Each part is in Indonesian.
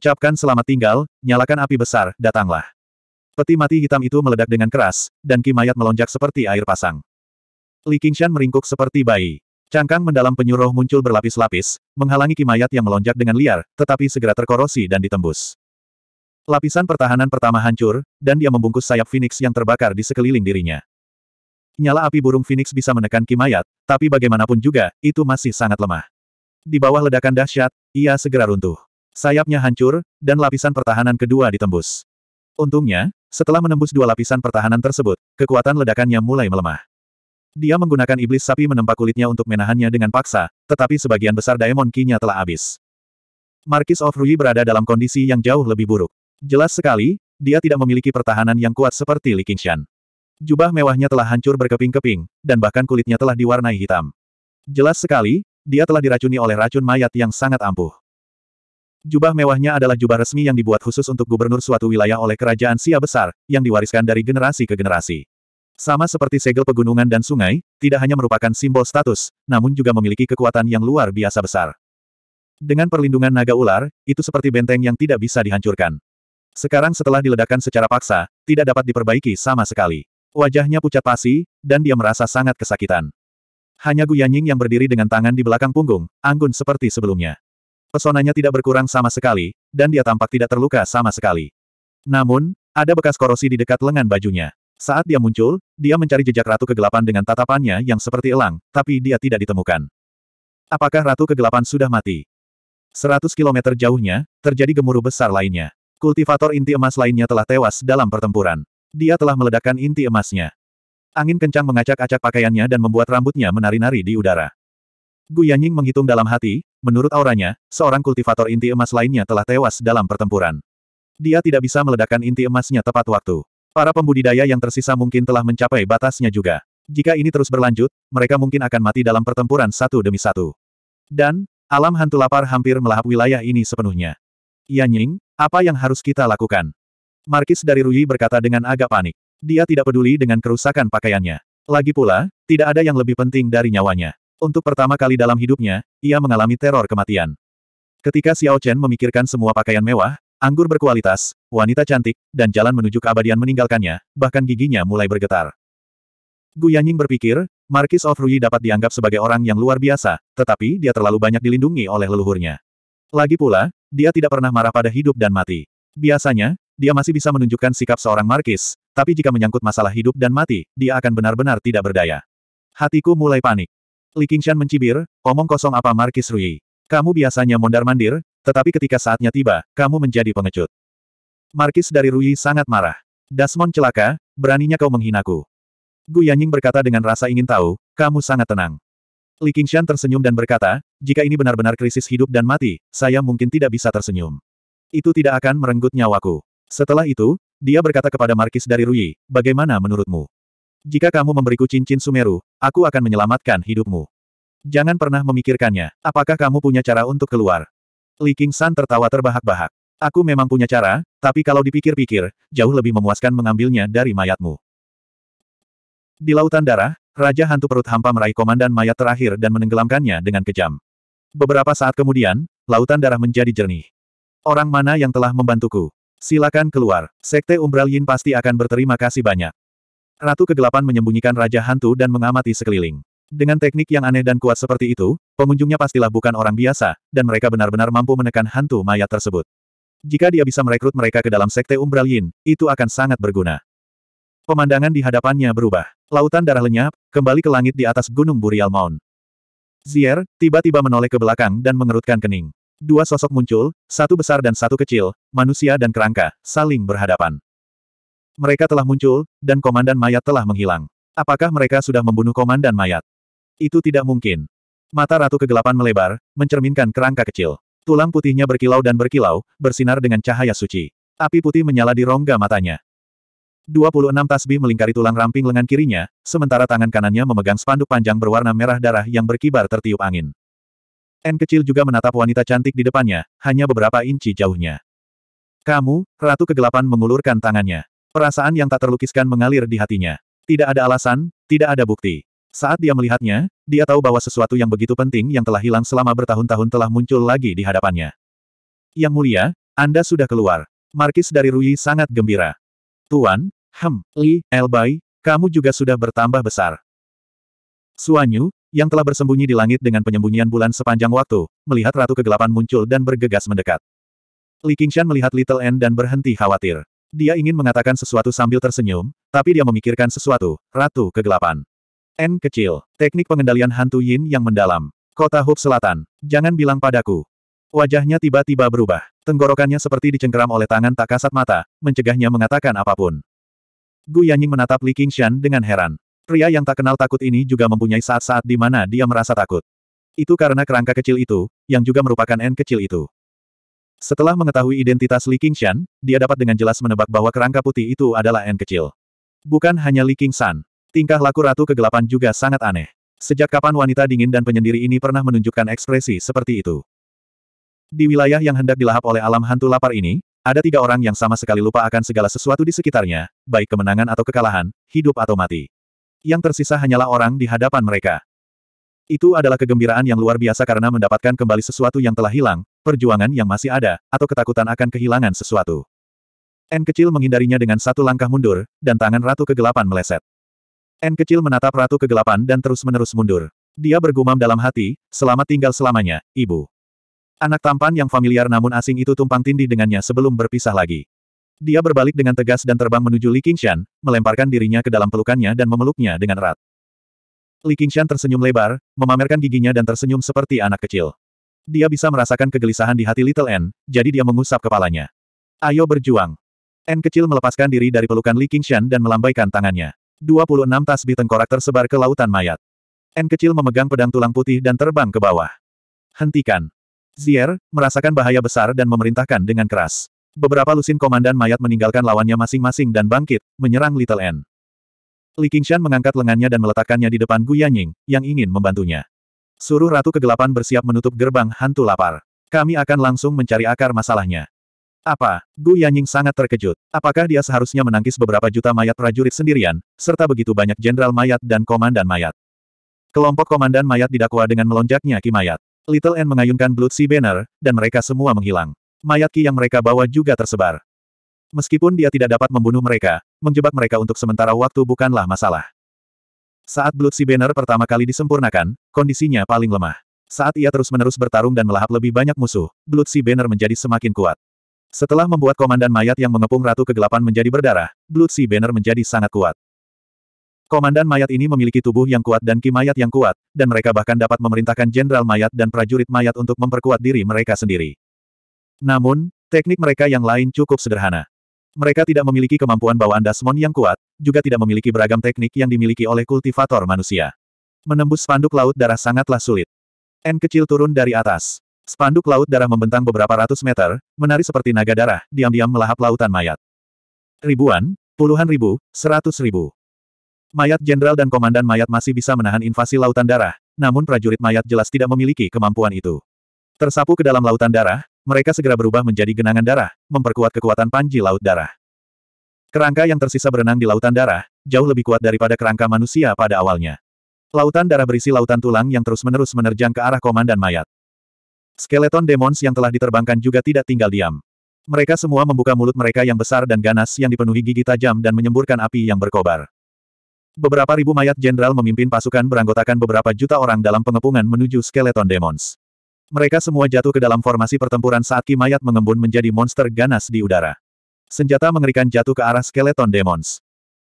Ucapkan selamat tinggal, nyalakan api besar, datanglah. Peti mati hitam itu meledak dengan keras, dan ki mayat melonjak seperti air pasang. Li Qingshan meringkuk seperti bayi. Cangkang mendalam penyuruh muncul berlapis-lapis, menghalangi ki mayat yang melonjak dengan liar, tetapi segera terkorosi dan ditembus. Lapisan pertahanan pertama hancur, dan dia membungkus sayap Phoenix yang terbakar di sekeliling dirinya. Nyala api burung Phoenix bisa menekan ki mayat, tapi bagaimanapun juga, itu masih sangat lemah. Di bawah ledakan dahsyat, ia segera runtuh. Sayapnya hancur, dan lapisan pertahanan kedua ditembus. Untungnya, setelah menembus dua lapisan pertahanan tersebut, kekuatan ledakannya mulai melemah. Dia menggunakan iblis sapi menempa kulitnya untuk menahannya dengan paksa, tetapi sebagian besar daemon kinya telah habis. Markis of Rui berada dalam kondisi yang jauh lebih buruk. Jelas sekali, dia tidak memiliki pertahanan yang kuat seperti Li Qingshan. Jubah mewahnya telah hancur berkeping-keping, dan bahkan kulitnya telah diwarnai hitam. Jelas sekali, dia telah diracuni oleh racun mayat yang sangat ampuh. Jubah mewahnya adalah jubah resmi yang dibuat khusus untuk gubernur suatu wilayah oleh kerajaan Sia Besar, yang diwariskan dari generasi ke generasi. Sama seperti segel pegunungan dan sungai, tidak hanya merupakan simbol status, namun juga memiliki kekuatan yang luar biasa besar. Dengan perlindungan naga ular, itu seperti benteng yang tidak bisa dihancurkan. Sekarang setelah diledakkan secara paksa, tidak dapat diperbaiki sama sekali. Wajahnya pucat pasi, dan dia merasa sangat kesakitan. Hanya Gu Yanying yang berdiri dengan tangan di belakang punggung, anggun seperti sebelumnya. Pesonanya tidak berkurang sama sekali, dan dia tampak tidak terluka sama sekali. Namun, ada bekas korosi di dekat lengan bajunya. Saat dia muncul, dia mencari jejak Ratu Kegelapan dengan tatapannya yang seperti elang, tapi dia tidak ditemukan. Apakah Ratu Kegelapan sudah mati? 100 kilometer jauhnya, terjadi gemuruh besar lainnya. Kultivator inti emas lainnya telah tewas dalam pertempuran. Dia telah meledakkan inti emasnya. Angin kencang mengacak-acak pakaiannya dan membuat rambutnya menari-nari di udara. Gu Yanying menghitung dalam hati, menurut auranya, seorang kultivator inti emas lainnya telah tewas dalam pertempuran. Dia tidak bisa meledakkan inti emasnya tepat waktu. Para pembudidaya yang tersisa mungkin telah mencapai batasnya juga. Jika ini terus berlanjut, mereka mungkin akan mati dalam pertempuran satu demi satu. Dan, alam hantu lapar hampir melahap wilayah ini sepenuhnya. Yanying, apa yang harus kita lakukan? Markis dari Rui berkata dengan agak panik. Dia tidak peduli dengan kerusakan pakaiannya. Lagi pula, tidak ada yang lebih penting dari nyawanya. Untuk pertama kali dalam hidupnya, ia mengalami teror kematian. Ketika Xiao Chen memikirkan semua pakaian mewah, anggur berkualitas, wanita cantik, dan jalan menuju keabadian meninggalkannya, bahkan giginya mulai bergetar. Gu Yanying berpikir, Marquis of Rui dapat dianggap sebagai orang yang luar biasa, tetapi dia terlalu banyak dilindungi oleh leluhurnya. Lagi pula, dia tidak pernah marah pada hidup dan mati. Biasanya, dia masih bisa menunjukkan sikap seorang markis, tapi jika menyangkut masalah hidup dan mati, dia akan benar-benar tidak berdaya. Hatiku mulai panik. Li Qingshan mencibir, omong kosong apa Markis Rui. Kamu biasanya mondar-mandir, tetapi ketika saatnya tiba, kamu menjadi pengecut. Markis dari Rui sangat marah. Dasmon celaka, beraninya kau menghinaku. Gu Yanying berkata dengan rasa ingin tahu, kamu sangat tenang. Li Qingshan tersenyum dan berkata, jika ini benar-benar krisis hidup dan mati, saya mungkin tidak bisa tersenyum. Itu tidak akan merenggut nyawaku. Setelah itu, dia berkata kepada Markis dari Rui, bagaimana menurutmu? Jika kamu memberiku cincin Sumeru, aku akan menyelamatkan hidupmu. Jangan pernah memikirkannya. Apakah kamu punya cara untuk keluar? Li King San tertawa terbahak-bahak. Aku memang punya cara, tapi kalau dipikir-pikir, jauh lebih memuaskan mengambilnya dari mayatmu. Di lautan darah, Raja Hantu Perut Hampa meraih komandan mayat terakhir dan menenggelamkannya dengan kejam. Beberapa saat kemudian, lautan darah menjadi jernih. Orang mana yang telah membantuku? Silakan keluar. Sekte Umbral Yin pasti akan berterima kasih banyak. Ratu Kegelapan menyembunyikan Raja Hantu dan mengamati sekeliling. Dengan teknik yang aneh dan kuat seperti itu, pengunjungnya pastilah bukan orang biasa, dan mereka benar-benar mampu menekan hantu mayat tersebut. Jika dia bisa merekrut mereka ke dalam Sekte Umbral Yin, itu akan sangat berguna. Pemandangan di hadapannya berubah. Lautan darah lenyap, kembali ke langit di atas Gunung Burial Mount. Zier, tiba-tiba menoleh ke belakang dan mengerutkan kening. Dua sosok muncul, satu besar dan satu kecil, manusia dan kerangka, saling berhadapan. Mereka telah muncul, dan komandan mayat telah menghilang. Apakah mereka sudah membunuh komandan mayat? Itu tidak mungkin. Mata Ratu Kegelapan melebar, mencerminkan kerangka kecil. Tulang putihnya berkilau dan berkilau, bersinar dengan cahaya suci. Api putih menyala di rongga matanya. 26 tasbih melingkari tulang ramping lengan kirinya, sementara tangan kanannya memegang spanduk panjang berwarna merah darah yang berkibar tertiup angin. N kecil juga menatap wanita cantik di depannya, hanya beberapa inci jauhnya. Kamu, Ratu Kegelapan mengulurkan tangannya. Perasaan yang tak terlukiskan mengalir di hatinya. Tidak ada alasan, tidak ada bukti. Saat dia melihatnya, dia tahu bahwa sesuatu yang begitu penting yang telah hilang selama bertahun-tahun telah muncul lagi di hadapannya. Yang mulia, Anda sudah keluar. Markis dari Rui sangat gembira. Tuan, Hem, Li, Elbai, kamu juga sudah bertambah besar. Suanyu, yang telah bersembunyi di langit dengan penyembunyian bulan sepanjang waktu, melihat Ratu Kegelapan muncul dan bergegas mendekat. Li Qingshan melihat Little N dan berhenti khawatir. Dia ingin mengatakan sesuatu sambil tersenyum, tapi dia memikirkan sesuatu, Ratu Kegelapan. N kecil, teknik pengendalian hantu Yin yang mendalam. Kota Hub Selatan, jangan bilang padaku. Wajahnya tiba-tiba berubah, tenggorokannya seperti dicengkeram oleh tangan tak kasat mata, mencegahnya mengatakan apapun. Gu Yanying menatap Li Qingshan dengan heran. Pria yang tak kenal takut ini juga mempunyai saat-saat di mana dia merasa takut. Itu karena kerangka kecil itu, yang juga merupakan N kecil itu. Setelah mengetahui identitas Li Qingshan, dia dapat dengan jelas menebak bahwa kerangka putih itu adalah N kecil. Bukan hanya Li Qingshan. Tingkah laku Ratu Kegelapan juga sangat aneh. Sejak kapan wanita dingin dan penyendiri ini pernah menunjukkan ekspresi seperti itu? Di wilayah yang hendak dilahap oleh alam hantu lapar ini, ada tiga orang yang sama sekali lupa akan segala sesuatu di sekitarnya, baik kemenangan atau kekalahan, hidup atau mati. Yang tersisa hanyalah orang di hadapan mereka. Itu adalah kegembiraan yang luar biasa karena mendapatkan kembali sesuatu yang telah hilang, perjuangan yang masih ada, atau ketakutan akan kehilangan sesuatu. N kecil menghindarinya dengan satu langkah mundur, dan tangan Ratu Kegelapan meleset. N kecil menatap Ratu Kegelapan dan terus-menerus mundur. Dia bergumam dalam hati, selamat tinggal selamanya, ibu. Anak tampan yang familiar namun asing itu tumpang tindih dengannya sebelum berpisah lagi. Dia berbalik dengan tegas dan terbang menuju Li Qingshan, melemparkan dirinya ke dalam pelukannya dan memeluknya dengan erat. Li Qingshan tersenyum lebar, memamerkan giginya dan tersenyum seperti anak kecil. Dia bisa merasakan kegelisahan di hati Little N, jadi dia mengusap kepalanya. Ayo berjuang. N kecil melepaskan diri dari pelukan Li Qingshan dan melambaikan tangannya. 26 tasbih tengkorak tersebar ke lautan mayat. N kecil memegang pedang tulang putih dan terbang ke bawah. Hentikan. Zier, merasakan bahaya besar dan memerintahkan dengan keras. Beberapa lusin komandan mayat meninggalkan lawannya masing-masing dan bangkit, menyerang Little N. Li Qingshan mengangkat lengannya dan meletakkannya di depan Gu Yanying yang ingin membantunya. Suruh Ratu Kegelapan bersiap menutup gerbang hantu lapar. Kami akan langsung mencari akar masalahnya. Apa? Gu Yanying sangat terkejut. Apakah dia seharusnya menangkis beberapa juta mayat prajurit sendirian, serta begitu banyak jenderal mayat dan komandan mayat? Kelompok komandan mayat didakwa dengan melonjaknya ki mayat. Little N mengayunkan Blood Sea Banner, dan mereka semua menghilang. Mayat ki yang mereka bawa juga tersebar. Meskipun dia tidak dapat membunuh mereka, menjebak mereka untuk sementara waktu bukanlah masalah. Saat Blood Sea Banner pertama kali disempurnakan, kondisinya paling lemah. Saat ia terus-menerus bertarung dan melahap lebih banyak musuh, Blood Sea Banner menjadi semakin kuat. Setelah membuat komandan mayat yang mengepung Ratu Kegelapan menjadi berdarah, Blood Sea Banner menjadi sangat kuat. Komandan mayat ini memiliki tubuh yang kuat dan ki mayat yang kuat, dan mereka bahkan dapat memerintahkan jenderal mayat dan prajurit mayat untuk memperkuat diri mereka sendiri. Namun, teknik mereka yang lain cukup sederhana. Mereka tidak memiliki kemampuan bawaan Dasmon yang kuat, juga tidak memiliki beragam teknik yang dimiliki oleh kultivator manusia. Menembus spanduk laut darah sangatlah sulit. N kecil turun dari atas. Spanduk laut darah membentang beberapa ratus meter, menari seperti naga darah, diam-diam melahap lautan mayat. Ribuan, puluhan ribu, seratus ribu. Mayat jenderal dan komandan mayat masih bisa menahan invasi lautan darah, namun prajurit mayat jelas tidak memiliki kemampuan itu. Tersapu ke dalam lautan darah, mereka segera berubah menjadi genangan darah, memperkuat kekuatan panji laut darah. Kerangka yang tersisa berenang di lautan darah, jauh lebih kuat daripada kerangka manusia pada awalnya. Lautan darah berisi lautan tulang yang terus-menerus menerjang ke arah komandan mayat. Skeleton demons yang telah diterbangkan juga tidak tinggal diam. Mereka semua membuka mulut mereka yang besar dan ganas yang dipenuhi gigi tajam dan menyemburkan api yang berkobar. Beberapa ribu mayat jenderal memimpin pasukan beranggotakan beberapa juta orang dalam pengepungan menuju skeleton demons. Mereka semua jatuh ke dalam formasi pertempuran saat Ki Mayat mengembun menjadi monster ganas di udara. Senjata mengerikan jatuh ke arah skeleton demons.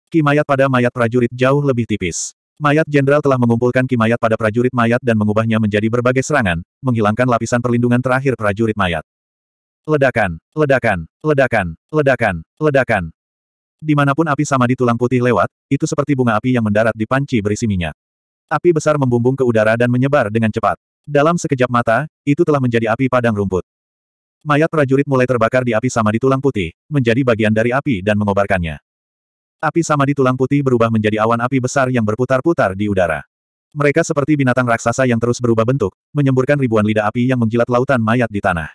Ki Mayat pada mayat prajurit jauh lebih tipis. Mayat jenderal telah mengumpulkan Ki Mayat pada prajurit mayat dan mengubahnya menjadi berbagai serangan, menghilangkan lapisan perlindungan terakhir prajurit mayat. Ledakan, ledakan, ledakan, ledakan, ledakan. Dimanapun api sama di tulang putih lewat, itu seperti bunga api yang mendarat di panci berisi minyak. Api besar membumbung ke udara dan menyebar dengan cepat. Dalam sekejap mata, itu telah menjadi api padang rumput. Mayat prajurit mulai terbakar di api sama tulang putih, menjadi bagian dari api dan mengobarkannya. Api sama tulang putih berubah menjadi awan api besar yang berputar-putar di udara. Mereka seperti binatang raksasa yang terus berubah bentuk, menyemburkan ribuan lidah api yang menjilat lautan mayat di tanah.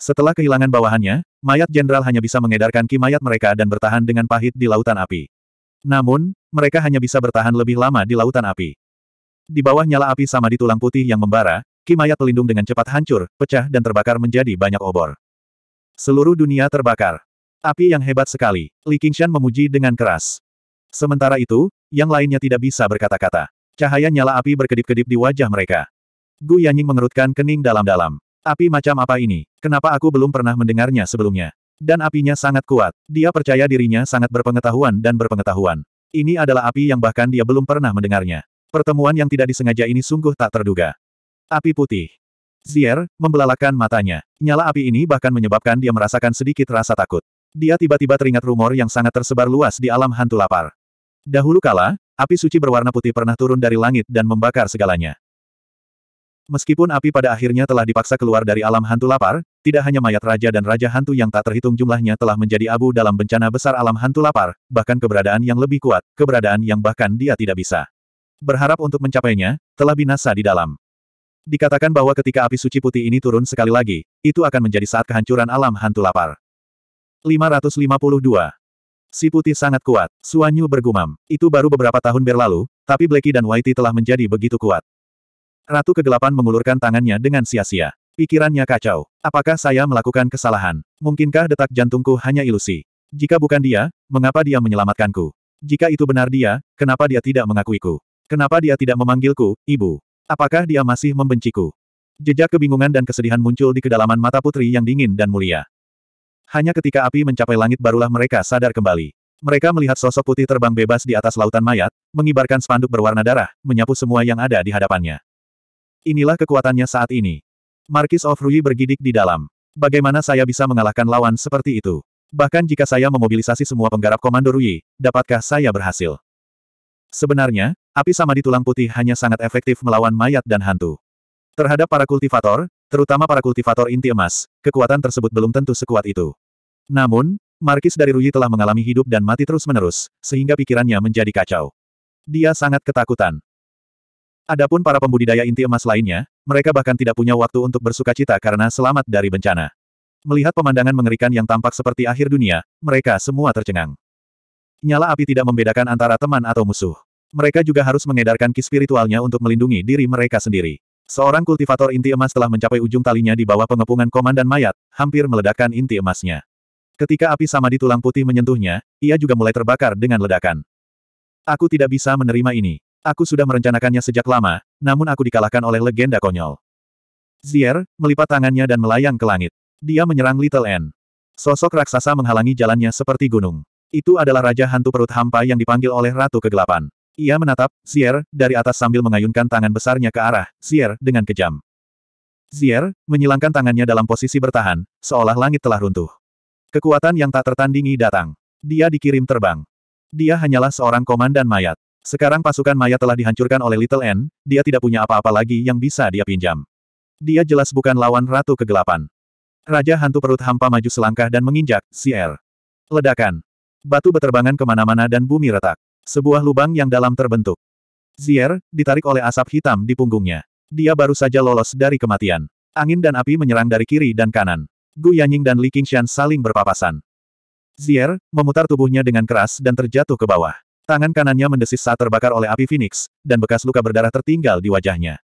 Setelah kehilangan bawahannya, mayat jenderal hanya bisa mengedarkan ki mayat mereka dan bertahan dengan pahit di lautan api. Namun, mereka hanya bisa bertahan lebih lama di lautan api. Di bawah nyala api sama di tulang putih yang membara, ki mayat pelindung dengan cepat hancur, pecah dan terbakar menjadi banyak obor. Seluruh dunia terbakar. Api yang hebat sekali. Li Qingshan memuji dengan keras. Sementara itu, yang lainnya tidak bisa berkata-kata. Cahaya nyala api berkedip-kedip di wajah mereka. Gu Yanying mengerutkan kening dalam-dalam. Api macam apa ini? Kenapa aku belum pernah mendengarnya sebelumnya? Dan apinya sangat kuat. Dia percaya dirinya sangat berpengetahuan dan berpengetahuan. Ini adalah api yang bahkan dia belum pernah mendengarnya. Pertemuan yang tidak disengaja ini sungguh tak terduga. Api putih. Zier, membelalakan matanya. Nyala api ini bahkan menyebabkan dia merasakan sedikit rasa takut. Dia tiba-tiba teringat rumor yang sangat tersebar luas di alam hantu lapar. Dahulu kala, api suci berwarna putih pernah turun dari langit dan membakar segalanya. Meskipun api pada akhirnya telah dipaksa keluar dari alam hantu lapar, tidak hanya mayat raja dan raja hantu yang tak terhitung jumlahnya telah menjadi abu dalam bencana besar alam hantu lapar, bahkan keberadaan yang lebih kuat, keberadaan yang bahkan dia tidak bisa Berharap untuk mencapainya, telah binasa di dalam. Dikatakan bahwa ketika api suci putih ini turun sekali lagi, itu akan menjadi saat kehancuran alam hantu lapar. 552. Si putih sangat kuat, Suanyu bergumam. Itu baru beberapa tahun berlalu, tapi Blacky dan Whitey telah menjadi begitu kuat. Ratu kegelapan mengulurkan tangannya dengan sia-sia. Pikirannya kacau. Apakah saya melakukan kesalahan? Mungkinkah detak jantungku hanya ilusi? Jika bukan dia, mengapa dia menyelamatkanku? Jika itu benar dia, kenapa dia tidak mengakuiku? Kenapa dia tidak memanggilku, ibu? Apakah dia masih membenciku? Jejak kebingungan dan kesedihan muncul di kedalaman mata putri yang dingin dan mulia. Hanya ketika api mencapai langit barulah mereka sadar kembali. Mereka melihat sosok putih terbang bebas di atas lautan mayat, mengibarkan spanduk berwarna darah, menyapu semua yang ada di hadapannya. Inilah kekuatannya saat ini. Markis of Rui bergidik di dalam. Bagaimana saya bisa mengalahkan lawan seperti itu? Bahkan jika saya memobilisasi semua penggarap komando Rui, dapatkah saya berhasil? Sebenarnya, api sama di tulang putih hanya sangat efektif melawan mayat dan hantu. Terhadap para kultivator, terutama para kultivator inti emas, kekuatan tersebut belum tentu sekuat itu. Namun, Markis dari Ruyi telah mengalami hidup dan mati terus-menerus, sehingga pikirannya menjadi kacau. Dia sangat ketakutan. Adapun para pembudidaya inti emas lainnya, mereka bahkan tidak punya waktu untuk bersuka cita karena selamat dari bencana. Melihat pemandangan mengerikan yang tampak seperti akhir dunia, mereka semua tercengang. Nyala api tidak membedakan antara teman atau musuh. Mereka juga harus mengedarkan ki spiritualnya untuk melindungi diri mereka sendiri. Seorang kultivator inti emas telah mencapai ujung talinya di bawah pengepungan komandan mayat, hampir meledakkan inti emasnya. Ketika api sama di tulang putih menyentuhnya, ia juga mulai terbakar dengan ledakan. Aku tidak bisa menerima ini. Aku sudah merencanakannya sejak lama, namun aku dikalahkan oleh legenda konyol. Zier, melipat tangannya dan melayang ke langit. Dia menyerang Little N. Sosok raksasa menghalangi jalannya seperti gunung. Itu adalah Raja Hantu Perut Hampa yang dipanggil oleh Ratu Kegelapan. Ia menatap, Sier, dari atas sambil mengayunkan tangan besarnya ke arah, Sier, dengan kejam. Sier, menyilangkan tangannya dalam posisi bertahan, seolah langit telah runtuh. Kekuatan yang tak tertandingi datang. Dia dikirim terbang. Dia hanyalah seorang komandan mayat. Sekarang pasukan mayat telah dihancurkan oleh Little N, dia tidak punya apa-apa lagi yang bisa dia pinjam. Dia jelas bukan lawan Ratu Kegelapan. Raja hantu perut hampa maju selangkah dan menginjak, Sier. Ledakan. Batu beterbangan kemana-mana dan bumi retak. Sebuah lubang yang dalam terbentuk. Zier, ditarik oleh asap hitam di punggungnya. Dia baru saja lolos dari kematian. Angin dan api menyerang dari kiri dan kanan. Gu Yanying dan Li Qingshan saling berpapasan. Zier, memutar tubuhnya dengan keras dan terjatuh ke bawah. Tangan kanannya mendesis saat terbakar oleh api Phoenix, dan bekas luka berdarah tertinggal di wajahnya.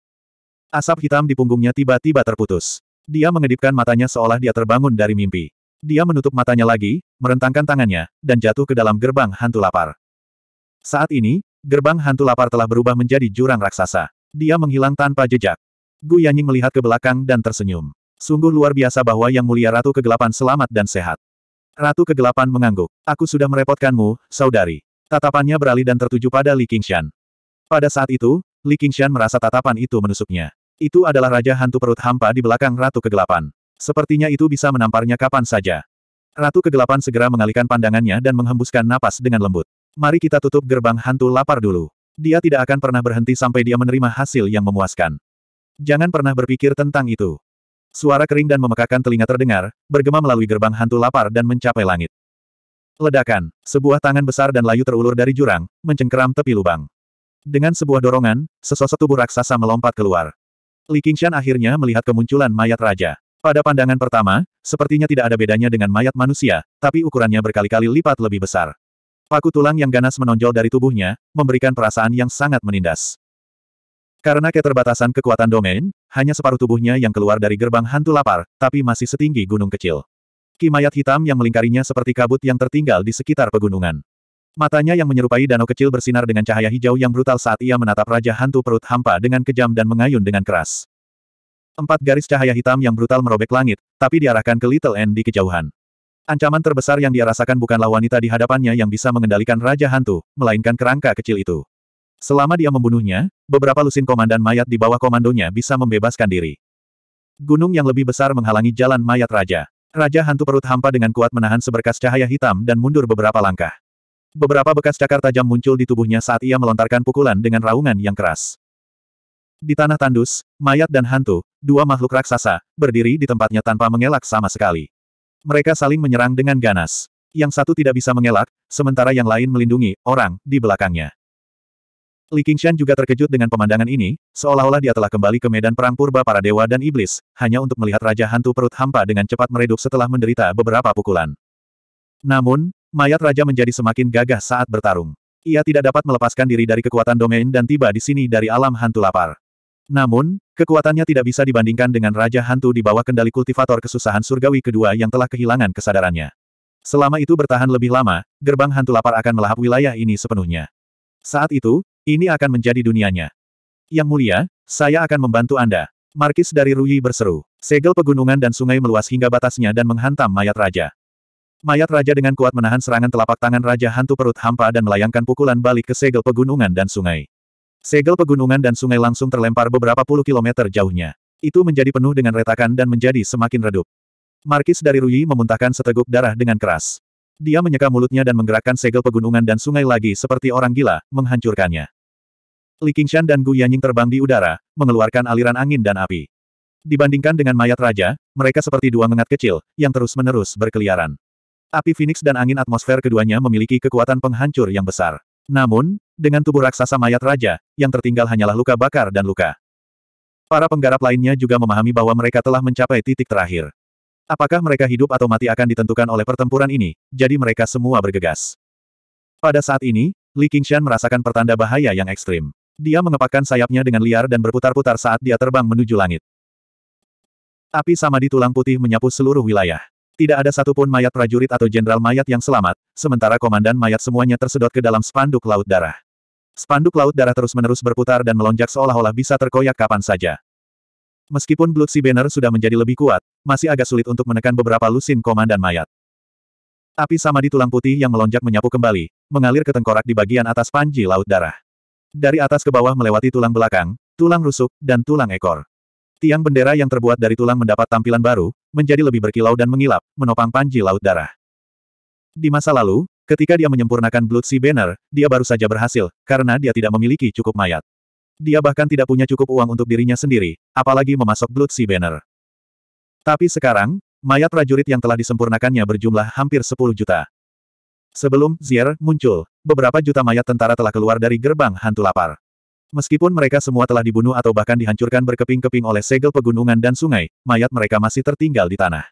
Asap hitam di punggungnya tiba-tiba terputus. Dia mengedipkan matanya seolah dia terbangun dari mimpi. Dia menutup matanya lagi, merentangkan tangannya, dan jatuh ke dalam gerbang hantu lapar. Saat ini, gerbang hantu lapar telah berubah menjadi jurang raksasa. Dia menghilang tanpa jejak. Gu Yanying melihat ke belakang dan tersenyum. Sungguh luar biasa bahwa Yang Mulia Ratu Kegelapan selamat dan sehat. Ratu Kegelapan mengangguk. Aku sudah merepotkanmu, saudari. Tatapannya beralih dan tertuju pada Li Qingshan. Pada saat itu, Li Qingshan merasa tatapan itu menusuknya. Itu adalah Raja Hantu Perut Hampa di belakang Ratu Kegelapan. Sepertinya itu bisa menamparnya kapan saja. Ratu Kegelapan segera mengalihkan pandangannya dan menghembuskan napas dengan lembut. Mari kita tutup gerbang hantu lapar dulu. Dia tidak akan pernah berhenti sampai dia menerima hasil yang memuaskan. Jangan pernah berpikir tentang itu. Suara kering dan memekakan telinga terdengar, bergema melalui gerbang hantu lapar dan mencapai langit. Ledakan, sebuah tangan besar dan layu terulur dari jurang, mencengkeram tepi lubang. Dengan sebuah dorongan, sesosok tubuh raksasa melompat keluar. Li Qingshan akhirnya melihat kemunculan mayat raja. Pada pandangan pertama, sepertinya tidak ada bedanya dengan mayat manusia, tapi ukurannya berkali-kali lipat lebih besar. Paku tulang yang ganas menonjol dari tubuhnya, memberikan perasaan yang sangat menindas. Karena keterbatasan kekuatan domain, hanya separuh tubuhnya yang keluar dari gerbang hantu lapar, tapi masih setinggi gunung kecil. Kimayat hitam yang melingkarinya seperti kabut yang tertinggal di sekitar pegunungan. Matanya yang menyerupai danau kecil bersinar dengan cahaya hijau yang brutal saat ia menatap Raja Hantu Perut Hampa dengan kejam dan mengayun dengan keras. Empat garis cahaya hitam yang brutal merobek langit, tapi diarahkan ke Little N di kejauhan. Ancaman terbesar yang dia rasakan bukanlah wanita di hadapannya yang bisa mengendalikan Raja Hantu, melainkan kerangka kecil itu. Selama dia membunuhnya, beberapa lusin komandan mayat di bawah komandonya bisa membebaskan diri. Gunung yang lebih besar menghalangi jalan mayat Raja. Raja Hantu perut hampa dengan kuat menahan seberkas cahaya hitam dan mundur beberapa langkah. Beberapa bekas cakar tajam muncul di tubuhnya saat ia melontarkan pukulan dengan raungan yang keras. Di tanah tandus, mayat dan hantu, dua makhluk raksasa, berdiri di tempatnya tanpa mengelak sama sekali. Mereka saling menyerang dengan ganas. Yang satu tidak bisa mengelak, sementara yang lain melindungi orang di belakangnya. Li Qingshan juga terkejut dengan pemandangan ini, seolah-olah dia telah kembali ke medan perang purba para dewa dan iblis, hanya untuk melihat Raja Hantu Perut Hampa dengan cepat meredup setelah menderita beberapa pukulan. Namun, mayat Raja menjadi semakin gagah saat bertarung. Ia tidak dapat melepaskan diri dari kekuatan domain dan tiba di sini dari alam hantu lapar. Namun, kekuatannya tidak bisa dibandingkan dengan Raja Hantu di bawah kendali kultivator kesusahan surgawi kedua yang telah kehilangan kesadarannya. Selama itu bertahan lebih lama, gerbang hantu lapar akan melahap wilayah ini sepenuhnya. Saat itu, ini akan menjadi dunianya. Yang mulia, saya akan membantu Anda. Markis dari Rui berseru. Segel pegunungan dan sungai meluas hingga batasnya dan menghantam mayat raja. Mayat raja dengan kuat menahan serangan telapak tangan raja hantu perut hampa dan melayangkan pukulan balik ke segel pegunungan dan sungai. Segel pegunungan dan sungai langsung terlempar beberapa puluh kilometer jauhnya. Itu menjadi penuh dengan retakan dan menjadi semakin redup. Markis dari Rui memuntahkan seteguk darah dengan keras. Dia menyeka mulutnya dan menggerakkan segel pegunungan dan sungai lagi seperti orang gila, menghancurkannya. Li Qingshan dan Gu Yanying terbang di udara, mengeluarkan aliran angin dan api. Dibandingkan dengan mayat raja, mereka seperti dua mengat kecil, yang terus-menerus berkeliaran. Api Phoenix dan angin atmosfer keduanya memiliki kekuatan penghancur yang besar. Namun, dengan tubuh raksasa mayat raja, yang tertinggal hanyalah luka bakar dan luka. Para penggarap lainnya juga memahami bahwa mereka telah mencapai titik terakhir. Apakah mereka hidup atau mati akan ditentukan oleh pertempuran ini, jadi mereka semua bergegas. Pada saat ini, Li Qingshan merasakan pertanda bahaya yang ekstrim. Dia mengepakkan sayapnya dengan liar dan berputar-putar saat dia terbang menuju langit. Api sama di tulang putih menyapu seluruh wilayah. Tidak ada satupun mayat prajurit atau jenderal mayat yang selamat, sementara komandan mayat semuanya tersedot ke dalam spanduk laut darah. Spanduk laut darah terus-menerus berputar dan melonjak seolah-olah bisa terkoyak kapan saja. Meskipun Blood Sea Banner sudah menjadi lebih kuat, masih agak sulit untuk menekan beberapa lusin komandan mayat. Api sama di tulang putih yang melonjak menyapu kembali, mengalir ke tengkorak di bagian atas panji laut darah. Dari atas ke bawah melewati tulang belakang, tulang rusuk, dan tulang ekor. Tiang bendera yang terbuat dari tulang mendapat tampilan baru, menjadi lebih berkilau dan mengilap, menopang panji laut darah. Di masa lalu, Ketika dia menyempurnakan Blood Sea Banner, dia baru saja berhasil, karena dia tidak memiliki cukup mayat. Dia bahkan tidak punya cukup uang untuk dirinya sendiri, apalagi memasok Blood Sea Banner. Tapi sekarang, mayat prajurit yang telah disempurnakannya berjumlah hampir 10 juta. Sebelum Zier muncul, beberapa juta mayat tentara telah keluar dari gerbang hantu lapar. Meskipun mereka semua telah dibunuh atau bahkan dihancurkan berkeping-keping oleh segel pegunungan dan sungai, mayat mereka masih tertinggal di tanah.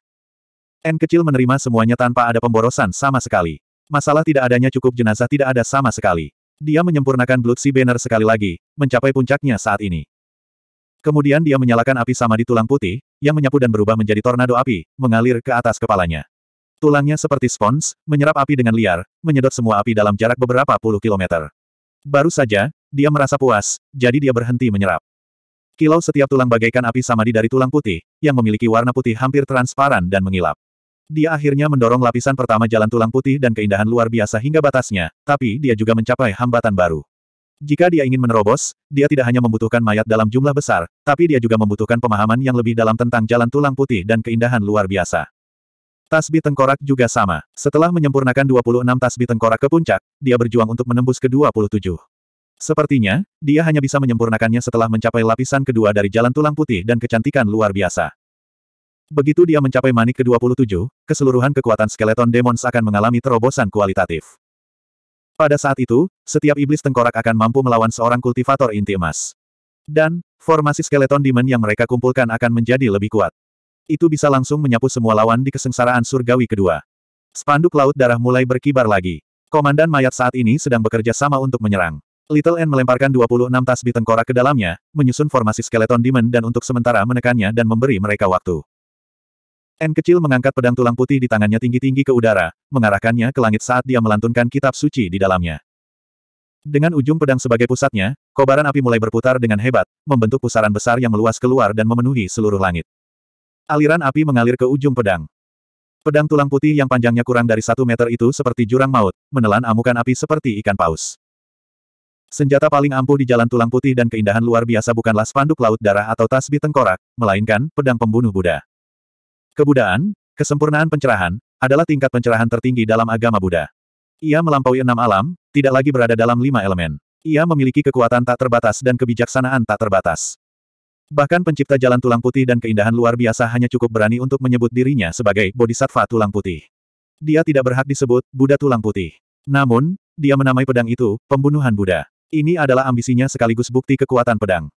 N kecil menerima semuanya tanpa ada pemborosan sama sekali. Masalah tidak adanya cukup jenazah tidak ada sama sekali. Dia menyempurnakan Blood Sea Banner sekali lagi, mencapai puncaknya saat ini. Kemudian dia menyalakan api sama di tulang putih, yang menyapu dan berubah menjadi tornado api, mengalir ke atas kepalanya. Tulangnya seperti spons, menyerap api dengan liar, menyedot semua api dalam jarak beberapa puluh kilometer. Baru saja, dia merasa puas, jadi dia berhenti menyerap. Kilau setiap tulang bagaikan api samadi dari tulang putih, yang memiliki warna putih hampir transparan dan mengilap. Dia akhirnya mendorong lapisan pertama jalan tulang putih dan keindahan luar biasa hingga batasnya, tapi dia juga mencapai hambatan baru. Jika dia ingin menerobos, dia tidak hanya membutuhkan mayat dalam jumlah besar, tapi dia juga membutuhkan pemahaman yang lebih dalam tentang jalan tulang putih dan keindahan luar biasa. Tasbih tengkorak juga sama. Setelah menyempurnakan 26 tasbih tengkorak ke puncak, dia berjuang untuk menembus ke 27. Sepertinya, dia hanya bisa menyempurnakannya setelah mencapai lapisan kedua dari jalan tulang putih dan kecantikan luar biasa. Begitu dia mencapai manik ke-27, keseluruhan kekuatan skeleton demons akan mengalami terobosan kualitatif. Pada saat itu, setiap iblis tengkorak akan mampu melawan seorang kultivator inti emas. Dan, formasi skeleton demon yang mereka kumpulkan akan menjadi lebih kuat. Itu bisa langsung menyapu semua lawan di kesengsaraan surgawi kedua. Spanduk laut darah mulai berkibar lagi. Komandan mayat saat ini sedang bekerja sama untuk menyerang. Little N melemparkan 26 tasbih tengkorak ke dalamnya, menyusun formasi skeleton demon dan untuk sementara menekannya dan memberi mereka waktu. N kecil mengangkat pedang tulang putih di tangannya tinggi-tinggi ke udara, mengarahkannya ke langit saat dia melantunkan kitab suci di dalamnya. Dengan ujung pedang sebagai pusatnya, kobaran api mulai berputar dengan hebat, membentuk pusaran besar yang meluas keluar dan memenuhi seluruh langit. Aliran api mengalir ke ujung pedang. Pedang tulang putih yang panjangnya kurang dari satu meter itu seperti jurang maut, menelan amukan api seperti ikan paus. Senjata paling ampuh di jalan tulang putih dan keindahan luar biasa bukanlah spanduk laut darah atau tasbih tengkorak, melainkan pedang pembunuh Buddha. Kebudaan, kesempurnaan pencerahan, adalah tingkat pencerahan tertinggi dalam agama Buddha. Ia melampaui enam alam, tidak lagi berada dalam lima elemen. Ia memiliki kekuatan tak terbatas dan kebijaksanaan tak terbatas. Bahkan pencipta jalan tulang putih dan keindahan luar biasa hanya cukup berani untuk menyebut dirinya sebagai Bodhisattva tulang putih. Dia tidak berhak disebut Buddha tulang putih. Namun, dia menamai pedang itu, pembunuhan Buddha. Ini adalah ambisinya sekaligus bukti kekuatan pedang.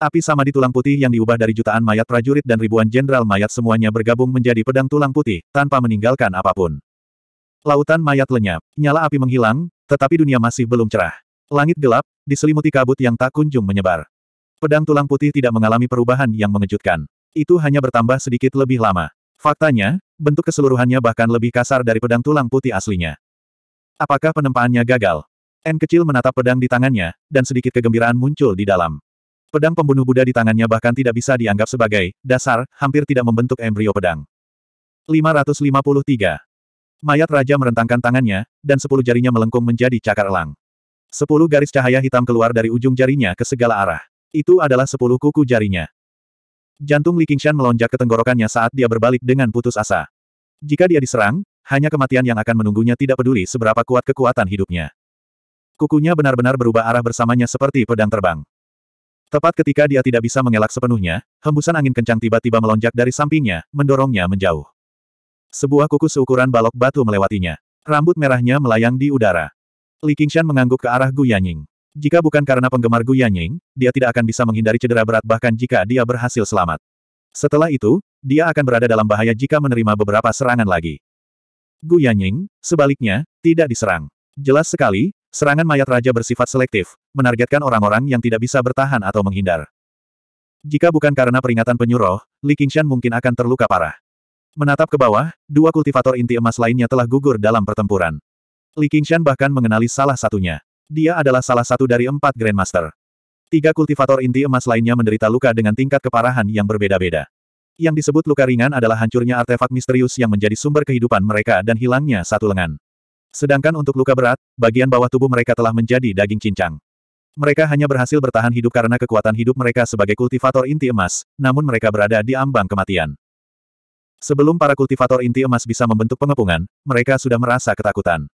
Api sama di tulang putih yang diubah dari jutaan mayat prajurit dan ribuan jenderal mayat semuanya bergabung menjadi pedang tulang putih, tanpa meninggalkan apapun. Lautan mayat lenyap, nyala api menghilang, tetapi dunia masih belum cerah. Langit gelap, diselimuti kabut yang tak kunjung menyebar. Pedang tulang putih tidak mengalami perubahan yang mengejutkan. Itu hanya bertambah sedikit lebih lama. Faktanya, bentuk keseluruhannya bahkan lebih kasar dari pedang tulang putih aslinya. Apakah penempaannya gagal? N kecil menatap pedang di tangannya, dan sedikit kegembiraan muncul di dalam. Pedang pembunuh Buddha di tangannya bahkan tidak bisa dianggap sebagai dasar, hampir tidak membentuk embrio pedang. 553. Mayat raja merentangkan tangannya, dan sepuluh jarinya melengkung menjadi cakar elang. Sepuluh garis cahaya hitam keluar dari ujung jarinya ke segala arah. Itu adalah sepuluh kuku jarinya. Jantung Li Qingshan melonjak ke tenggorokannya saat dia berbalik dengan putus asa. Jika dia diserang, hanya kematian yang akan menunggunya tidak peduli seberapa kuat kekuatan hidupnya. Kukunya benar-benar berubah arah bersamanya seperti pedang terbang. Tepat ketika dia tidak bisa mengelak sepenuhnya, hembusan angin kencang tiba-tiba melonjak dari sampingnya, mendorongnya menjauh. Sebuah kuku seukuran balok batu melewatinya. Rambut merahnya melayang di udara. Li Qingshan mengangguk ke arah Gu Yanying. Jika bukan karena penggemar Gu Yanying, dia tidak akan bisa menghindari cedera berat bahkan jika dia berhasil selamat. Setelah itu, dia akan berada dalam bahaya jika menerima beberapa serangan lagi. Gu Yanying, sebaliknya, tidak diserang. Jelas sekali, Serangan mayat raja bersifat selektif, menargetkan orang-orang yang tidak bisa bertahan atau menghindar. Jika bukan karena peringatan penyuruh, Li Qingshan mungkin akan terluka parah. Menatap ke bawah, dua kultivator inti emas lainnya telah gugur dalam pertempuran. Li Qingshan bahkan mengenali salah satunya. Dia adalah salah satu dari empat Grandmaster. Tiga kultivator inti emas lainnya menderita luka dengan tingkat keparahan yang berbeda-beda. Yang disebut luka ringan adalah hancurnya artefak misterius yang menjadi sumber kehidupan mereka dan hilangnya satu lengan. Sedangkan untuk luka berat, bagian bawah tubuh mereka telah menjadi daging cincang. Mereka hanya berhasil bertahan hidup karena kekuatan hidup mereka sebagai kultivator inti emas, namun mereka berada di ambang kematian. Sebelum para kultivator inti emas bisa membentuk pengepungan, mereka sudah merasa ketakutan.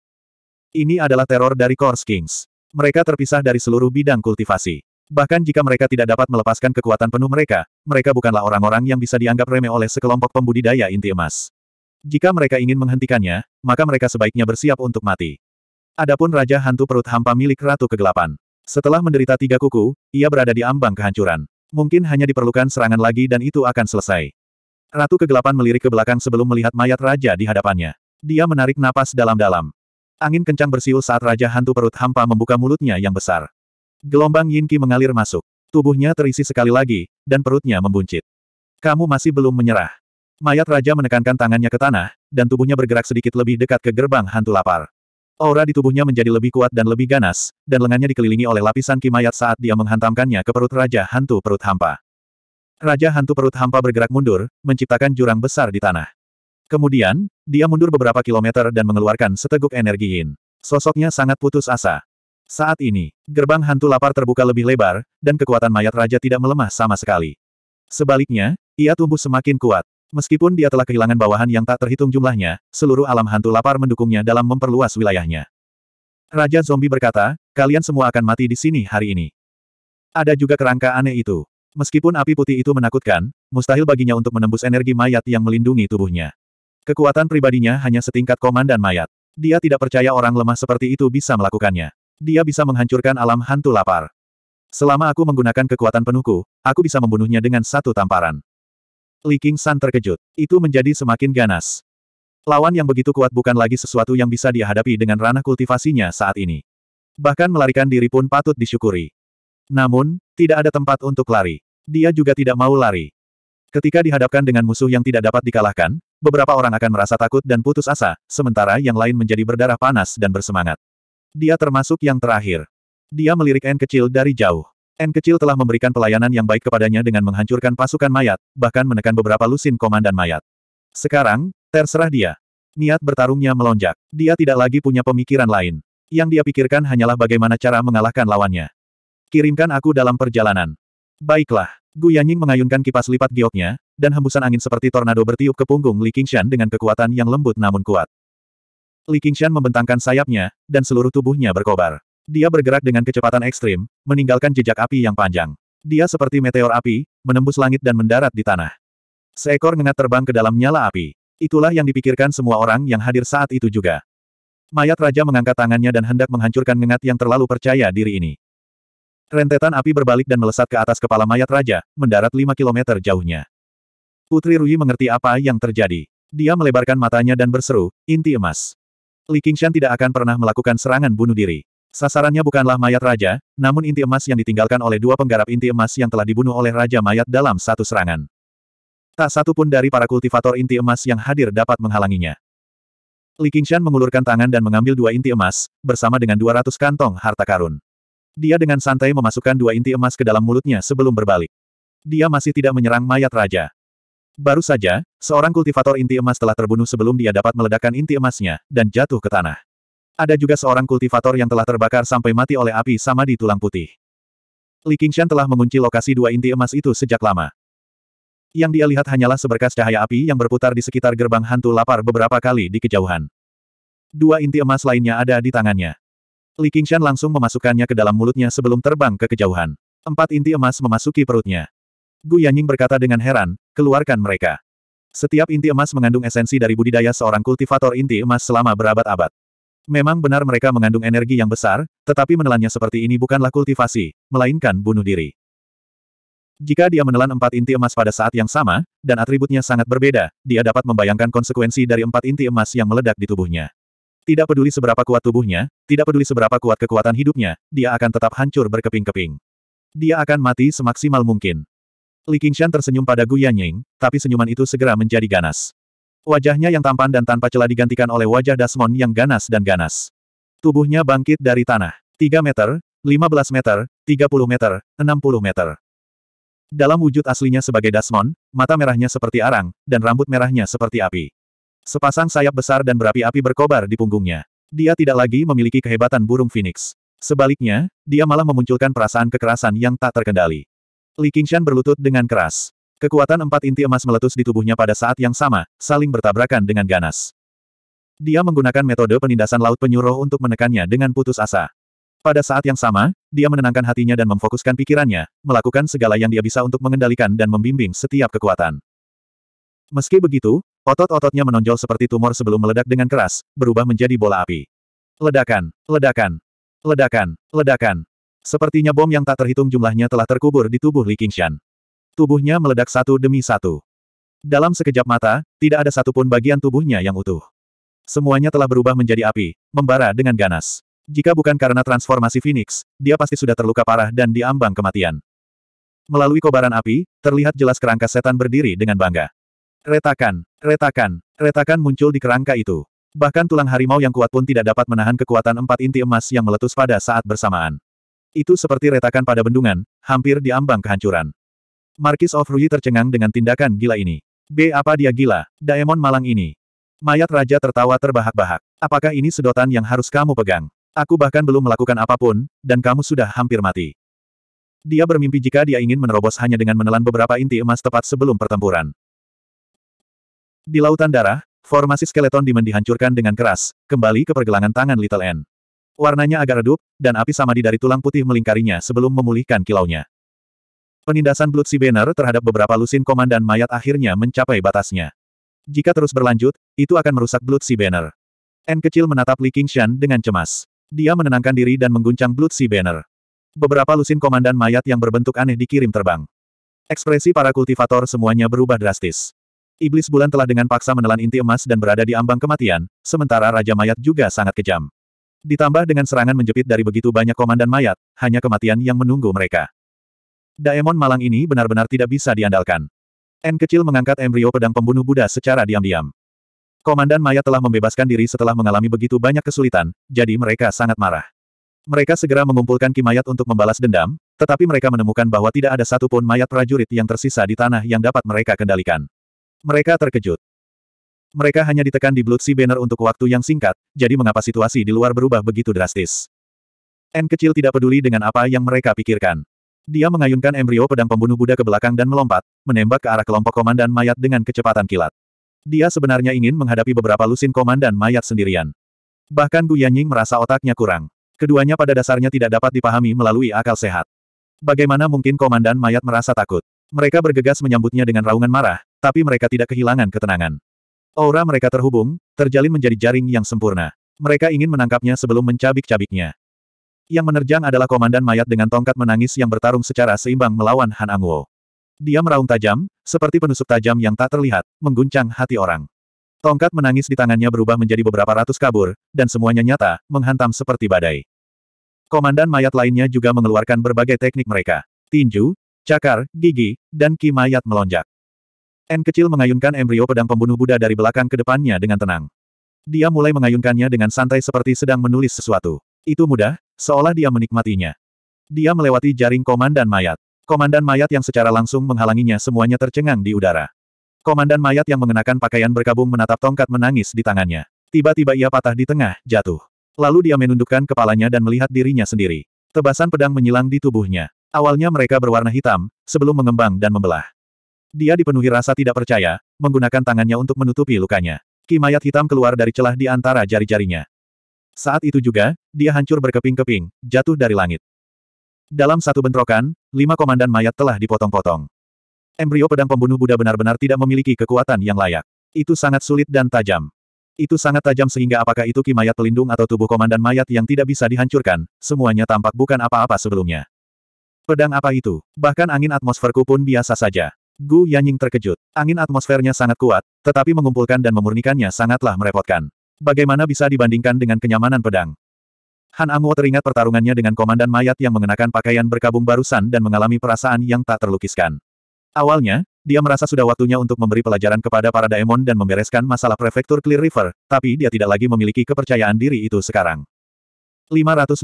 Ini adalah teror dari Kors Kings. Mereka terpisah dari seluruh bidang kultivasi. Bahkan jika mereka tidak dapat melepaskan kekuatan penuh mereka, mereka bukanlah orang-orang yang bisa dianggap remeh oleh sekelompok pembudidaya inti emas. Jika mereka ingin menghentikannya, maka mereka sebaiknya bersiap untuk mati. Adapun Raja Hantu Perut Hampa milik Ratu Kegelapan. Setelah menderita tiga kuku, ia berada di ambang kehancuran. Mungkin hanya diperlukan serangan lagi dan itu akan selesai. Ratu Kegelapan melirik ke belakang sebelum melihat mayat Raja di hadapannya. Dia menarik napas dalam-dalam. Angin kencang bersiul saat Raja Hantu Perut Hampa membuka mulutnya yang besar. Gelombang Yin Qi mengalir masuk. Tubuhnya terisi sekali lagi, dan perutnya membuncit. Kamu masih belum menyerah. Mayat raja menekankan tangannya ke tanah, dan tubuhnya bergerak sedikit lebih dekat ke gerbang hantu lapar. Aura di tubuhnya menjadi lebih kuat dan lebih ganas, dan lengannya dikelilingi oleh lapisan ki mayat saat dia menghantamkannya ke perut raja hantu perut hampa. Raja hantu perut hampa bergerak mundur, menciptakan jurang besar di tanah. Kemudian, dia mundur beberapa kilometer dan mengeluarkan seteguk energi yin. Sosoknya sangat putus asa. Saat ini, gerbang hantu lapar terbuka lebih lebar, dan kekuatan mayat raja tidak melemah sama sekali. Sebaliknya, ia tumbuh semakin kuat. Meskipun dia telah kehilangan bawahan yang tak terhitung jumlahnya, seluruh alam hantu lapar mendukungnya dalam memperluas wilayahnya. Raja Zombie berkata, kalian semua akan mati di sini hari ini. Ada juga kerangka aneh itu. Meskipun api putih itu menakutkan, mustahil baginya untuk menembus energi mayat yang melindungi tubuhnya. Kekuatan pribadinya hanya setingkat komandan mayat. Dia tidak percaya orang lemah seperti itu bisa melakukannya. Dia bisa menghancurkan alam hantu lapar. Selama aku menggunakan kekuatan penuhku, aku bisa membunuhnya dengan satu tamparan. Li King San terkejut. Itu menjadi semakin ganas. Lawan yang begitu kuat bukan lagi sesuatu yang bisa dia hadapi dengan ranah kultivasinya saat ini. Bahkan melarikan diri pun patut disyukuri. Namun, tidak ada tempat untuk lari. Dia juga tidak mau lari. Ketika dihadapkan dengan musuh yang tidak dapat dikalahkan, beberapa orang akan merasa takut dan putus asa, sementara yang lain menjadi berdarah panas dan bersemangat. Dia termasuk yang terakhir. Dia melirik N kecil dari jauh. N kecil telah memberikan pelayanan yang baik kepadanya dengan menghancurkan pasukan mayat, bahkan menekan beberapa lusin komandan mayat. Sekarang, terserah dia. Niat bertarungnya melonjak. Dia tidak lagi punya pemikiran lain. Yang dia pikirkan hanyalah bagaimana cara mengalahkan lawannya. Kirimkan aku dalam perjalanan. Baiklah. Gu Yanying mengayunkan kipas lipat gioknya, dan hembusan angin seperti tornado bertiup ke punggung Li Qingshan dengan kekuatan yang lembut namun kuat. Li Qingshan membentangkan sayapnya, dan seluruh tubuhnya berkobar. Dia bergerak dengan kecepatan ekstrim, meninggalkan jejak api yang panjang. Dia seperti meteor api, menembus langit dan mendarat di tanah. Seekor ngengat terbang ke dalam nyala api. Itulah yang dipikirkan semua orang yang hadir saat itu juga. Mayat Raja mengangkat tangannya dan hendak menghancurkan ngengat yang terlalu percaya diri ini. Rentetan api berbalik dan melesat ke atas kepala mayat raja, mendarat 5 kilometer jauhnya. Putri Rui mengerti apa yang terjadi. Dia melebarkan matanya dan berseru, inti emas. Li Qingshan tidak akan pernah melakukan serangan bunuh diri. Sasarannya bukanlah mayat raja, namun inti emas yang ditinggalkan oleh dua penggarap inti emas yang telah dibunuh oleh raja mayat dalam satu serangan. Tak satu pun dari para kultivator inti emas yang hadir dapat menghalanginya. Li Qingshan mengulurkan tangan dan mengambil dua inti emas, bersama dengan 200 kantong harta karun. Dia dengan santai memasukkan dua inti emas ke dalam mulutnya sebelum berbalik. Dia masih tidak menyerang mayat raja. Baru saja, seorang kultivator inti emas telah terbunuh sebelum dia dapat meledakkan inti emasnya, dan jatuh ke tanah. Ada juga seorang kultivator yang telah terbakar sampai mati oleh api sama di tulang putih. Li Qingshan telah mengunci lokasi dua inti emas itu sejak lama. Yang dia lihat hanyalah seberkas cahaya api yang berputar di sekitar gerbang hantu lapar beberapa kali di kejauhan. Dua inti emas lainnya ada di tangannya. Li Qingshan langsung memasukkannya ke dalam mulutnya sebelum terbang ke kejauhan. Empat inti emas memasuki perutnya. Gu Yanying berkata dengan heran, keluarkan mereka. Setiap inti emas mengandung esensi dari budidaya seorang kultivator inti emas selama berabad-abad. Memang benar mereka mengandung energi yang besar, tetapi menelannya seperti ini bukanlah kultivasi, melainkan bunuh diri. Jika dia menelan empat inti emas pada saat yang sama, dan atributnya sangat berbeda, dia dapat membayangkan konsekuensi dari empat inti emas yang meledak di tubuhnya. Tidak peduli seberapa kuat tubuhnya, tidak peduli seberapa kuat kekuatan hidupnya, dia akan tetap hancur berkeping-keping. Dia akan mati semaksimal mungkin. Li Qingshan tersenyum pada Gu Ying, tapi senyuman itu segera menjadi ganas. Wajahnya yang tampan dan tanpa celah digantikan oleh wajah Dasmon yang ganas dan ganas. Tubuhnya bangkit dari tanah. 3 meter, 15 meter, 30 meter, 60 meter. Dalam wujud aslinya sebagai Dasmon, mata merahnya seperti arang, dan rambut merahnya seperti api. Sepasang sayap besar dan berapi-api berkobar di punggungnya. Dia tidak lagi memiliki kehebatan burung phoenix. Sebaliknya, dia malah memunculkan perasaan kekerasan yang tak terkendali. Li Qingshan berlutut dengan keras. Kekuatan empat inti emas meletus di tubuhnya pada saat yang sama, saling bertabrakan dengan ganas. Dia menggunakan metode penindasan laut penyuruh untuk menekannya dengan putus asa. Pada saat yang sama, dia menenangkan hatinya dan memfokuskan pikirannya, melakukan segala yang dia bisa untuk mengendalikan dan membimbing setiap kekuatan. Meski begitu, otot-ototnya menonjol seperti tumor sebelum meledak dengan keras, berubah menjadi bola api. Ledakan, ledakan, ledakan, ledakan. Sepertinya bom yang tak terhitung jumlahnya telah terkubur di tubuh Li Qingshan. Tubuhnya meledak satu demi satu. Dalam sekejap mata, tidak ada satupun bagian tubuhnya yang utuh. Semuanya telah berubah menjadi api, membara dengan ganas. Jika bukan karena transformasi Phoenix, dia pasti sudah terluka parah dan diambang kematian. Melalui kobaran api, terlihat jelas kerangka setan berdiri dengan bangga. Retakan, retakan, retakan muncul di kerangka itu. Bahkan tulang harimau yang kuat pun tidak dapat menahan kekuatan empat inti emas yang meletus pada saat bersamaan. Itu seperti retakan pada bendungan, hampir diambang kehancuran. Markis of Rui tercengang dengan tindakan gila ini. B. Apa dia gila? Daemon malang ini. Mayat raja tertawa terbahak-bahak. Apakah ini sedotan yang harus kamu pegang? Aku bahkan belum melakukan apapun, dan kamu sudah hampir mati. Dia bermimpi jika dia ingin menerobos hanya dengan menelan beberapa inti emas tepat sebelum pertempuran. Di lautan darah, formasi skeleton Demon dihancurkan dengan keras, kembali ke pergelangan tangan Little N. Warnanya agak redup, dan api samadi dari tulang putih melingkarinya sebelum memulihkan kilaunya. Penindasan Blood Sea Banner terhadap beberapa lusin komandan mayat akhirnya mencapai batasnya. Jika terus berlanjut, itu akan merusak Blood Sea Banner. N kecil menatap Li Qingshan dengan cemas. Dia menenangkan diri dan mengguncang Blood Sea Banner. Beberapa lusin komandan mayat yang berbentuk aneh dikirim terbang. Ekspresi para kultivator semuanya berubah drastis. Iblis bulan telah dengan paksa menelan inti emas dan berada di ambang kematian, sementara Raja Mayat juga sangat kejam. Ditambah dengan serangan menjepit dari begitu banyak komandan mayat, hanya kematian yang menunggu mereka. Daemon malang ini benar-benar tidak bisa diandalkan. N kecil mengangkat embrio pedang pembunuh Buddha secara diam-diam. Komandan Maya telah membebaskan diri setelah mengalami begitu banyak kesulitan, jadi mereka sangat marah. Mereka segera mengumpulkan kimayat untuk membalas dendam, tetapi mereka menemukan bahwa tidak ada satupun mayat prajurit yang tersisa di tanah yang dapat mereka kendalikan. Mereka terkejut. Mereka hanya ditekan di Blood Sea Banner untuk waktu yang singkat, jadi mengapa situasi di luar berubah begitu drastis? N kecil tidak peduli dengan apa yang mereka pikirkan. Dia mengayunkan embrio pedang pembunuh Buddha ke belakang dan melompat, menembak ke arah kelompok komandan mayat dengan kecepatan kilat. Dia sebenarnya ingin menghadapi beberapa lusin komandan mayat sendirian. Bahkan Gu Yanying merasa otaknya kurang. Keduanya pada dasarnya tidak dapat dipahami melalui akal sehat. Bagaimana mungkin komandan mayat merasa takut? Mereka bergegas menyambutnya dengan raungan marah, tapi mereka tidak kehilangan ketenangan. Aura mereka terhubung, terjalin menjadi jaring yang sempurna. Mereka ingin menangkapnya sebelum mencabik-cabiknya. Yang menerjang adalah komandan mayat dengan tongkat menangis yang bertarung secara seimbang melawan Han Anguo. Dia meraung tajam, seperti penusuk tajam yang tak terlihat, mengguncang hati orang. Tongkat menangis di tangannya berubah menjadi beberapa ratus kabur, dan semuanya nyata, menghantam seperti badai. Komandan mayat lainnya juga mengeluarkan berbagai teknik mereka. Tinju, cakar, gigi, dan ki mayat melonjak. N kecil mengayunkan embrio pedang pembunuh Buddha dari belakang ke depannya dengan tenang. Dia mulai mengayunkannya dengan santai seperti sedang menulis sesuatu. Itu mudah, seolah dia menikmatinya. Dia melewati jaring komandan mayat. Komandan mayat yang secara langsung menghalanginya semuanya tercengang di udara. Komandan mayat yang mengenakan pakaian berkabung menatap tongkat menangis di tangannya. Tiba-tiba ia patah di tengah, jatuh. Lalu dia menundukkan kepalanya dan melihat dirinya sendiri. Tebasan pedang menyilang di tubuhnya. Awalnya mereka berwarna hitam, sebelum mengembang dan membelah. Dia dipenuhi rasa tidak percaya, menggunakan tangannya untuk menutupi lukanya. Ki mayat hitam keluar dari celah di antara jari-jarinya. Saat itu juga, dia hancur berkeping-keping, jatuh dari langit. Dalam satu bentrokan, lima komandan mayat telah dipotong-potong. Embrio pedang pembunuh Buddha benar-benar tidak memiliki kekuatan yang layak. Itu sangat sulit dan tajam. Itu sangat tajam sehingga apakah itu ki mayat pelindung atau tubuh komandan mayat yang tidak bisa dihancurkan, semuanya tampak bukan apa-apa sebelumnya. Pedang apa itu? Bahkan angin atmosferku pun biasa saja. Gu Yanying terkejut. Angin atmosfernya sangat kuat, tetapi mengumpulkan dan memurnikannya sangatlah merepotkan. Bagaimana bisa dibandingkan dengan kenyamanan pedang? Han Anguo teringat pertarungannya dengan komandan mayat yang mengenakan pakaian berkabung barusan dan mengalami perasaan yang tak terlukiskan. Awalnya, dia merasa sudah waktunya untuk memberi pelajaran kepada para daemon dan membereskan masalah prefektur Clear River, tapi dia tidak lagi memiliki kepercayaan diri itu sekarang. 554.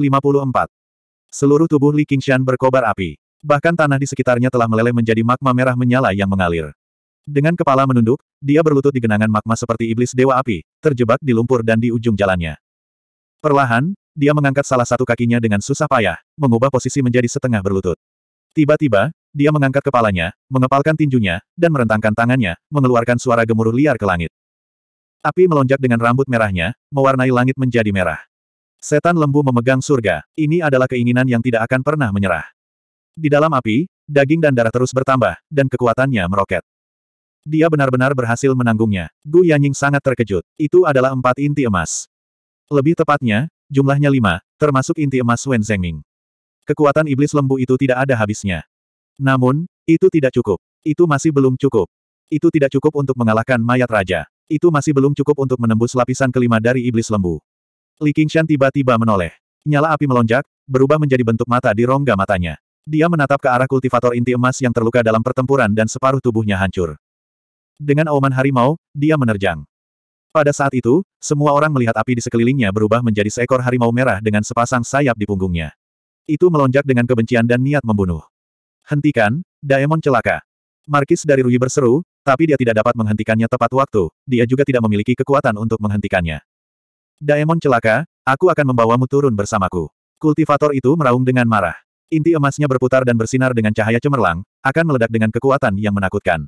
Seluruh tubuh Li Qingshan berkobar api. Bahkan tanah di sekitarnya telah meleleh menjadi magma merah menyala yang mengalir. Dengan kepala menunduk, dia berlutut di genangan magma seperti iblis dewa api, terjebak di lumpur dan di ujung jalannya. Perlahan, dia mengangkat salah satu kakinya dengan susah payah, mengubah posisi menjadi setengah berlutut. Tiba-tiba, dia mengangkat kepalanya, mengepalkan tinjunya, dan merentangkan tangannya, mengeluarkan suara gemuruh liar ke langit. Api melonjak dengan rambut merahnya, mewarnai langit menjadi merah. Setan lembu memegang surga, ini adalah keinginan yang tidak akan pernah menyerah. Di dalam api, daging dan darah terus bertambah, dan kekuatannya meroket. Dia benar-benar berhasil menanggungnya. Gu Yanying sangat terkejut. Itu adalah empat inti emas. Lebih tepatnya, jumlahnya lima, termasuk inti emas Wen Zengming. Kekuatan iblis lembu itu tidak ada habisnya. Namun, itu tidak cukup. Itu masih belum cukup. Itu tidak cukup untuk mengalahkan mayat raja. Itu masih belum cukup untuk menembus lapisan kelima dari iblis lembu. Li Qingshan tiba-tiba menoleh. Nyala api melonjak, berubah menjadi bentuk mata di rongga matanya. Dia menatap ke arah kultivator inti emas yang terluka dalam pertempuran dan separuh tubuhnya hancur. Dengan auman harimau, dia menerjang. Pada saat itu, semua orang melihat api di sekelilingnya berubah menjadi seekor harimau merah dengan sepasang sayap di punggungnya. Itu melonjak dengan kebencian dan niat membunuh. Hentikan, Daemon celaka. Markis dari Rui berseru, tapi dia tidak dapat menghentikannya tepat waktu, dia juga tidak memiliki kekuatan untuk menghentikannya. Daemon celaka, aku akan membawamu turun bersamaku. Kultivator itu meraung dengan marah. Inti emasnya berputar dan bersinar dengan cahaya cemerlang, akan meledak dengan kekuatan yang menakutkan.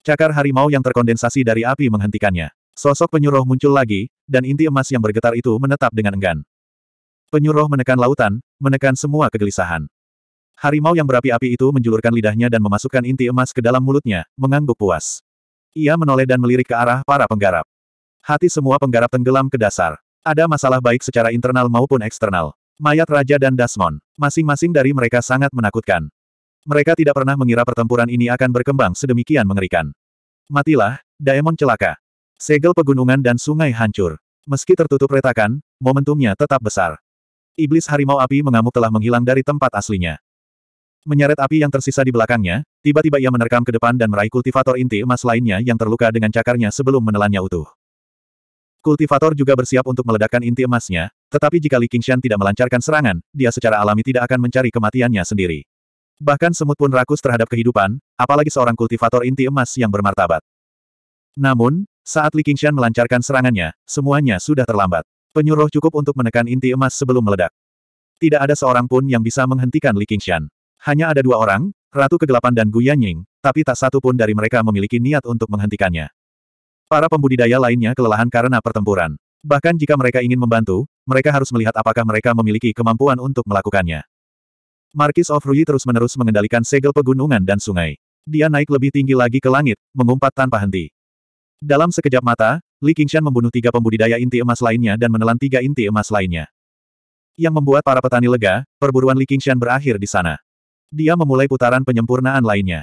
Cakar harimau yang terkondensasi dari api menghentikannya. Sosok penyuruh muncul lagi, dan inti emas yang bergetar itu menetap dengan enggan. Penyuruh menekan lautan, menekan semua kegelisahan. Harimau yang berapi-api itu menjulurkan lidahnya dan memasukkan inti emas ke dalam mulutnya, mengangguk puas. Ia menoleh dan melirik ke arah para penggarap. Hati semua penggarap tenggelam ke dasar. Ada masalah baik secara internal maupun eksternal. Mayat Raja dan Dasmon. Masing-masing dari mereka sangat menakutkan. Mereka tidak pernah mengira pertempuran ini akan berkembang sedemikian mengerikan. Matilah, Daemon celaka. Segel pegunungan dan sungai hancur. Meski tertutup retakan, momentumnya tetap besar. Iblis harimau api mengamuk telah menghilang dari tempat aslinya. Menyeret api yang tersisa di belakangnya, tiba-tiba ia menerkam ke depan dan meraih kultivator inti emas lainnya yang terluka dengan cakarnya sebelum menelannya utuh. Kultivator juga bersiap untuk meledakkan inti emasnya, tetapi jika Li Qingshan tidak melancarkan serangan, dia secara alami tidak akan mencari kematiannya sendiri. Bahkan semut pun rakus terhadap kehidupan, apalagi seorang kultivator inti emas yang bermartabat. Namun, saat Li Qingshan melancarkan serangannya, semuanya sudah terlambat. Penyuruh cukup untuk menekan inti emas sebelum meledak. Tidak ada seorang pun yang bisa menghentikan Li Qingshan. Hanya ada dua orang, Ratu Kegelapan dan Gu Yanying, tapi tak satu pun dari mereka memiliki niat untuk menghentikannya. Para pembudidaya lainnya kelelahan karena pertempuran. Bahkan jika mereka ingin membantu, mereka harus melihat apakah mereka memiliki kemampuan untuk melakukannya. Markis of Rui terus-menerus mengendalikan segel pegunungan dan sungai. Dia naik lebih tinggi lagi ke langit, mengumpat tanpa henti. Dalam sekejap mata, Li Qingshan membunuh tiga pembudidaya inti emas lainnya dan menelan tiga inti emas lainnya. Yang membuat para petani lega, perburuan Li Qingshan berakhir di sana. Dia memulai putaran penyempurnaan lainnya.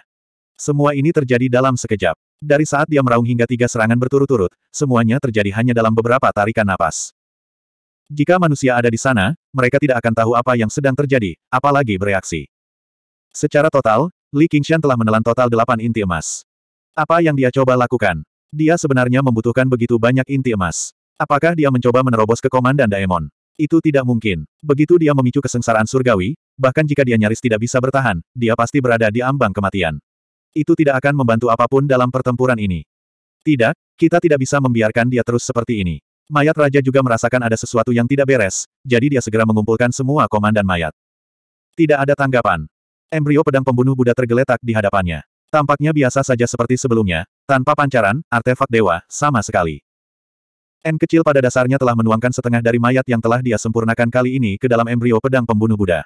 Semua ini terjadi dalam sekejap. Dari saat dia meraung hingga tiga serangan berturut-turut, semuanya terjadi hanya dalam beberapa tarikan napas. Jika manusia ada di sana, mereka tidak akan tahu apa yang sedang terjadi, apalagi bereaksi. Secara total, Li Qingshan telah menelan total delapan inti emas. Apa yang dia coba lakukan? Dia sebenarnya membutuhkan begitu banyak inti emas. Apakah dia mencoba menerobos ke Komandan Daemon? Itu tidak mungkin. Begitu dia memicu kesengsaraan surgawi, bahkan jika dia nyaris tidak bisa bertahan, dia pasti berada di ambang kematian. Itu tidak akan membantu apapun dalam pertempuran ini. Tidak, kita tidak bisa membiarkan dia terus seperti ini. Mayat raja juga merasakan ada sesuatu yang tidak beres, jadi dia segera mengumpulkan semua komandan mayat. Tidak ada tanggapan. Embrio pedang pembunuh Buddha tergeletak di hadapannya. Tampaknya biasa saja seperti sebelumnya, tanpa pancaran, artefak dewa, sama sekali. N kecil pada dasarnya telah menuangkan setengah dari mayat yang telah dia sempurnakan kali ini ke dalam embrio pedang pembunuh Buddha.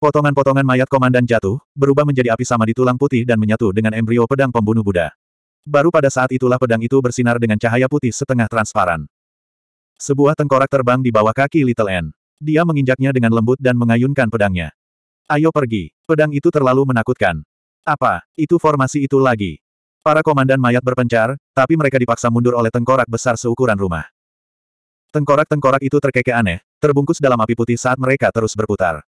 Potongan-potongan mayat komandan jatuh, berubah menjadi api sama di tulang putih dan menyatu dengan embrio pedang pembunuh Buddha. Baru pada saat itulah pedang itu bersinar dengan cahaya putih setengah transparan. Sebuah tengkorak terbang di bawah kaki Little N. Dia menginjaknya dengan lembut dan mengayunkan pedangnya. Ayo pergi. Pedang itu terlalu menakutkan. Apa? Itu formasi itu lagi. Para komandan mayat berpencar, tapi mereka dipaksa mundur oleh tengkorak besar seukuran rumah. Tengkorak-tengkorak itu terkekeh aneh, terbungkus dalam api putih saat mereka terus berputar.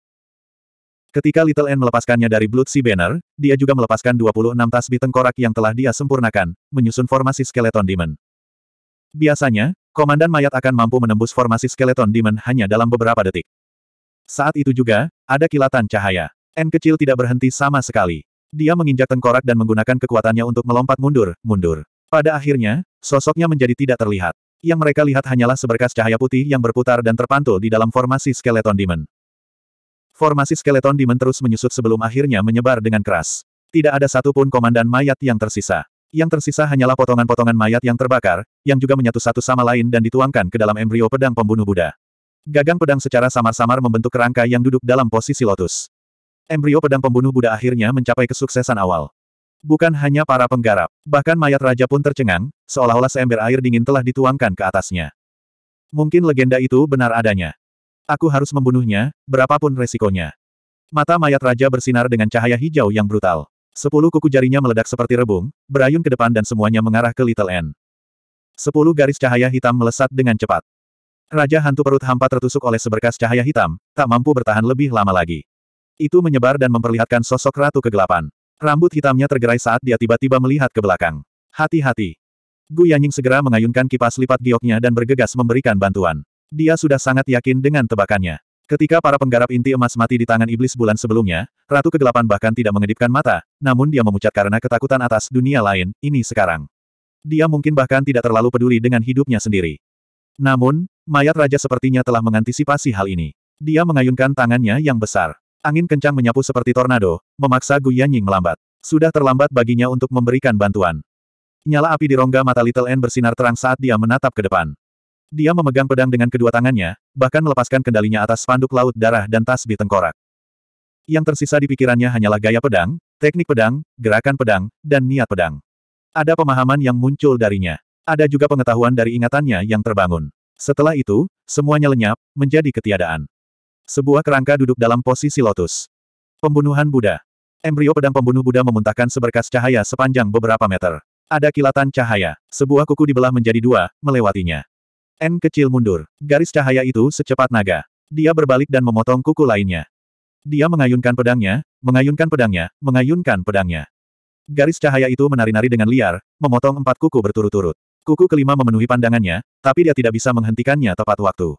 Ketika Little N melepaskannya dari Blood Sea Banner, dia juga melepaskan 26 tasbih tengkorak yang telah dia sempurnakan, menyusun formasi skeleton demon. Biasanya, komandan mayat akan mampu menembus formasi skeleton demon hanya dalam beberapa detik. Saat itu juga, ada kilatan cahaya. N kecil tidak berhenti sama sekali. Dia menginjak tengkorak dan menggunakan kekuatannya untuk melompat mundur, mundur. Pada akhirnya, sosoknya menjadi tidak terlihat. Yang mereka lihat hanyalah seberkas cahaya putih yang berputar dan terpantul di dalam formasi skeleton demon. Formasi skeleton Demon terus menyusut sebelum akhirnya menyebar dengan keras. Tidak ada satupun komandan mayat yang tersisa. Yang tersisa hanyalah potongan-potongan mayat yang terbakar, yang juga menyatu satu sama lain dan dituangkan ke dalam embrio pedang pembunuh Buddha. Gagang pedang secara samar-samar membentuk kerangka yang duduk dalam posisi lotus. Embrio pedang pembunuh Buddha akhirnya mencapai kesuksesan awal. Bukan hanya para penggarap, bahkan mayat raja pun tercengang, seolah-olah seember air dingin telah dituangkan ke atasnya. Mungkin legenda itu benar adanya. Aku harus membunuhnya, berapapun resikonya. Mata mayat raja bersinar dengan cahaya hijau yang brutal. Sepuluh kuku jarinya meledak seperti rebung, berayun ke depan dan semuanya mengarah ke Little N. Sepuluh garis cahaya hitam melesat dengan cepat. Raja hantu perut hampa tertusuk oleh seberkas cahaya hitam, tak mampu bertahan lebih lama lagi. Itu menyebar dan memperlihatkan sosok ratu kegelapan. Rambut hitamnya tergerai saat dia tiba-tiba melihat ke belakang. Hati-hati. Gu Yanying segera mengayunkan kipas lipat gioknya dan bergegas memberikan bantuan. Dia sudah sangat yakin dengan tebakannya. Ketika para penggarap inti emas mati di tangan iblis bulan sebelumnya, Ratu Kegelapan bahkan tidak mengedipkan mata, namun dia memucat karena ketakutan atas dunia lain, ini sekarang. Dia mungkin bahkan tidak terlalu peduli dengan hidupnya sendiri. Namun, mayat raja sepertinya telah mengantisipasi hal ini. Dia mengayunkan tangannya yang besar. Angin kencang menyapu seperti tornado, memaksa Gu Yanying melambat. Sudah terlambat baginya untuk memberikan bantuan. Nyala api di rongga mata Little N bersinar terang saat dia menatap ke depan. Dia memegang pedang dengan kedua tangannya, bahkan melepaskan kendalinya atas spanduk laut darah dan tas tasbih tengkorak. Yang tersisa di pikirannya hanyalah gaya pedang, teknik pedang, gerakan pedang, dan niat pedang. Ada pemahaman yang muncul darinya. Ada juga pengetahuan dari ingatannya yang terbangun. Setelah itu, semuanya lenyap, menjadi ketiadaan. Sebuah kerangka duduk dalam posisi lotus. Pembunuhan Buddha. Embrio pedang pembunuh Buddha memuntahkan seberkas cahaya sepanjang beberapa meter. Ada kilatan cahaya. Sebuah kuku dibelah menjadi dua, melewatinya. N kecil mundur. Garis cahaya itu secepat naga. Dia berbalik dan memotong kuku lainnya. Dia mengayunkan pedangnya, mengayunkan pedangnya, mengayunkan pedangnya. Garis cahaya itu menari-nari dengan liar, memotong empat kuku berturut-turut. Kuku kelima memenuhi pandangannya, tapi dia tidak bisa menghentikannya tepat waktu.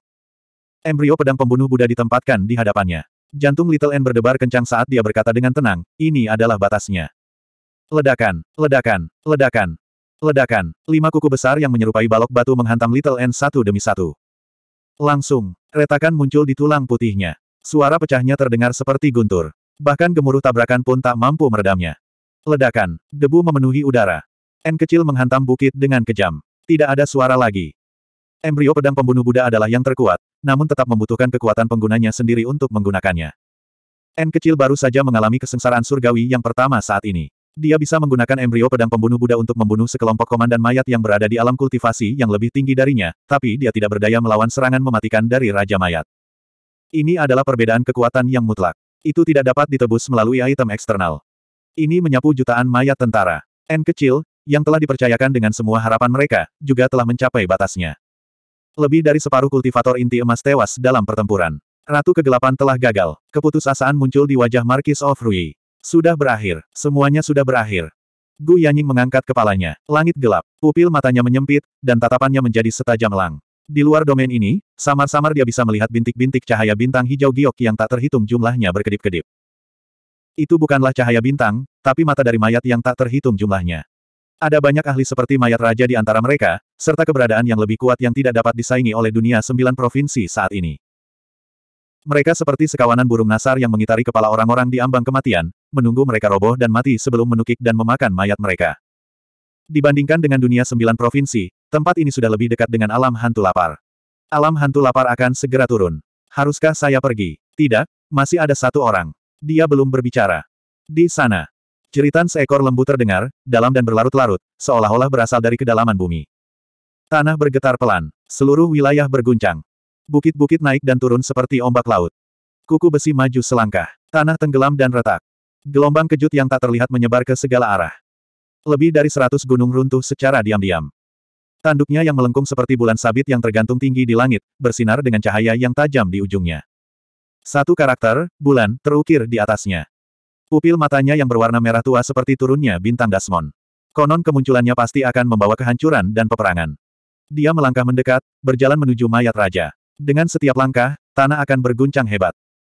Embrio pedang pembunuh Buddha ditempatkan di hadapannya. Jantung Little N berdebar kencang saat dia berkata dengan tenang, ini adalah batasnya. Ledakan, ledakan, ledakan. Ledakan. Lima kuku besar yang menyerupai balok batu menghantam Little N satu demi satu. Langsung, retakan muncul di tulang putihnya. Suara pecahnya terdengar seperti guntur. Bahkan gemuruh tabrakan pun tak mampu meredamnya. Ledakan. Debu memenuhi udara. N kecil menghantam bukit dengan kejam. Tidak ada suara lagi. Embrio pedang pembunuh Buddha adalah yang terkuat, namun tetap membutuhkan kekuatan penggunanya sendiri untuk menggunakannya. N kecil baru saja mengalami kesengsaraan surgawi yang pertama saat ini. Dia bisa menggunakan embrio pedang pembunuh Buddha untuk membunuh sekelompok komandan mayat yang berada di alam kultivasi yang lebih tinggi darinya, tapi dia tidak berdaya melawan serangan mematikan dari Raja Mayat. Ini adalah perbedaan kekuatan yang mutlak. Itu tidak dapat ditebus melalui item eksternal. Ini menyapu jutaan mayat tentara. N kecil, yang telah dipercayakan dengan semua harapan mereka, juga telah mencapai batasnya. Lebih dari separuh kultivator inti emas tewas dalam pertempuran. Ratu kegelapan telah gagal. Keputusasaan muncul di wajah Markis of Rui. Sudah berakhir, semuanya sudah berakhir. Gu Yanying mengangkat kepalanya, langit gelap, pupil matanya menyempit, dan tatapannya menjadi setajam lang. Di luar domain ini, samar-samar dia bisa melihat bintik-bintik cahaya bintang hijau giok yang tak terhitung jumlahnya berkedip-kedip. Itu bukanlah cahaya bintang, tapi mata dari mayat yang tak terhitung jumlahnya. Ada banyak ahli seperti mayat raja di antara mereka, serta keberadaan yang lebih kuat yang tidak dapat disaingi oleh dunia sembilan provinsi saat ini. Mereka seperti sekawanan burung nasar yang mengitari kepala orang-orang di ambang kematian, menunggu mereka roboh dan mati sebelum menukik dan memakan mayat mereka. Dibandingkan dengan dunia sembilan provinsi, tempat ini sudah lebih dekat dengan alam hantu lapar. Alam hantu lapar akan segera turun. Haruskah saya pergi? Tidak, masih ada satu orang. Dia belum berbicara. Di sana. Jeritan seekor lembu terdengar, dalam dan berlarut-larut, seolah-olah berasal dari kedalaman bumi. Tanah bergetar pelan. Seluruh wilayah berguncang. Bukit-bukit naik dan turun seperti ombak laut. Kuku besi maju selangkah. Tanah tenggelam dan retak. Gelombang kejut yang tak terlihat menyebar ke segala arah. Lebih dari seratus gunung runtuh secara diam-diam. Tanduknya yang melengkung seperti bulan sabit yang tergantung tinggi di langit, bersinar dengan cahaya yang tajam di ujungnya. Satu karakter, bulan, terukir di atasnya. Pupil matanya yang berwarna merah tua seperti turunnya bintang Dasmon. Konon kemunculannya pasti akan membawa kehancuran dan peperangan. Dia melangkah mendekat, berjalan menuju mayat raja. Dengan setiap langkah, tanah akan berguncang hebat.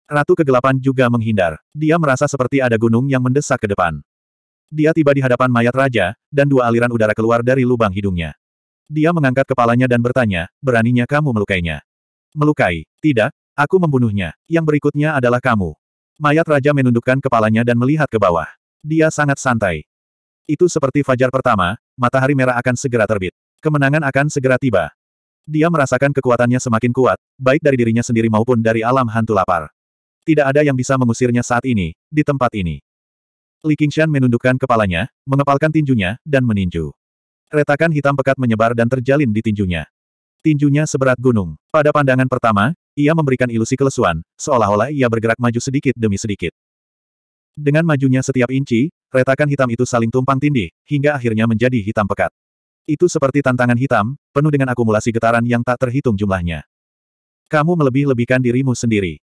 Ratu kegelapan juga menghindar. Dia merasa seperti ada gunung yang mendesak ke depan. Dia tiba di hadapan mayat raja, dan dua aliran udara keluar dari lubang hidungnya. Dia mengangkat kepalanya dan bertanya, beraninya kamu melukainya? Melukai? Tidak, aku membunuhnya. Yang berikutnya adalah kamu. Mayat raja menundukkan kepalanya dan melihat ke bawah. Dia sangat santai. Itu seperti fajar pertama, matahari merah akan segera terbit. Kemenangan akan segera tiba. Dia merasakan kekuatannya semakin kuat, baik dari dirinya sendiri maupun dari alam hantu lapar. Tidak ada yang bisa mengusirnya saat ini, di tempat ini. Li Qingshan menundukkan kepalanya, mengepalkan tinjunya, dan meninju. Retakan hitam pekat menyebar dan terjalin di tinjunya. Tinjunya seberat gunung. Pada pandangan pertama, ia memberikan ilusi kelesuan, seolah-olah ia bergerak maju sedikit demi sedikit. Dengan majunya setiap inci, retakan hitam itu saling tumpang tindih, hingga akhirnya menjadi hitam pekat. Itu seperti tantangan hitam, penuh dengan akumulasi getaran yang tak terhitung jumlahnya. Kamu melebih-lebihkan dirimu sendiri.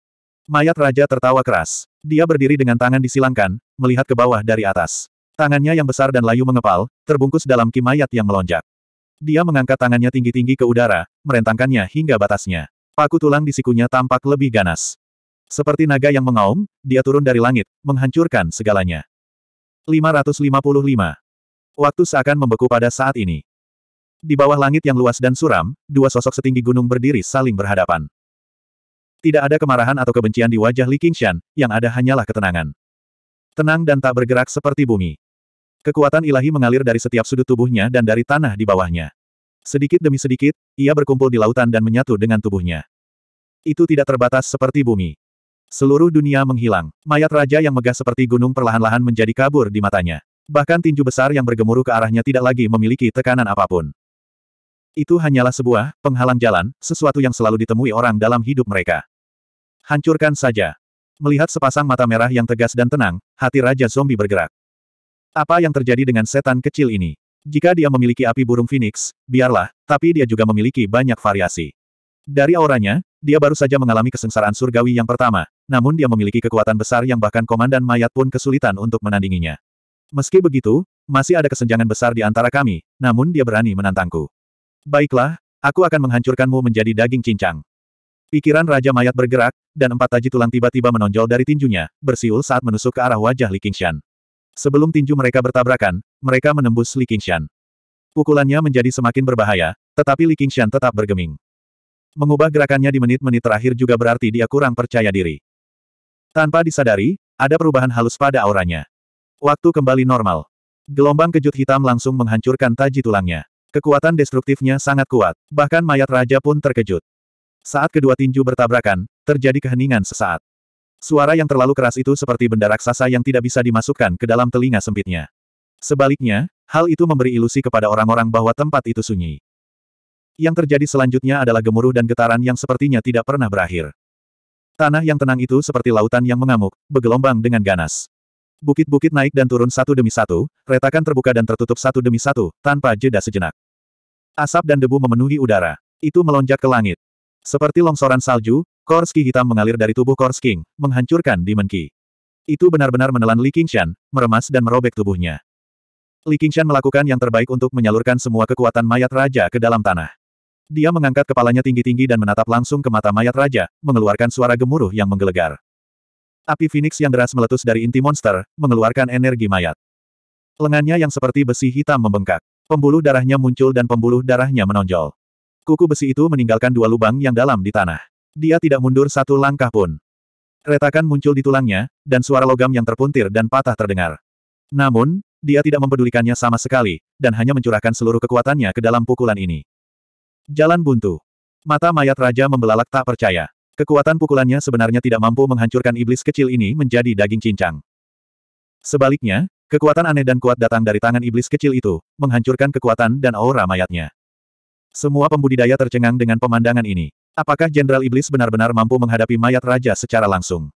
Mayat raja tertawa keras. Dia berdiri dengan tangan disilangkan, melihat ke bawah dari atas. Tangannya yang besar dan layu mengepal, terbungkus dalam ki mayat yang melonjak. Dia mengangkat tangannya tinggi-tinggi ke udara, merentangkannya hingga batasnya. Paku tulang di sikunya tampak lebih ganas. Seperti naga yang mengaum, dia turun dari langit, menghancurkan segalanya. 555 Waktu seakan membeku pada saat ini. Di bawah langit yang luas dan suram, dua sosok setinggi gunung berdiri saling berhadapan. Tidak ada kemarahan atau kebencian di wajah Li Qingshan, yang ada hanyalah ketenangan. Tenang dan tak bergerak seperti bumi. Kekuatan ilahi mengalir dari setiap sudut tubuhnya dan dari tanah di bawahnya. Sedikit demi sedikit, ia berkumpul di lautan dan menyatu dengan tubuhnya. Itu tidak terbatas seperti bumi. Seluruh dunia menghilang. Mayat raja yang megah seperti gunung perlahan-lahan menjadi kabur di matanya. Bahkan tinju besar yang bergemuruh ke arahnya tidak lagi memiliki tekanan apapun. Itu hanyalah sebuah penghalang jalan, sesuatu yang selalu ditemui orang dalam hidup mereka. Hancurkan saja. Melihat sepasang mata merah yang tegas dan tenang, hati Raja Zombie bergerak. Apa yang terjadi dengan setan kecil ini? Jika dia memiliki api burung phoenix, biarlah, tapi dia juga memiliki banyak variasi. Dari auranya, dia baru saja mengalami kesengsaraan surgawi yang pertama, namun dia memiliki kekuatan besar yang bahkan komandan mayat pun kesulitan untuk menandinginya. Meski begitu, masih ada kesenjangan besar di antara kami, namun dia berani menantangku. Baiklah, aku akan menghancurkanmu menjadi daging cincang. Pikiran Raja Mayat bergerak, dan empat taji tulang tiba-tiba menonjol dari tinjunya, bersiul saat menusuk ke arah wajah Li Qingshan. Sebelum tinju mereka bertabrakan, mereka menembus Li Qingshan. Pukulannya menjadi semakin berbahaya, tetapi Li Qingshan tetap bergeming. Mengubah gerakannya di menit-menit terakhir juga berarti dia kurang percaya diri. Tanpa disadari, ada perubahan halus pada auranya. Waktu kembali normal. Gelombang kejut hitam langsung menghancurkan taji tulangnya. Kekuatan destruktifnya sangat kuat, bahkan mayat raja pun terkejut. Saat kedua tinju bertabrakan, terjadi keheningan sesaat. Suara yang terlalu keras itu seperti benda raksasa yang tidak bisa dimasukkan ke dalam telinga sempitnya. Sebaliknya, hal itu memberi ilusi kepada orang-orang bahwa tempat itu sunyi. Yang terjadi selanjutnya adalah gemuruh dan getaran yang sepertinya tidak pernah berakhir. Tanah yang tenang itu seperti lautan yang mengamuk, bergelombang dengan ganas. Bukit-bukit naik dan turun satu demi satu, retakan terbuka dan tertutup satu demi satu, tanpa jeda sejenak. Asap dan debu memenuhi udara. Itu melonjak ke langit. Seperti longsoran salju, Korski hitam mengalir dari tubuh Korsking, menghancurkan Demon Ki. Itu benar-benar menelan Li Qingshan, meremas dan merobek tubuhnya. Li Qingshan melakukan yang terbaik untuk menyalurkan semua kekuatan mayat raja ke dalam tanah. Dia mengangkat kepalanya tinggi-tinggi dan menatap langsung ke mata mayat raja, mengeluarkan suara gemuruh yang menggelegar. Api Phoenix yang deras meletus dari inti monster, mengeluarkan energi mayat. Lengannya yang seperti besi hitam membengkak. Pembuluh darahnya muncul dan pembuluh darahnya menonjol. Kuku besi itu meninggalkan dua lubang yang dalam di tanah. Dia tidak mundur satu langkah pun. Retakan muncul di tulangnya, dan suara logam yang terpuntir dan patah terdengar. Namun, dia tidak mempedulikannya sama sekali, dan hanya mencurahkan seluruh kekuatannya ke dalam pukulan ini. Jalan buntu. Mata mayat raja membelalak tak percaya. Kekuatan pukulannya sebenarnya tidak mampu menghancurkan iblis kecil ini menjadi daging cincang. Sebaliknya, kekuatan aneh dan kuat datang dari tangan iblis kecil itu, menghancurkan kekuatan dan aura mayatnya. Semua pembudidaya tercengang dengan pemandangan ini. Apakah Jenderal Iblis benar-benar mampu menghadapi mayat raja secara langsung?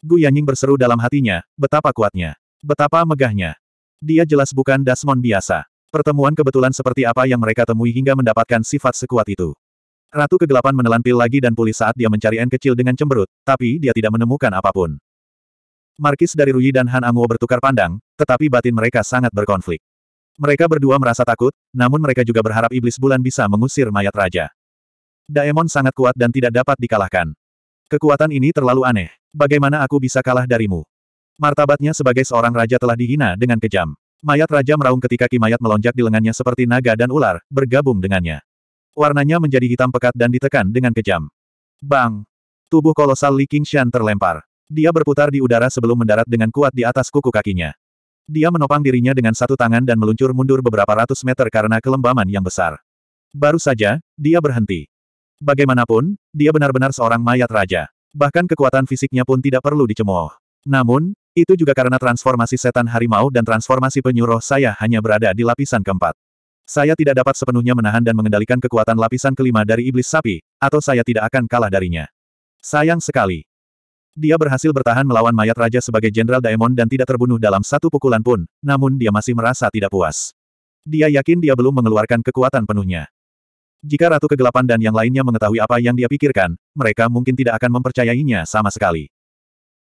Gu Yanying berseru dalam hatinya, betapa kuatnya. Betapa megahnya. Dia jelas bukan Dasmon biasa. Pertemuan kebetulan seperti apa yang mereka temui hingga mendapatkan sifat sekuat itu. Ratu kegelapan menelan pil lagi dan pulih saat dia mencari N kecil dengan cemberut, tapi dia tidak menemukan apapun. Markis dari Rui dan Han Anguo bertukar pandang, tetapi batin mereka sangat berkonflik. Mereka berdua merasa takut, namun mereka juga berharap iblis bulan bisa mengusir mayat raja. Daemon sangat kuat dan tidak dapat dikalahkan. Kekuatan ini terlalu aneh. Bagaimana aku bisa kalah darimu? Martabatnya sebagai seorang raja telah dihina dengan kejam. Mayat raja meraung ketika ki mayat melonjak di lengannya seperti naga dan ular, bergabung dengannya warnanya menjadi hitam pekat dan ditekan dengan kejam. Bang! Tubuh kolosal Li Qingshan terlempar. Dia berputar di udara sebelum mendarat dengan kuat di atas kuku kakinya. Dia menopang dirinya dengan satu tangan dan meluncur mundur beberapa ratus meter karena kelembaman yang besar. Baru saja, dia berhenti. Bagaimanapun, dia benar-benar seorang mayat raja. Bahkan kekuatan fisiknya pun tidak perlu dicemooh. Namun, itu juga karena transformasi setan harimau dan transformasi penyuruh saya hanya berada di lapisan keempat. Saya tidak dapat sepenuhnya menahan dan mengendalikan kekuatan lapisan kelima dari iblis sapi, atau saya tidak akan kalah darinya. Sayang sekali. Dia berhasil bertahan melawan mayat raja sebagai Jenderal Daemon dan tidak terbunuh dalam satu pukulan pun, namun dia masih merasa tidak puas. Dia yakin dia belum mengeluarkan kekuatan penuhnya. Jika Ratu Kegelapan dan yang lainnya mengetahui apa yang dia pikirkan, mereka mungkin tidak akan mempercayainya sama sekali.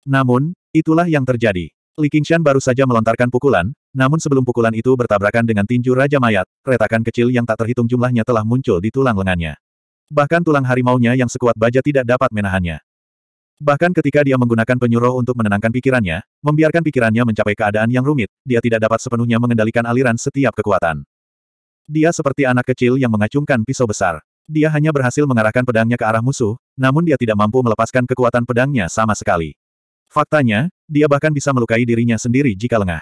Namun, itulah yang terjadi. Li Qingshan baru saja melontarkan pukulan, namun sebelum pukulan itu bertabrakan dengan tinju Raja Mayat, retakan kecil yang tak terhitung jumlahnya telah muncul di tulang lengannya. Bahkan tulang harimaunya yang sekuat baja tidak dapat menahannya. Bahkan ketika dia menggunakan penyuruh untuk menenangkan pikirannya, membiarkan pikirannya mencapai keadaan yang rumit, dia tidak dapat sepenuhnya mengendalikan aliran setiap kekuatan. Dia seperti anak kecil yang mengacungkan pisau besar. Dia hanya berhasil mengarahkan pedangnya ke arah musuh, namun dia tidak mampu melepaskan kekuatan pedangnya sama sekali. Faktanya, dia bahkan bisa melukai dirinya sendiri jika lengah.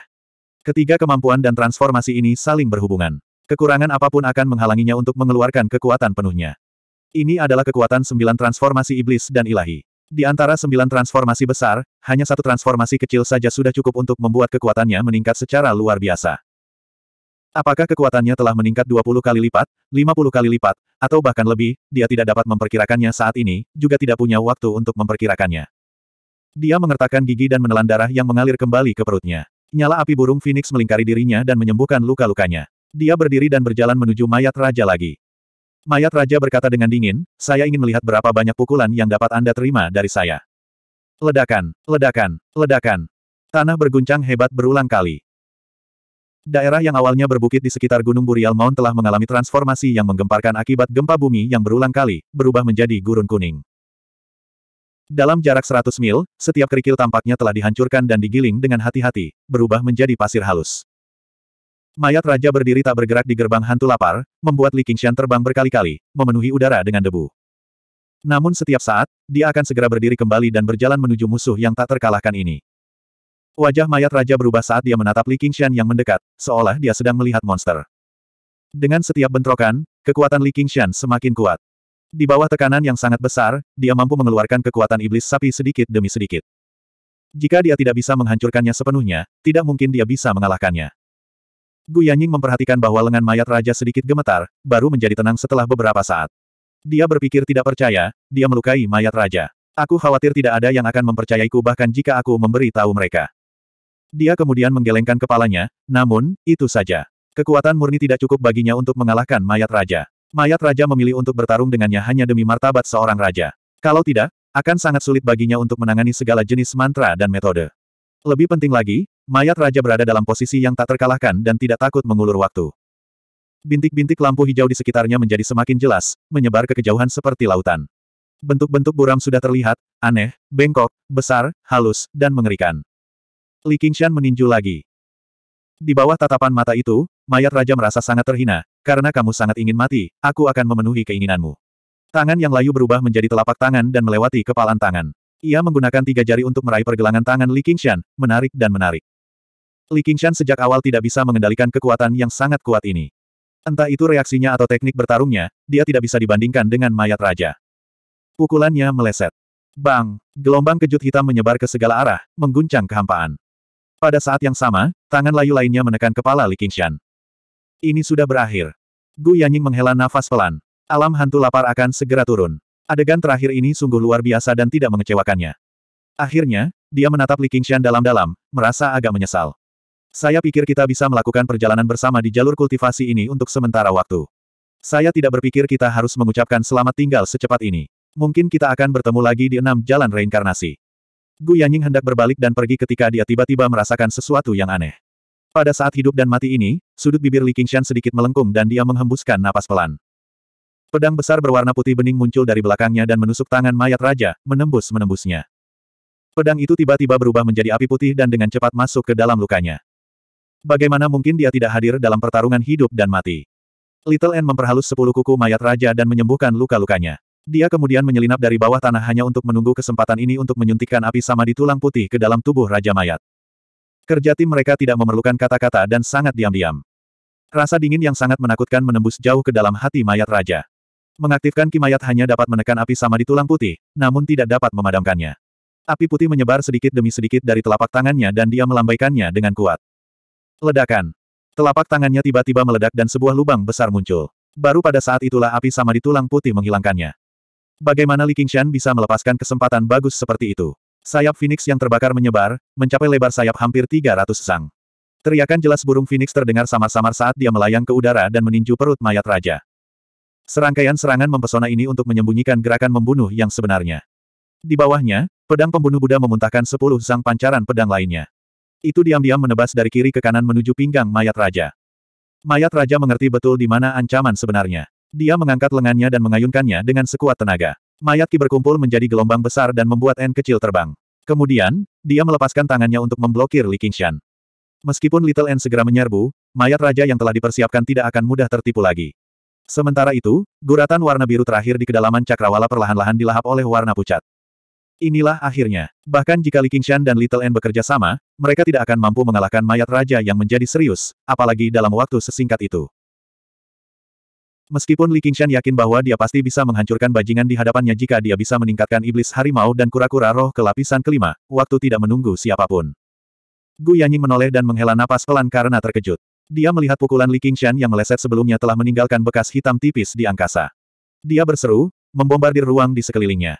Ketiga kemampuan dan transformasi ini saling berhubungan. Kekurangan apapun akan menghalanginya untuk mengeluarkan kekuatan penuhnya. Ini adalah kekuatan sembilan transformasi iblis dan ilahi. Di antara sembilan transformasi besar, hanya satu transformasi kecil saja sudah cukup untuk membuat kekuatannya meningkat secara luar biasa. Apakah kekuatannya telah meningkat 20 kali lipat, 50 kali lipat, atau bahkan lebih, dia tidak dapat memperkirakannya saat ini, juga tidak punya waktu untuk memperkirakannya. Dia mengertakkan gigi dan menelan darah yang mengalir kembali ke perutnya. Nyala api burung Phoenix melingkari dirinya dan menyembuhkan luka-lukanya. Dia berdiri dan berjalan menuju mayat raja lagi. Mayat raja berkata dengan dingin, saya ingin melihat berapa banyak pukulan yang dapat Anda terima dari saya. Ledakan, ledakan, ledakan. Tanah berguncang hebat berulang kali. Daerah yang awalnya berbukit di sekitar Gunung Burial Mount telah mengalami transformasi yang menggemparkan akibat gempa bumi yang berulang kali, berubah menjadi gurun kuning. Dalam jarak 100 mil, setiap kerikil tampaknya telah dihancurkan dan digiling dengan hati-hati, berubah menjadi pasir halus. Mayat raja berdiri tak bergerak di gerbang hantu lapar, membuat Li Qingshan terbang berkali-kali, memenuhi udara dengan debu. Namun setiap saat, dia akan segera berdiri kembali dan berjalan menuju musuh yang tak terkalahkan ini. Wajah mayat raja berubah saat dia menatap Li Qingshan yang mendekat, seolah dia sedang melihat monster. Dengan setiap bentrokan, kekuatan Li Qingshan semakin kuat. Di bawah tekanan yang sangat besar, dia mampu mengeluarkan kekuatan iblis sapi sedikit demi sedikit. Jika dia tidak bisa menghancurkannya sepenuhnya, tidak mungkin dia bisa mengalahkannya. Gu Yanying memperhatikan bahwa lengan mayat raja sedikit gemetar, baru menjadi tenang setelah beberapa saat. Dia berpikir tidak percaya, dia melukai mayat raja. Aku khawatir tidak ada yang akan mempercayaiku bahkan jika aku memberi tahu mereka. Dia kemudian menggelengkan kepalanya, namun, itu saja. Kekuatan murni tidak cukup baginya untuk mengalahkan mayat raja. Mayat raja memilih untuk bertarung dengannya hanya demi martabat seorang raja. Kalau tidak, akan sangat sulit baginya untuk menangani segala jenis mantra dan metode. Lebih penting lagi, mayat raja berada dalam posisi yang tak terkalahkan dan tidak takut mengulur waktu. Bintik-bintik lampu hijau di sekitarnya menjadi semakin jelas, menyebar ke kejauhan seperti lautan. Bentuk-bentuk buram sudah terlihat, aneh, bengkok, besar, halus, dan mengerikan. Li Qingshan meninju lagi. Di bawah tatapan mata itu, mayat raja merasa sangat terhina, karena kamu sangat ingin mati, aku akan memenuhi keinginanmu. Tangan yang layu berubah menjadi telapak tangan dan melewati kepalan tangan. Ia menggunakan tiga jari untuk meraih pergelangan tangan Li Qingshan, menarik dan menarik. Li Qingshan sejak awal tidak bisa mengendalikan kekuatan yang sangat kuat ini. Entah itu reaksinya atau teknik bertarungnya, dia tidak bisa dibandingkan dengan mayat raja. Pukulannya meleset. Bang! Gelombang kejut hitam menyebar ke segala arah, mengguncang kehampaan. Pada saat yang sama, tangan layu lainnya menekan kepala Li Qingshan. Ini sudah berakhir. Gu Yanying menghela nafas pelan. Alam hantu lapar akan segera turun. Adegan terakhir ini sungguh luar biasa dan tidak mengecewakannya. Akhirnya, dia menatap Li Qingshan dalam-dalam, merasa agak menyesal. Saya pikir kita bisa melakukan perjalanan bersama di jalur kultivasi ini untuk sementara waktu. Saya tidak berpikir kita harus mengucapkan selamat tinggal secepat ini. Mungkin kita akan bertemu lagi di enam jalan reinkarnasi. Gu Yanying hendak berbalik dan pergi ketika dia tiba-tiba merasakan sesuatu yang aneh. Pada saat hidup dan mati ini, sudut bibir Li Qingshan sedikit melengkung dan dia menghembuskan napas pelan. Pedang besar berwarna putih bening muncul dari belakangnya dan menusuk tangan mayat raja, menembus-menembusnya. Pedang itu tiba-tiba berubah menjadi api putih dan dengan cepat masuk ke dalam lukanya. Bagaimana mungkin dia tidak hadir dalam pertarungan hidup dan mati? Little N memperhalus sepuluh kuku mayat raja dan menyembuhkan luka-lukanya. Dia kemudian menyelinap dari bawah tanah hanya untuk menunggu kesempatan ini untuk menyuntikkan api sama di tulang putih ke dalam tubuh Raja Mayat. Kerja tim mereka tidak memerlukan kata-kata dan sangat diam-diam. Rasa dingin yang sangat menakutkan menembus jauh ke dalam hati mayat raja. Mengaktifkan kimayat hanya dapat menekan api sama di tulang putih, namun tidak dapat memadamkannya. Api putih menyebar sedikit demi sedikit dari telapak tangannya dan dia melambaikannya dengan kuat. Ledakan. Telapak tangannya tiba-tiba meledak dan sebuah lubang besar muncul. Baru pada saat itulah api sama di tulang putih menghilangkannya. Bagaimana Li Qingshan bisa melepaskan kesempatan bagus seperti itu? Sayap Phoenix yang terbakar menyebar, mencapai lebar sayap hampir 300 sang. Teriakan jelas burung Phoenix terdengar samar-samar saat dia melayang ke udara dan meninju perut mayat raja. Serangkaian serangan mempesona ini untuk menyembunyikan gerakan membunuh yang sebenarnya. Di bawahnya, pedang pembunuh Buddha memuntahkan sepuluh sang pancaran pedang lainnya. Itu diam-diam menebas dari kiri ke kanan menuju pinggang mayat raja. Mayat raja mengerti betul di mana ancaman sebenarnya. Dia mengangkat lengannya dan mengayunkannya dengan sekuat tenaga. Mayat Ki berkumpul menjadi gelombang besar dan membuat N kecil terbang. Kemudian, dia melepaskan tangannya untuk memblokir Li Qingshan. Meskipun Little N segera menyerbu, mayat raja yang telah dipersiapkan tidak akan mudah tertipu lagi. Sementara itu, guratan warna biru terakhir di kedalaman cakrawala perlahan-lahan dilahap oleh warna pucat. Inilah akhirnya. Bahkan jika Li Qingshan dan Little N bekerja sama, mereka tidak akan mampu mengalahkan mayat raja yang menjadi serius, apalagi dalam waktu sesingkat itu. Meskipun Li Qingshan yakin bahwa dia pasti bisa menghancurkan bajingan di hadapannya jika dia bisa meningkatkan iblis harimau dan kura-kura roh ke lapisan kelima, waktu tidak menunggu siapapun. Gu Yanying menoleh dan menghela napas pelan karena terkejut. Dia melihat pukulan Li Qingshan yang meleset sebelumnya telah meninggalkan bekas hitam tipis di angkasa. Dia berseru, membombardir ruang di sekelilingnya.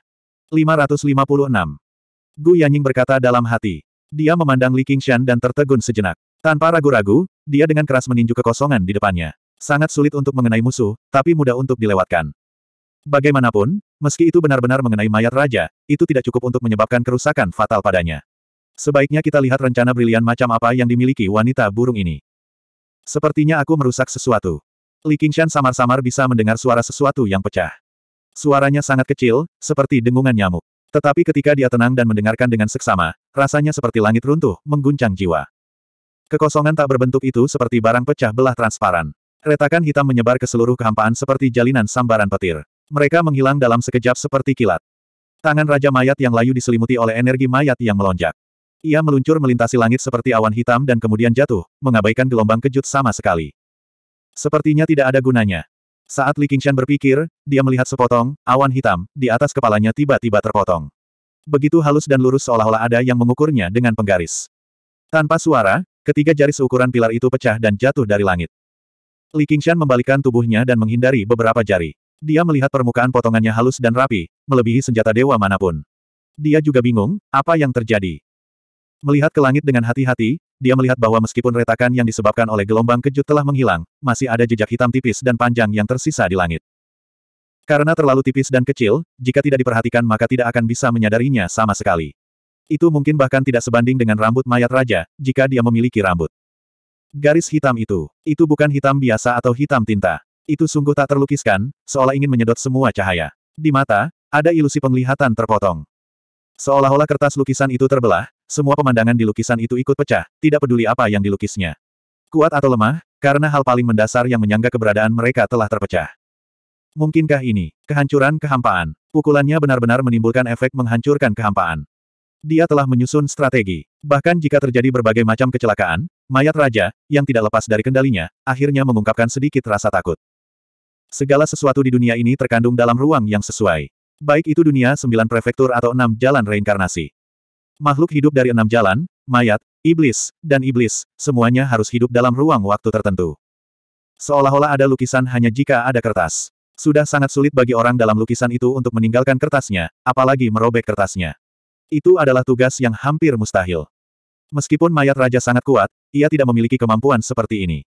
556. Gu Yanying berkata dalam hati. Dia memandang Li Qingshan dan tertegun sejenak. Tanpa ragu-ragu, dia dengan keras meninju kekosongan di depannya. Sangat sulit untuk mengenai musuh, tapi mudah untuk dilewatkan. Bagaimanapun, meski itu benar-benar mengenai mayat raja, itu tidak cukup untuk menyebabkan kerusakan fatal padanya. Sebaiknya kita lihat rencana brilian macam apa yang dimiliki wanita burung ini. Sepertinya aku merusak sesuatu. Li Qingshan samar-samar bisa mendengar suara sesuatu yang pecah. Suaranya sangat kecil, seperti dengungan nyamuk. Tetapi ketika dia tenang dan mendengarkan dengan seksama, rasanya seperti langit runtuh, mengguncang jiwa. Kekosongan tak berbentuk itu seperti barang pecah belah transparan. Retakan hitam menyebar ke seluruh kehampaan seperti jalinan sambaran petir. Mereka menghilang dalam sekejap seperti kilat. Tangan Raja Mayat yang layu diselimuti oleh energi mayat yang melonjak. Ia meluncur melintasi langit seperti awan hitam dan kemudian jatuh, mengabaikan gelombang kejut sama sekali. Sepertinya tidak ada gunanya. Saat Li Qingshan berpikir, dia melihat sepotong, awan hitam, di atas kepalanya tiba-tiba terpotong. Begitu halus dan lurus seolah-olah ada yang mengukurnya dengan penggaris. Tanpa suara, ketiga jari seukuran pilar itu pecah dan jatuh dari langit. Li Qingshan membalikan tubuhnya dan menghindari beberapa jari. Dia melihat permukaan potongannya halus dan rapi, melebihi senjata dewa manapun. Dia juga bingung, apa yang terjadi. Melihat ke langit dengan hati-hati, dia melihat bahwa meskipun retakan yang disebabkan oleh gelombang kejut telah menghilang, masih ada jejak hitam tipis dan panjang yang tersisa di langit. Karena terlalu tipis dan kecil, jika tidak diperhatikan maka tidak akan bisa menyadarinya sama sekali. Itu mungkin bahkan tidak sebanding dengan rambut mayat raja, jika dia memiliki rambut. Garis hitam itu. Itu bukan hitam biasa atau hitam tinta. Itu sungguh tak terlukiskan, seolah ingin menyedot semua cahaya. Di mata, ada ilusi penglihatan terpotong. Seolah-olah kertas lukisan itu terbelah, semua pemandangan di lukisan itu ikut pecah, tidak peduli apa yang dilukisnya. Kuat atau lemah, karena hal paling mendasar yang menyangga keberadaan mereka telah terpecah. Mungkinkah ini, kehancuran kehampaan, pukulannya benar-benar menimbulkan efek menghancurkan kehampaan. Dia telah menyusun strategi. Bahkan jika terjadi berbagai macam kecelakaan, Mayat raja, yang tidak lepas dari kendalinya, akhirnya mengungkapkan sedikit rasa takut. Segala sesuatu di dunia ini terkandung dalam ruang yang sesuai. Baik itu dunia sembilan prefektur atau enam jalan reinkarnasi. Makhluk hidup dari enam jalan, mayat, iblis, dan iblis, semuanya harus hidup dalam ruang waktu tertentu. Seolah-olah ada lukisan hanya jika ada kertas. Sudah sangat sulit bagi orang dalam lukisan itu untuk meninggalkan kertasnya, apalagi merobek kertasnya. Itu adalah tugas yang hampir mustahil. Meskipun mayat raja sangat kuat, ia tidak memiliki kemampuan seperti ini.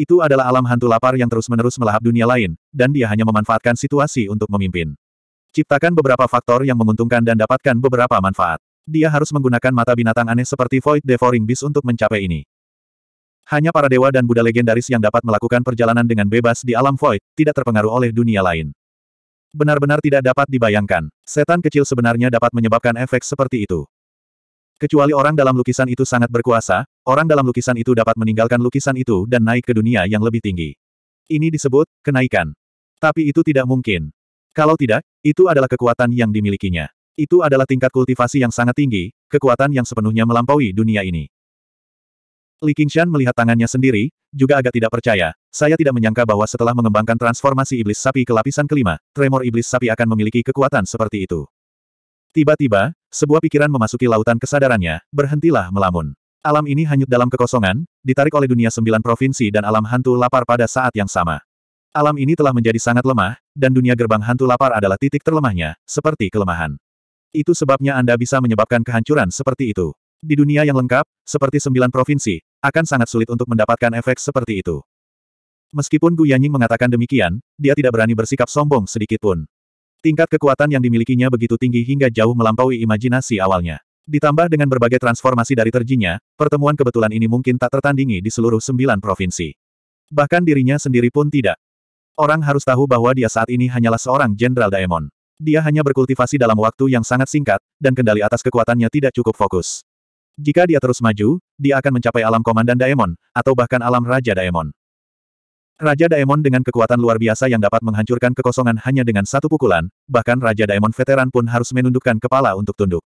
Itu adalah alam hantu lapar yang terus-menerus melahap dunia lain, dan dia hanya memanfaatkan situasi untuk memimpin. Ciptakan beberapa faktor yang menguntungkan dan dapatkan beberapa manfaat. Dia harus menggunakan mata binatang aneh seperti Void Devouring Beast untuk mencapai ini. Hanya para dewa dan Buddha legendaris yang dapat melakukan perjalanan dengan bebas di alam void, tidak terpengaruh oleh dunia lain. Benar-benar tidak dapat dibayangkan, setan kecil sebenarnya dapat menyebabkan efek seperti itu. Kecuali orang dalam lukisan itu sangat berkuasa, orang dalam lukisan itu dapat meninggalkan lukisan itu dan naik ke dunia yang lebih tinggi. Ini disebut kenaikan. Tapi itu tidak mungkin. Kalau tidak, itu adalah kekuatan yang dimilikinya. Itu adalah tingkat kultivasi yang sangat tinggi, kekuatan yang sepenuhnya melampaui dunia ini. Li Qingshan melihat tangannya sendiri, juga agak tidak percaya. Saya tidak menyangka bahwa setelah mengembangkan transformasi iblis sapi ke lapisan kelima, tremor iblis sapi akan memiliki kekuatan seperti itu. Tiba-tiba, sebuah pikiran memasuki lautan kesadarannya, berhentilah melamun. Alam ini hanyut dalam kekosongan, ditarik oleh dunia sembilan provinsi dan alam hantu lapar pada saat yang sama. Alam ini telah menjadi sangat lemah, dan dunia gerbang hantu lapar adalah titik terlemahnya, seperti kelemahan. Itu sebabnya Anda bisa menyebabkan kehancuran seperti itu. Di dunia yang lengkap, seperti sembilan provinsi, akan sangat sulit untuk mendapatkan efek seperti itu. Meskipun Gu Yanying mengatakan demikian, dia tidak berani bersikap sombong sedikitpun. Tingkat kekuatan yang dimilikinya begitu tinggi hingga jauh melampaui imajinasi awalnya. Ditambah dengan berbagai transformasi dari terjinya, pertemuan kebetulan ini mungkin tak tertandingi di seluruh sembilan provinsi. Bahkan dirinya sendiri pun tidak. Orang harus tahu bahwa dia saat ini hanyalah seorang Jenderal Daemon. Dia hanya berkultivasi dalam waktu yang sangat singkat, dan kendali atas kekuatannya tidak cukup fokus. Jika dia terus maju, dia akan mencapai alam Komandan Daemon, atau bahkan alam Raja Daemon. Raja Daemon dengan kekuatan luar biasa yang dapat menghancurkan kekosongan hanya dengan satu pukulan, bahkan Raja Daemon veteran pun harus menundukkan kepala untuk tunduk.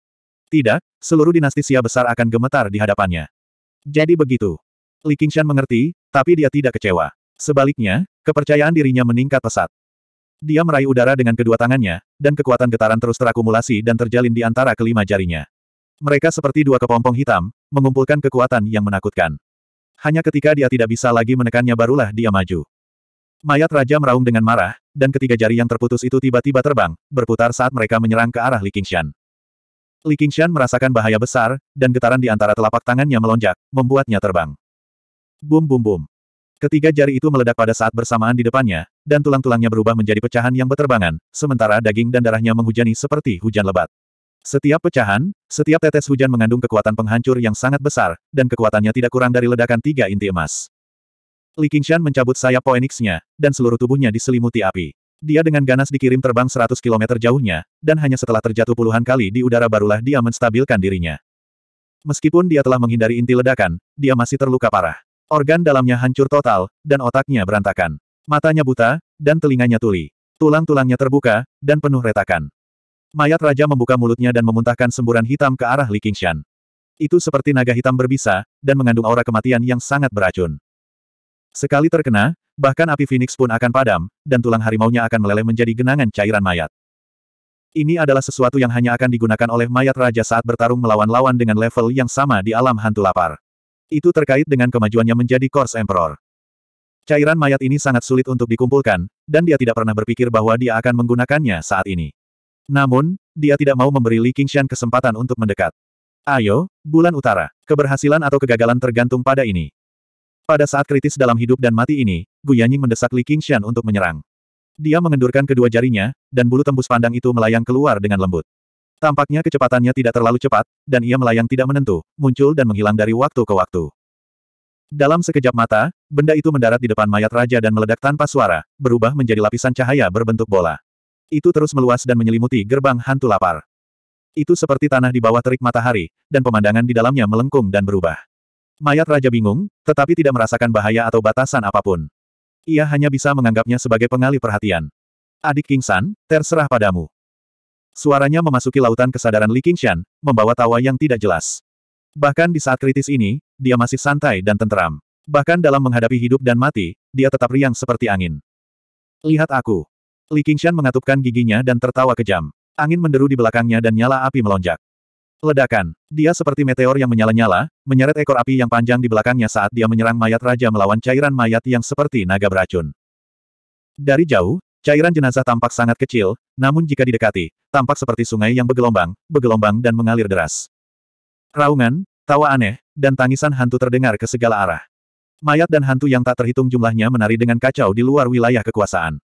Tidak, seluruh dinasti Xia besar akan gemetar di hadapannya. Jadi begitu. Li Qingshan mengerti, tapi dia tidak kecewa. Sebaliknya, kepercayaan dirinya meningkat pesat. Dia meraih udara dengan kedua tangannya, dan kekuatan getaran terus terakumulasi dan terjalin di antara kelima jarinya. Mereka seperti dua kepompong hitam, mengumpulkan kekuatan yang menakutkan. Hanya ketika dia tidak bisa lagi menekannya barulah dia maju. Mayat raja meraung dengan marah, dan ketiga jari yang terputus itu tiba-tiba terbang, berputar saat mereka menyerang ke arah Li Qingshan. Li Qingshan merasakan bahaya besar, dan getaran di antara telapak tangannya melonjak, membuatnya terbang. Bum bum bum. Ketiga jari itu meledak pada saat bersamaan di depannya, dan tulang-tulangnya berubah menjadi pecahan yang berterbangan, sementara daging dan darahnya menghujani seperti hujan lebat. Setiap pecahan, setiap tetes hujan mengandung kekuatan penghancur yang sangat besar, dan kekuatannya tidak kurang dari ledakan tiga inti emas. Li Qingshan mencabut sayap Poenixnya, dan seluruh tubuhnya diselimuti api. Dia dengan ganas dikirim terbang 100 km jauhnya, dan hanya setelah terjatuh puluhan kali di udara barulah dia menstabilkan dirinya. Meskipun dia telah menghindari inti ledakan, dia masih terluka parah. Organ dalamnya hancur total, dan otaknya berantakan. Matanya buta, dan telinganya tuli. Tulang-tulangnya terbuka, dan penuh retakan. Mayat raja membuka mulutnya dan memuntahkan semburan hitam ke arah Li Qingshan. Itu seperti naga hitam berbisa, dan mengandung aura kematian yang sangat beracun. Sekali terkena, bahkan api Phoenix pun akan padam, dan tulang harimaunya akan meleleh menjadi genangan cairan mayat. Ini adalah sesuatu yang hanya akan digunakan oleh mayat raja saat bertarung melawan lawan dengan level yang sama di alam hantu lapar. Itu terkait dengan kemajuannya menjadi Kors Emperor. Cairan mayat ini sangat sulit untuk dikumpulkan, dan dia tidak pernah berpikir bahwa dia akan menggunakannya saat ini. Namun, dia tidak mau memberi Li Qingshan kesempatan untuk mendekat. Ayo, bulan utara, keberhasilan atau kegagalan tergantung pada ini. Pada saat kritis dalam hidup dan mati ini, Gu Yanying mendesak Li Qingshan untuk menyerang. Dia mengendurkan kedua jarinya, dan bulu tembus pandang itu melayang keluar dengan lembut. Tampaknya kecepatannya tidak terlalu cepat, dan ia melayang tidak menentu, muncul dan menghilang dari waktu ke waktu. Dalam sekejap mata, benda itu mendarat di depan mayat raja dan meledak tanpa suara, berubah menjadi lapisan cahaya berbentuk bola. Itu terus meluas dan menyelimuti gerbang hantu lapar. Itu seperti tanah di bawah terik matahari, dan pemandangan di dalamnya melengkung dan berubah. Mayat raja bingung, tetapi tidak merasakan bahaya atau batasan apapun. Ia hanya bisa menganggapnya sebagai pengalih perhatian. Adik King San, terserah padamu. Suaranya memasuki lautan kesadaran Li Qingshan, membawa tawa yang tidak jelas. Bahkan di saat kritis ini, dia masih santai dan tenteram. Bahkan dalam menghadapi hidup dan mati, dia tetap riang seperti angin. Lihat aku. Li Qingshan mengatupkan giginya dan tertawa kejam. Angin menderu di belakangnya dan nyala api melonjak. Ledakan. Dia seperti meteor yang menyala-nyala, menyeret ekor api yang panjang di belakangnya saat dia menyerang mayat raja melawan cairan mayat yang seperti naga beracun. Dari jauh, cairan jenazah tampak sangat kecil, namun jika didekati, tampak seperti sungai yang bergelombang, bergelombang dan mengalir deras. Raungan, tawa aneh, dan tangisan hantu terdengar ke segala arah. Mayat dan hantu yang tak terhitung jumlahnya menari dengan kacau di luar wilayah kekuasaan.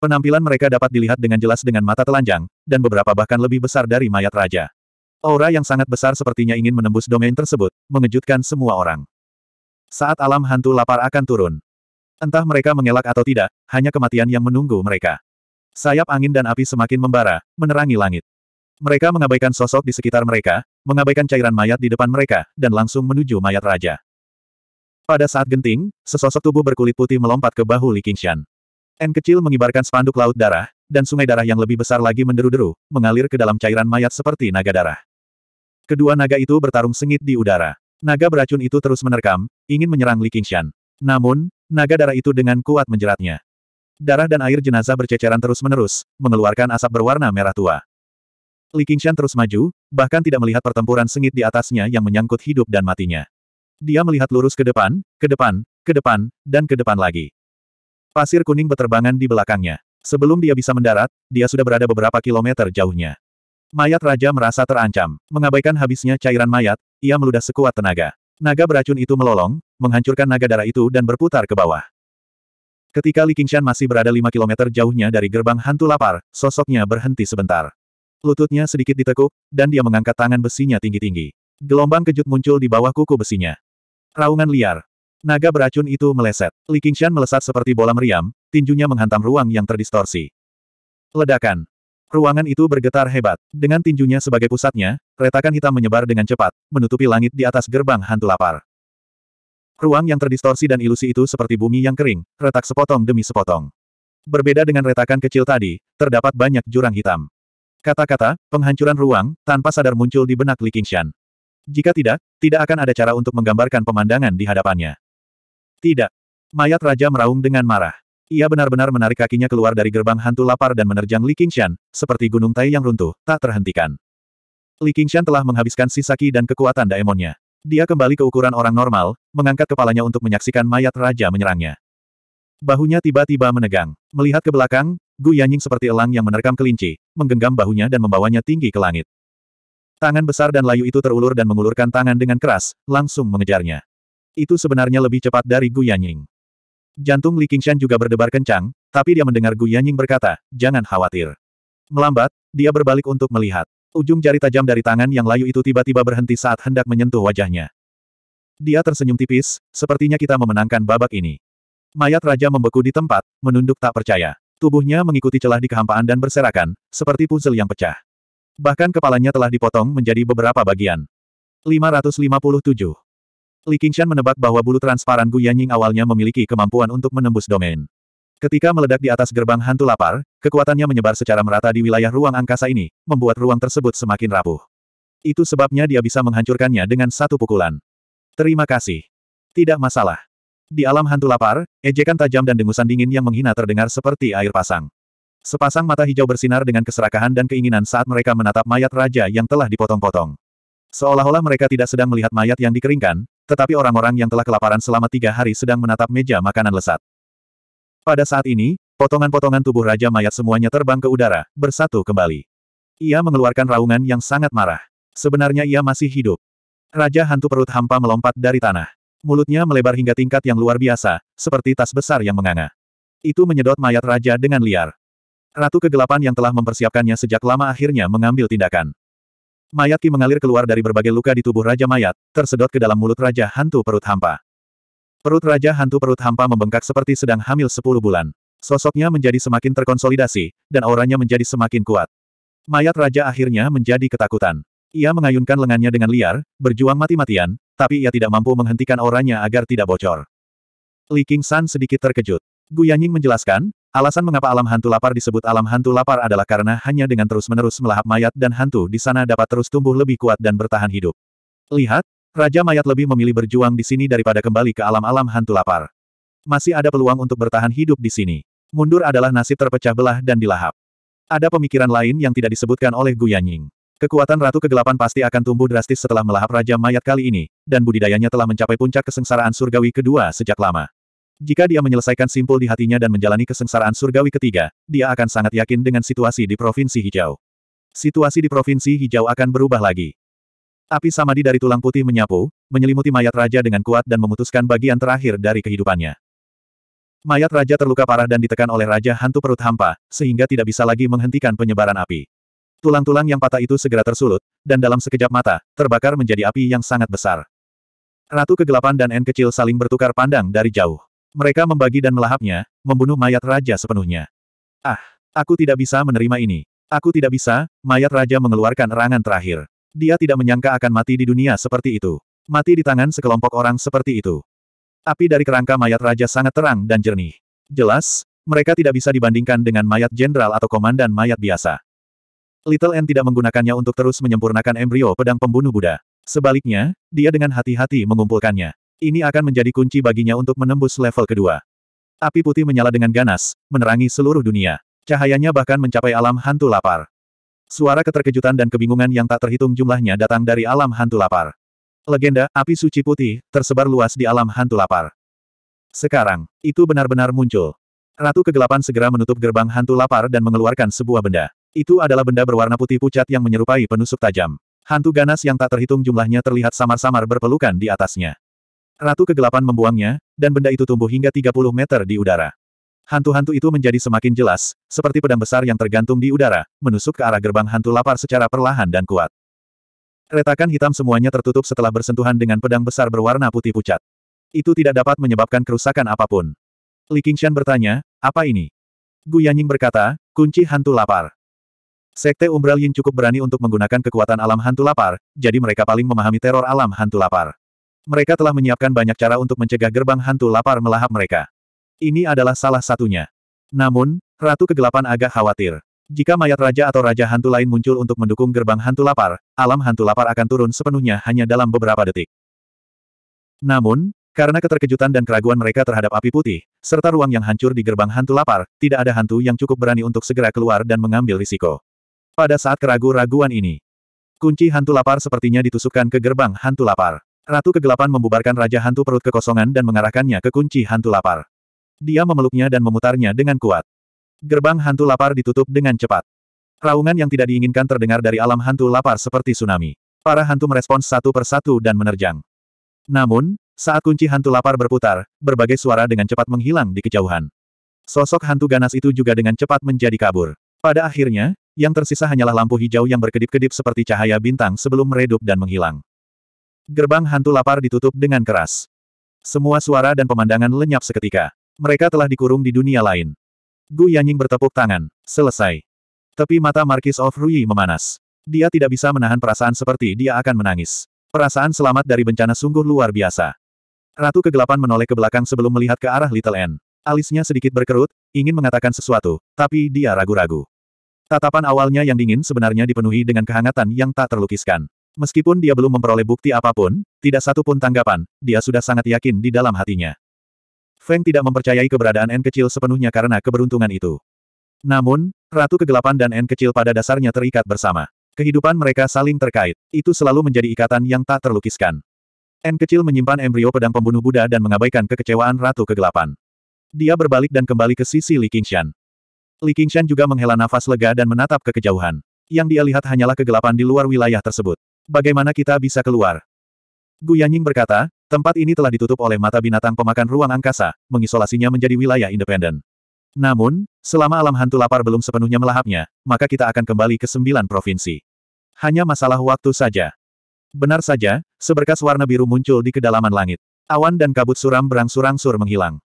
Penampilan mereka dapat dilihat dengan jelas dengan mata telanjang, dan beberapa bahkan lebih besar dari mayat raja. Aura yang sangat besar sepertinya ingin menembus domain tersebut, mengejutkan semua orang. Saat alam hantu lapar akan turun. Entah mereka mengelak atau tidak, hanya kematian yang menunggu mereka. Sayap angin dan api semakin membara, menerangi langit. Mereka mengabaikan sosok di sekitar mereka, mengabaikan cairan mayat di depan mereka, dan langsung menuju mayat raja. Pada saat genting, sesosok tubuh berkulit putih melompat ke bahu Li Qingshan. N kecil mengibarkan spanduk laut darah, dan sungai darah yang lebih besar lagi menderu-deru, mengalir ke dalam cairan mayat seperti naga darah. Kedua naga itu bertarung sengit di udara. Naga beracun itu terus menerkam, ingin menyerang Li Qingshan. Namun, naga darah itu dengan kuat menjeratnya. Darah dan air jenazah berceceran terus-menerus, mengeluarkan asap berwarna merah tua. Li Qingshan terus maju, bahkan tidak melihat pertempuran sengit di atasnya yang menyangkut hidup dan matinya. Dia melihat lurus ke depan, ke depan, ke depan, dan ke depan lagi. Pasir kuning beterbangan di belakangnya. Sebelum dia bisa mendarat, dia sudah berada beberapa kilometer jauhnya. Mayat raja merasa terancam. Mengabaikan habisnya cairan mayat, ia meludah sekuat tenaga. Naga beracun itu melolong, menghancurkan naga darah itu dan berputar ke bawah. Ketika Li Qingshan masih berada 5 kilometer jauhnya dari gerbang hantu lapar, sosoknya berhenti sebentar. Lututnya sedikit ditekuk, dan dia mengangkat tangan besinya tinggi-tinggi. Gelombang kejut muncul di bawah kuku besinya. Raungan liar, Naga beracun itu meleset. Li Qingshan melesat seperti bola meriam, tinjunya menghantam ruang yang terdistorsi. Ledakan. Ruangan itu bergetar hebat. Dengan tinjunya sebagai pusatnya, retakan hitam menyebar dengan cepat, menutupi langit di atas gerbang hantu lapar. Ruang yang terdistorsi dan ilusi itu seperti bumi yang kering, retak sepotong demi sepotong. Berbeda dengan retakan kecil tadi, terdapat banyak jurang hitam. Kata-kata, penghancuran ruang, tanpa sadar muncul di benak Li Qingshan. Jika tidak, tidak akan ada cara untuk menggambarkan pemandangan di hadapannya. Tidak. Mayat Raja meraung dengan marah. Ia benar-benar menarik kakinya keluar dari gerbang hantu lapar dan menerjang Li Qingshan, seperti gunung tai yang runtuh, tak terhentikan. Li Qingshan telah menghabiskan sisa ki dan kekuatan daemonnya. Dia kembali ke ukuran orang normal, mengangkat kepalanya untuk menyaksikan mayat raja menyerangnya. Bahunya tiba-tiba menegang. Melihat ke belakang, Gu Yanying seperti elang yang menerkam kelinci, menggenggam bahunya dan membawanya tinggi ke langit. Tangan besar dan layu itu terulur dan mengulurkan tangan dengan keras, langsung mengejarnya. Itu sebenarnya lebih cepat dari Gu Yanying. Jantung Li Qingshan juga berdebar kencang, tapi dia mendengar Gu Yanying berkata, jangan khawatir. Melambat, dia berbalik untuk melihat. Ujung jari tajam dari tangan yang layu itu tiba-tiba berhenti saat hendak menyentuh wajahnya. Dia tersenyum tipis, sepertinya kita memenangkan babak ini. Mayat raja membeku di tempat, menunduk tak percaya. Tubuhnya mengikuti celah di kehampaan dan berserakan, seperti puzzle yang pecah. Bahkan kepalanya telah dipotong menjadi beberapa bagian. 557. Li Qingshan menebak bahwa bulu transparan Gu Yanying awalnya memiliki kemampuan untuk menembus domain. Ketika meledak di atas gerbang hantu lapar, kekuatannya menyebar secara merata di wilayah ruang angkasa ini, membuat ruang tersebut semakin rapuh. Itu sebabnya dia bisa menghancurkannya dengan satu pukulan. Terima kasih. Tidak masalah. Di alam hantu lapar, ejekan tajam dan dengusan dingin yang menghina terdengar seperti air pasang. Sepasang mata hijau bersinar dengan keserakahan dan keinginan saat mereka menatap mayat raja yang telah dipotong-potong. Seolah-olah mereka tidak sedang melihat mayat yang dikeringkan, tetapi orang-orang yang telah kelaparan selama tiga hari sedang menatap meja makanan lesat. Pada saat ini, potongan-potongan tubuh Raja Mayat semuanya terbang ke udara, bersatu kembali. Ia mengeluarkan raungan yang sangat marah. Sebenarnya ia masih hidup. Raja hantu perut hampa melompat dari tanah. Mulutnya melebar hingga tingkat yang luar biasa, seperti tas besar yang menganga. Itu menyedot mayat raja dengan liar. Ratu kegelapan yang telah mempersiapkannya sejak lama akhirnya mengambil tindakan. Mayat Ki mengalir keluar dari berbagai luka di tubuh Raja Mayat, tersedot ke dalam mulut Raja Hantu Perut Hampa. Perut Raja Hantu Perut Hampa membengkak seperti sedang hamil 10 bulan. Sosoknya menjadi semakin terkonsolidasi, dan auranya menjadi semakin kuat. Mayat Raja akhirnya menjadi ketakutan. Ia mengayunkan lengannya dengan liar, berjuang mati-matian, tapi ia tidak mampu menghentikan auranya agar tidak bocor. Li King San sedikit terkejut. Gu Yanying menjelaskan, Alasan mengapa alam hantu lapar disebut alam hantu lapar adalah karena hanya dengan terus-menerus melahap mayat dan hantu di sana dapat terus tumbuh lebih kuat dan bertahan hidup. Lihat, Raja Mayat lebih memilih berjuang di sini daripada kembali ke alam-alam hantu lapar. Masih ada peluang untuk bertahan hidup di sini. Mundur adalah nasib terpecah belah dan dilahap. Ada pemikiran lain yang tidak disebutkan oleh Gu Yanying. Kekuatan Ratu Kegelapan pasti akan tumbuh drastis setelah melahap Raja Mayat kali ini, dan budidayanya telah mencapai puncak kesengsaraan surgawi kedua sejak lama. Jika dia menyelesaikan simpul di hatinya dan menjalani kesengsaraan surgawi ketiga, dia akan sangat yakin dengan situasi di Provinsi Hijau. Situasi di Provinsi Hijau akan berubah lagi. Api samadi dari tulang putih menyapu, menyelimuti mayat raja dengan kuat dan memutuskan bagian terakhir dari kehidupannya. Mayat raja terluka parah dan ditekan oleh raja hantu perut hampa, sehingga tidak bisa lagi menghentikan penyebaran api. Tulang-tulang yang patah itu segera tersulut, dan dalam sekejap mata, terbakar menjadi api yang sangat besar. Ratu kegelapan dan N kecil saling bertukar pandang dari jauh. Mereka membagi dan melahapnya, membunuh mayat raja sepenuhnya. Ah, aku tidak bisa menerima ini. Aku tidak bisa, mayat raja mengeluarkan erangan terakhir. Dia tidak menyangka akan mati di dunia seperti itu. Mati di tangan sekelompok orang seperti itu. Api dari kerangka mayat raja sangat terang dan jernih. Jelas, mereka tidak bisa dibandingkan dengan mayat jenderal atau komandan mayat biasa. Little N tidak menggunakannya untuk terus menyempurnakan embrio pedang pembunuh Buddha. Sebaliknya, dia dengan hati-hati mengumpulkannya. Ini akan menjadi kunci baginya untuk menembus level kedua. Api putih menyala dengan ganas, menerangi seluruh dunia. Cahayanya bahkan mencapai alam hantu lapar. Suara keterkejutan dan kebingungan yang tak terhitung jumlahnya datang dari alam hantu lapar. Legenda, api suci putih, tersebar luas di alam hantu lapar. Sekarang, itu benar-benar muncul. Ratu kegelapan segera menutup gerbang hantu lapar dan mengeluarkan sebuah benda. Itu adalah benda berwarna putih pucat yang menyerupai penusuk tajam. Hantu ganas yang tak terhitung jumlahnya terlihat samar-samar berpelukan di atasnya. Ratu kegelapan membuangnya, dan benda itu tumbuh hingga 30 meter di udara. Hantu-hantu itu menjadi semakin jelas, seperti pedang besar yang tergantung di udara, menusuk ke arah gerbang hantu lapar secara perlahan dan kuat. Retakan hitam semuanya tertutup setelah bersentuhan dengan pedang besar berwarna putih pucat. Itu tidak dapat menyebabkan kerusakan apapun. Li Qingshan bertanya, apa ini? Gu Yanying berkata, kunci hantu lapar. Sekte Umbral Yin cukup berani untuk menggunakan kekuatan alam hantu lapar, jadi mereka paling memahami teror alam hantu lapar. Mereka telah menyiapkan banyak cara untuk mencegah gerbang hantu lapar melahap mereka. Ini adalah salah satunya. Namun, Ratu Kegelapan agak khawatir. Jika mayat raja atau raja hantu lain muncul untuk mendukung gerbang hantu lapar, alam hantu lapar akan turun sepenuhnya hanya dalam beberapa detik. Namun, karena keterkejutan dan keraguan mereka terhadap api putih, serta ruang yang hancur di gerbang hantu lapar, tidak ada hantu yang cukup berani untuk segera keluar dan mengambil risiko. Pada saat keraguan raguan ini, kunci hantu lapar sepertinya ditusukkan ke gerbang hantu lapar. Ratu Kegelapan membubarkan Raja Hantu Perut Kekosongan dan mengarahkannya ke kunci hantu lapar. Dia memeluknya dan memutarnya dengan kuat. Gerbang hantu lapar ditutup dengan cepat. Raungan yang tidak diinginkan terdengar dari alam hantu lapar seperti tsunami. Para hantu merespons satu persatu dan menerjang. Namun, saat kunci hantu lapar berputar, berbagai suara dengan cepat menghilang di kejauhan. Sosok hantu ganas itu juga dengan cepat menjadi kabur. Pada akhirnya, yang tersisa hanyalah lampu hijau yang berkedip-kedip seperti cahaya bintang sebelum meredup dan menghilang. Gerbang hantu lapar ditutup dengan keras. Semua suara dan pemandangan lenyap seketika. Mereka telah dikurung di dunia lain. Gu Yanying bertepuk tangan. Selesai. Tapi mata Markis of Rui memanas. Dia tidak bisa menahan perasaan seperti dia akan menangis. Perasaan selamat dari bencana sungguh luar biasa. Ratu kegelapan menoleh ke belakang sebelum melihat ke arah Little N. Alisnya sedikit berkerut, ingin mengatakan sesuatu, tapi dia ragu-ragu. Tatapan awalnya yang dingin sebenarnya dipenuhi dengan kehangatan yang tak terlukiskan. Meskipun dia belum memperoleh bukti apapun, tidak satu pun tanggapan, dia sudah sangat yakin di dalam hatinya. Feng tidak mempercayai keberadaan N kecil sepenuhnya karena keberuntungan itu. Namun, Ratu Kegelapan dan N kecil pada dasarnya terikat bersama. Kehidupan mereka saling terkait, itu selalu menjadi ikatan yang tak terlukiskan. N kecil menyimpan embrio pedang pembunuh Buddha dan mengabaikan kekecewaan Ratu Kegelapan. Dia berbalik dan kembali ke sisi Li Qingshan. Li Qingshan juga menghela nafas lega dan menatap ke kejauhan. Yang dia lihat hanyalah kegelapan di luar wilayah tersebut. Bagaimana kita bisa keluar? Gu Yanying berkata, tempat ini telah ditutup oleh mata binatang pemakan ruang angkasa, mengisolasinya menjadi wilayah independen. Namun, selama alam hantu lapar belum sepenuhnya melahapnya, maka kita akan kembali ke sembilan provinsi. Hanya masalah waktu saja. Benar saja, seberkas warna biru muncul di kedalaman langit. Awan dan kabut suram berangsur-angsur menghilang.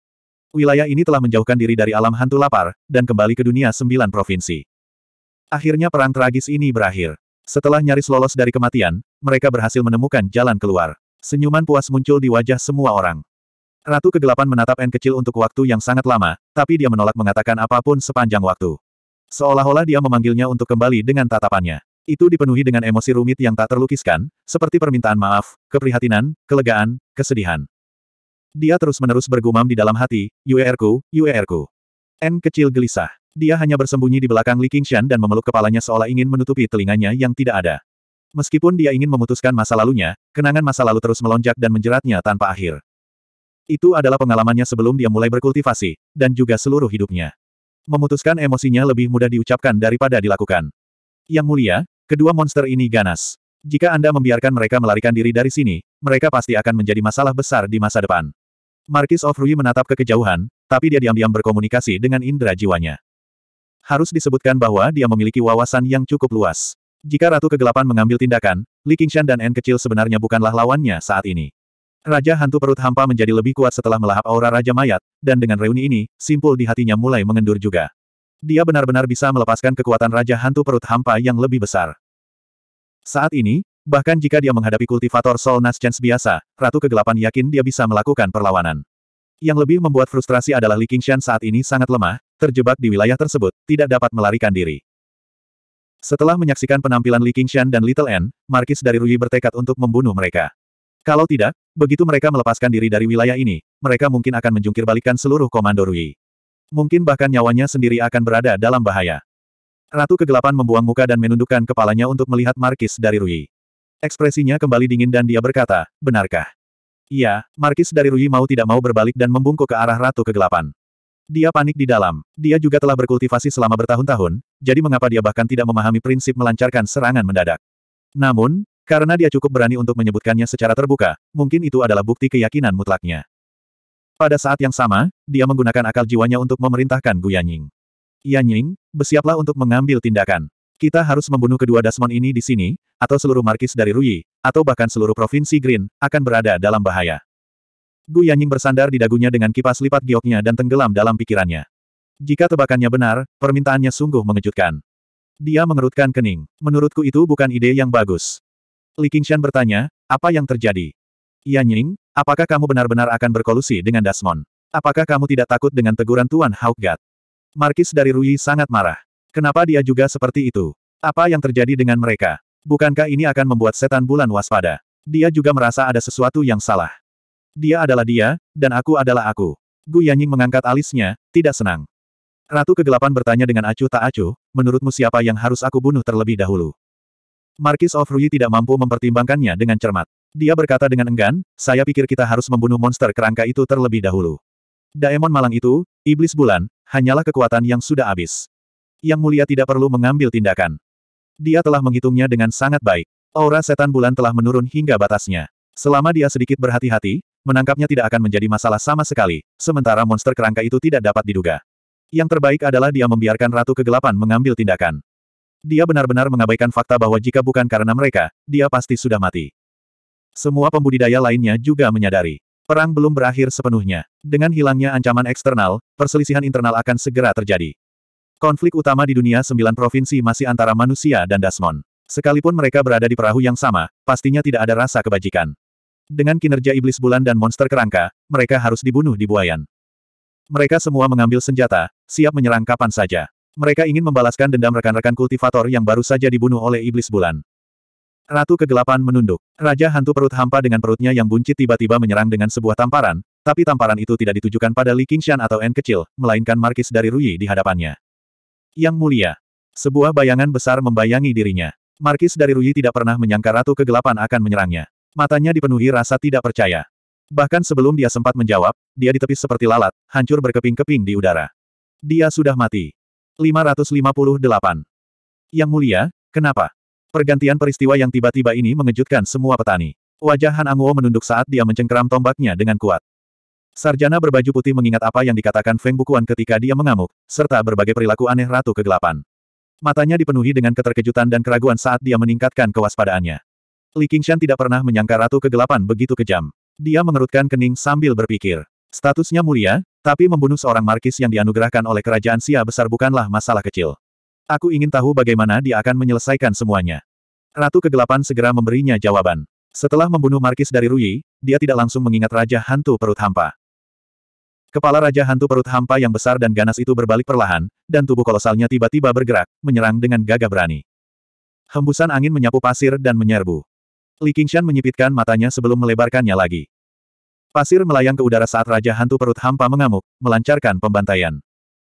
Wilayah ini telah menjauhkan diri dari alam hantu lapar, dan kembali ke dunia sembilan provinsi. Akhirnya perang tragis ini berakhir. Setelah nyaris lolos dari kematian, mereka berhasil menemukan jalan keluar. Senyuman puas muncul di wajah semua orang. Ratu kegelapan menatap N kecil untuk waktu yang sangat lama, tapi dia menolak mengatakan apapun sepanjang waktu. Seolah-olah dia memanggilnya untuk kembali dengan tatapannya. Itu dipenuhi dengan emosi rumit yang tak terlukiskan, seperti permintaan maaf, keprihatinan, kelegaan, kesedihan. Dia terus-menerus bergumam di dalam hati, UERku, UERku. N kecil gelisah. Dia hanya bersembunyi di belakang Li Qingshan dan memeluk kepalanya seolah ingin menutupi telinganya yang tidak ada. Meskipun dia ingin memutuskan masa lalunya, kenangan masa lalu terus melonjak dan menjeratnya tanpa akhir. Itu adalah pengalamannya sebelum dia mulai berkultivasi, dan juga seluruh hidupnya. Memutuskan emosinya lebih mudah diucapkan daripada dilakukan. Yang mulia, kedua monster ini ganas. Jika Anda membiarkan mereka melarikan diri dari sini, mereka pasti akan menjadi masalah besar di masa depan. Markis of Rui menatap ke kejauhan, tapi dia diam-diam berkomunikasi dengan indera jiwanya. Harus disebutkan bahwa dia memiliki wawasan yang cukup luas. Jika Ratu Kegelapan mengambil tindakan, Li Qingshan dan N kecil sebenarnya bukanlah lawannya saat ini. Raja Hantu Perut Hampa menjadi lebih kuat setelah melahap aura Raja Mayat, dan dengan reuni ini, simpul di hatinya mulai mengendur juga. Dia benar-benar bisa melepaskan kekuatan Raja Hantu Perut Hampa yang lebih besar. Saat ini, bahkan jika dia menghadapi kultivator Sol Naschance biasa, Ratu Kegelapan yakin dia bisa melakukan perlawanan. Yang lebih membuat frustrasi adalah Li Qingshan saat ini sangat lemah, terjebak di wilayah tersebut, tidak dapat melarikan diri. Setelah menyaksikan penampilan Li Qingshan dan Little N, Markis dari Rui bertekad untuk membunuh mereka. Kalau tidak, begitu mereka melepaskan diri dari wilayah ini, mereka mungkin akan menjungkir seluruh komando Rui. Mungkin bahkan nyawanya sendiri akan berada dalam bahaya. Ratu Kegelapan membuang muka dan menundukkan kepalanya untuk melihat Markis dari Rui. Ekspresinya kembali dingin dan dia berkata, benarkah? Iya, Markis dari Rui mau tidak mau berbalik dan membungkuk ke arah Ratu Kegelapan. Dia panik di dalam. Dia juga telah berkultivasi selama bertahun-tahun, jadi mengapa dia bahkan tidak memahami prinsip melancarkan serangan mendadak. Namun, karena dia cukup berani untuk menyebutkannya secara terbuka, mungkin itu adalah bukti keyakinan mutlaknya. Pada saat yang sama, dia menggunakan akal jiwanya untuk memerintahkan Gu Yanying. Yanying, bersiaplah untuk mengambil tindakan. Kita harus membunuh kedua Dasmon ini di sini, atau seluruh markis dari Rui, atau bahkan seluruh provinsi Green, akan berada dalam bahaya. Gu Yanying bersandar di dagunya dengan kipas lipat gioknya dan tenggelam dalam pikirannya. Jika tebakannya benar, permintaannya sungguh mengejutkan. Dia mengerutkan kening. Menurutku itu bukan ide yang bagus. Li Qingshan bertanya, apa yang terjadi? Yanying, apakah kamu benar-benar akan berkolusi dengan Dasmon? Apakah kamu tidak takut dengan teguran Tuan Haugat? Markis dari Rui sangat marah. Kenapa dia juga seperti itu? Apa yang terjadi dengan mereka? Bukankah ini akan membuat setan bulan waspada? Dia juga merasa ada sesuatu yang salah. Dia adalah dia, dan aku adalah aku. Gu Yanying mengangkat alisnya, tidak senang. Ratu kegelapan bertanya dengan acuh tak acuh, menurutmu siapa yang harus aku bunuh terlebih dahulu? Markis of Rui tidak mampu mempertimbangkannya dengan cermat. Dia berkata dengan enggan, saya pikir kita harus membunuh monster kerangka itu terlebih dahulu. Daemon malang itu, iblis bulan, hanyalah kekuatan yang sudah habis. Yang Mulia tidak perlu mengambil tindakan. Dia telah menghitungnya dengan sangat baik. Aura setan bulan telah menurun hingga batasnya. Selama dia sedikit berhati-hati, menangkapnya tidak akan menjadi masalah sama sekali, sementara monster kerangka itu tidak dapat diduga. Yang terbaik adalah dia membiarkan Ratu Kegelapan mengambil tindakan. Dia benar-benar mengabaikan fakta bahwa jika bukan karena mereka, dia pasti sudah mati. Semua pembudidaya lainnya juga menyadari. Perang belum berakhir sepenuhnya. Dengan hilangnya ancaman eksternal, perselisihan internal akan segera terjadi. Konflik utama di dunia sembilan provinsi masih antara manusia dan Dasmon. Sekalipun mereka berada di perahu yang sama, pastinya tidak ada rasa kebajikan. Dengan kinerja iblis bulan dan monster kerangka, mereka harus dibunuh di buayan. Mereka semua mengambil senjata, siap menyerang kapan saja. Mereka ingin membalaskan dendam rekan-rekan kultivator yang baru saja dibunuh oleh iblis bulan. Ratu kegelapan menunduk. Raja hantu perut hampa dengan perutnya yang buncit tiba-tiba menyerang dengan sebuah tamparan, tapi tamparan itu tidak ditujukan pada Li Qingshan atau N kecil, melainkan markis dari Rui di hadapannya. Yang mulia. Sebuah bayangan besar membayangi dirinya. Markis dari Rui tidak pernah menyangka Ratu Kegelapan akan menyerangnya. Matanya dipenuhi rasa tidak percaya. Bahkan sebelum dia sempat menjawab, dia ditepis seperti lalat, hancur berkeping-keping di udara. Dia sudah mati. 558. Yang mulia, kenapa? Pergantian peristiwa yang tiba-tiba ini mengejutkan semua petani. Wajah Han Anguo menunduk saat dia mencengkeram tombaknya dengan kuat. Sarjana berbaju putih mengingat apa yang dikatakan Feng Bukuan ketika dia mengamuk, serta berbagai perilaku aneh Ratu Kegelapan. Matanya dipenuhi dengan keterkejutan dan keraguan saat dia meningkatkan kewaspadaannya. Li Qingshan tidak pernah menyangka Ratu Kegelapan begitu kejam. Dia mengerutkan kening sambil berpikir. Statusnya mulia, tapi membunuh seorang markis yang dianugerahkan oleh kerajaan Sia besar bukanlah masalah kecil. Aku ingin tahu bagaimana dia akan menyelesaikan semuanya. Ratu Kegelapan segera memberinya jawaban. Setelah membunuh markis dari Rui, dia tidak langsung mengingat Raja Hantu Perut Hampa. Kepala Raja Hantu Perut Hampa yang besar dan ganas itu berbalik perlahan, dan tubuh kolosalnya tiba-tiba bergerak, menyerang dengan gagah berani. Hembusan angin menyapu pasir dan menyerbu. Li Qingshan menyipitkan matanya sebelum melebarkannya lagi. Pasir melayang ke udara saat Raja Hantu Perut Hampa mengamuk, melancarkan pembantaian.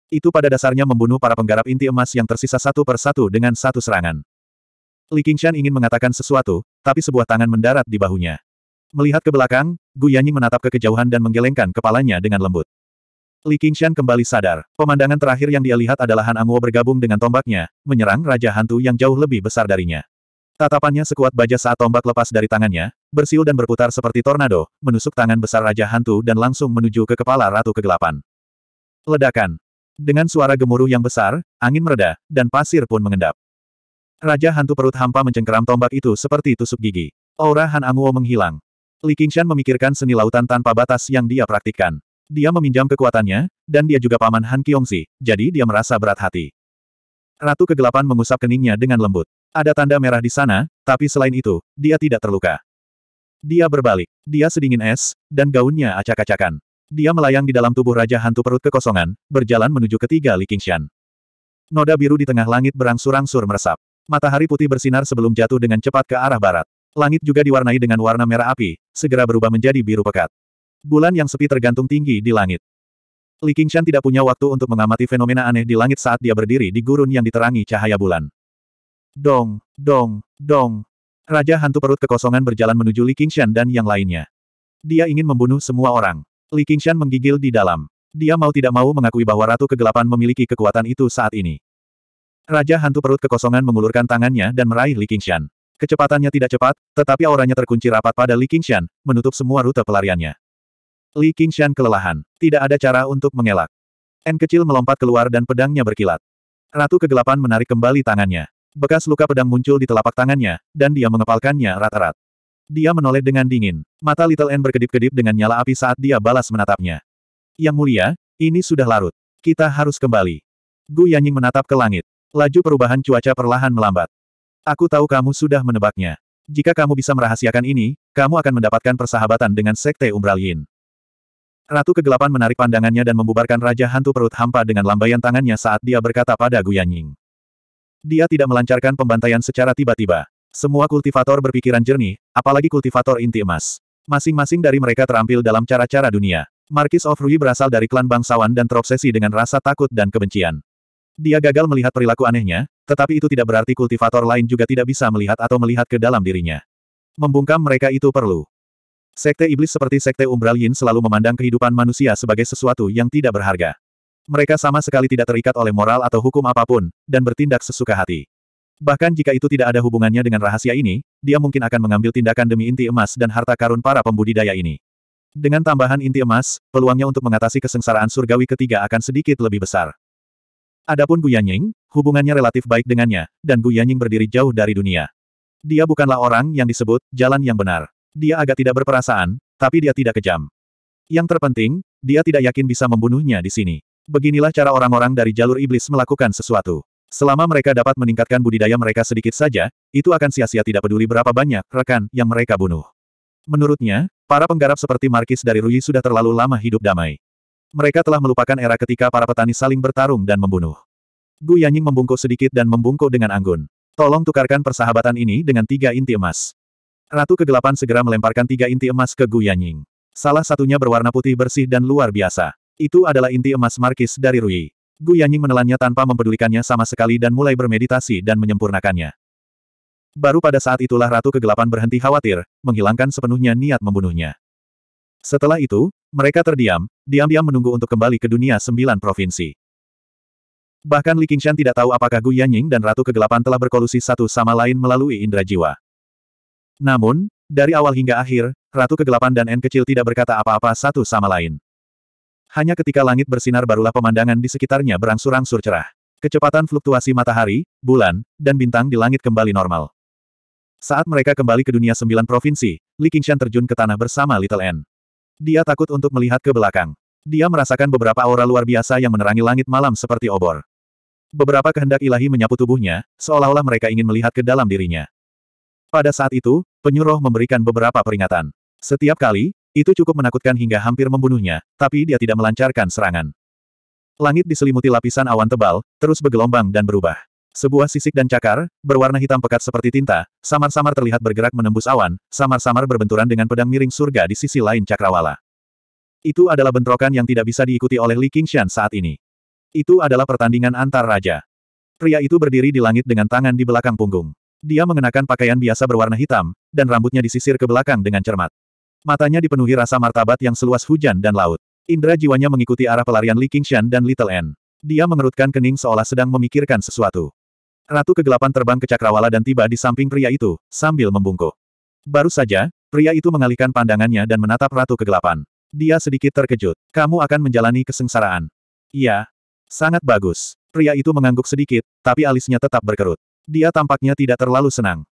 Itu pada dasarnya membunuh para penggarap inti emas yang tersisa satu per satu dengan satu serangan. Li Qingshan ingin mengatakan sesuatu, tapi sebuah tangan mendarat di bahunya. Melihat ke belakang, Gu Yanying menatap ke kejauhan dan menggelengkan kepalanya dengan lembut. Li Qingshan kembali sadar, pemandangan terakhir yang dia lihat adalah Han Anguo bergabung dengan tombaknya, menyerang Raja Hantu yang jauh lebih besar darinya. Tatapannya sekuat baja saat tombak lepas dari tangannya, bersiul dan berputar seperti tornado, menusuk tangan besar Raja Hantu dan langsung menuju ke kepala Ratu Kegelapan. Ledakan. Dengan suara gemuruh yang besar, angin mereda, dan pasir pun mengendap. Raja Hantu perut hampa mencengkeram tombak itu seperti tusuk gigi. Aura Han Anguo menghilang. Li Qingshan memikirkan seni lautan tanpa batas yang dia praktikkan. Dia meminjam kekuatannya, dan dia juga paman Han Si, jadi dia merasa berat hati. Ratu kegelapan mengusap keningnya dengan lembut. Ada tanda merah di sana, tapi selain itu, dia tidak terluka. Dia berbalik. Dia sedingin es, dan gaunnya acak-acakan. Dia melayang di dalam tubuh Raja Hantu Perut Kekosongan, berjalan menuju ketiga Li Qingshan. Noda biru di tengah langit berangsur-angsur meresap. Matahari putih bersinar sebelum jatuh dengan cepat ke arah barat. Langit juga diwarnai dengan warna merah api, segera berubah menjadi biru pekat. Bulan yang sepi tergantung tinggi di langit. Li Qingshan tidak punya waktu untuk mengamati fenomena aneh di langit saat dia berdiri di gurun yang diterangi cahaya bulan. Dong, dong, dong. Raja hantu perut kekosongan berjalan menuju Li Qingshan dan yang lainnya. Dia ingin membunuh semua orang. Li Qingshan menggigil di dalam. Dia mau tidak mau mengakui bahwa Ratu Kegelapan memiliki kekuatan itu saat ini. Raja hantu perut kekosongan mengulurkan tangannya dan meraih Li Qingshan. Kecepatannya tidak cepat, tetapi auranya terkunci rapat pada Li Qingshan, menutup semua rute pelariannya. Li Qingshan kelelahan. Tidak ada cara untuk mengelak. N kecil melompat keluar dan pedangnya berkilat. Ratu kegelapan menarik kembali tangannya. Bekas luka pedang muncul di telapak tangannya, dan dia mengepalkannya rat-rat. Dia menoleh dengan dingin. Mata Little N berkedip-kedip dengan nyala api saat dia balas menatapnya. Yang mulia, ini sudah larut. Kita harus kembali. Gu Yanying menatap ke langit. Laju perubahan cuaca perlahan melambat. Aku tahu kamu sudah menebaknya. Jika kamu bisa merahasiakan ini, kamu akan mendapatkan persahabatan dengan Sekte Umbral Yin. Ratu kegelapan menarik pandangannya dan membubarkan Raja Hantu Perut Hampa dengan lambaian tangannya saat dia berkata pada Yanying. Dia tidak melancarkan pembantaian secara tiba-tiba. Semua kultivator berpikiran jernih, apalagi kultivator inti emas. Masing-masing dari mereka terampil dalam cara-cara dunia. Markis of Rui berasal dari klan bangsawan dan terobsesi dengan rasa takut dan kebencian. Dia gagal melihat perilaku anehnya, tetapi itu tidak berarti kultivator lain juga tidak bisa melihat atau melihat ke dalam dirinya. Membungkam mereka itu perlu. Sekte iblis seperti sekte umbral yin selalu memandang kehidupan manusia sebagai sesuatu yang tidak berharga. Mereka sama sekali tidak terikat oleh moral atau hukum apapun, dan bertindak sesuka hati. Bahkan jika itu tidak ada hubungannya dengan rahasia ini, dia mungkin akan mengambil tindakan demi inti emas dan harta karun para pembudidaya ini. Dengan tambahan inti emas, peluangnya untuk mengatasi kesengsaraan surgawi ketiga akan sedikit lebih besar. Adapun Yanying, hubungannya relatif baik dengannya, dan Yanying berdiri jauh dari dunia. Dia bukanlah orang yang disebut jalan yang benar. Dia agak tidak berperasaan, tapi dia tidak kejam. Yang terpenting, dia tidak yakin bisa membunuhnya di sini. Beginilah cara orang-orang dari jalur iblis melakukan sesuatu. Selama mereka dapat meningkatkan budidaya mereka sedikit saja, itu akan sia-sia tidak peduli berapa banyak rekan yang mereka bunuh. Menurutnya, para penggarap seperti Markis dari Rui sudah terlalu lama hidup damai. Mereka telah melupakan era ketika para petani saling bertarung dan membunuh. Gu Yanying membungkuk sedikit dan membungkuk dengan anggun. Tolong tukarkan persahabatan ini dengan tiga inti emas. Ratu Kegelapan segera melemparkan tiga inti emas ke Gu Yanying. Salah satunya berwarna putih bersih dan luar biasa. Itu adalah inti emas markis dari Rui. Gu Yanying menelannya tanpa mempedulikannya sama sekali dan mulai bermeditasi dan menyempurnakannya. Baru pada saat itulah Ratu Kegelapan berhenti khawatir, menghilangkan sepenuhnya niat membunuhnya. Setelah itu, mereka terdiam, diam-diam menunggu untuk kembali ke dunia sembilan provinsi. Bahkan Li Qingshan tidak tahu apakah Gu Yanying dan Ratu Kegelapan telah berkolusi satu sama lain melalui indera jiwa. Namun, dari awal hingga akhir, Ratu Kegelapan dan N kecil tidak berkata apa-apa satu sama lain. Hanya ketika langit bersinar barulah pemandangan di sekitarnya berangsur-angsur cerah. Kecepatan fluktuasi matahari, bulan, dan bintang di langit kembali normal. Saat mereka kembali ke dunia sembilan provinsi, Li Qingshan terjun ke tanah bersama Little N. Dia takut untuk melihat ke belakang. Dia merasakan beberapa aura luar biasa yang menerangi langit malam seperti obor. Beberapa kehendak ilahi menyapu tubuhnya, seolah-olah mereka ingin melihat ke dalam dirinya. Pada saat itu, Penyuruh memberikan beberapa peringatan. Setiap kali, itu cukup menakutkan hingga hampir membunuhnya, tapi dia tidak melancarkan serangan. Langit diselimuti lapisan awan tebal, terus bergelombang dan berubah. Sebuah sisik dan cakar, berwarna hitam pekat seperti tinta, samar-samar terlihat bergerak menembus awan, samar-samar berbenturan dengan pedang miring surga di sisi lain cakrawala. Itu adalah bentrokan yang tidak bisa diikuti oleh Li Qingshan saat ini. Itu adalah pertandingan antar raja. Pria itu berdiri di langit dengan tangan di belakang punggung. Dia mengenakan pakaian biasa berwarna hitam, dan rambutnya disisir ke belakang dengan cermat. Matanya dipenuhi rasa martabat yang seluas hujan dan laut. Indra jiwanya mengikuti arah pelarian Li Qingshan dan Little N. Dia mengerutkan kening seolah sedang memikirkan sesuatu. Ratu kegelapan terbang ke cakrawala dan tiba di samping pria itu, sambil membungkuk. Baru saja, pria itu mengalihkan pandangannya dan menatap ratu kegelapan. Dia sedikit terkejut. Kamu akan menjalani kesengsaraan. Iya. Sangat bagus. Pria itu mengangguk sedikit, tapi alisnya tetap berkerut. Dia tampaknya tidak terlalu senang.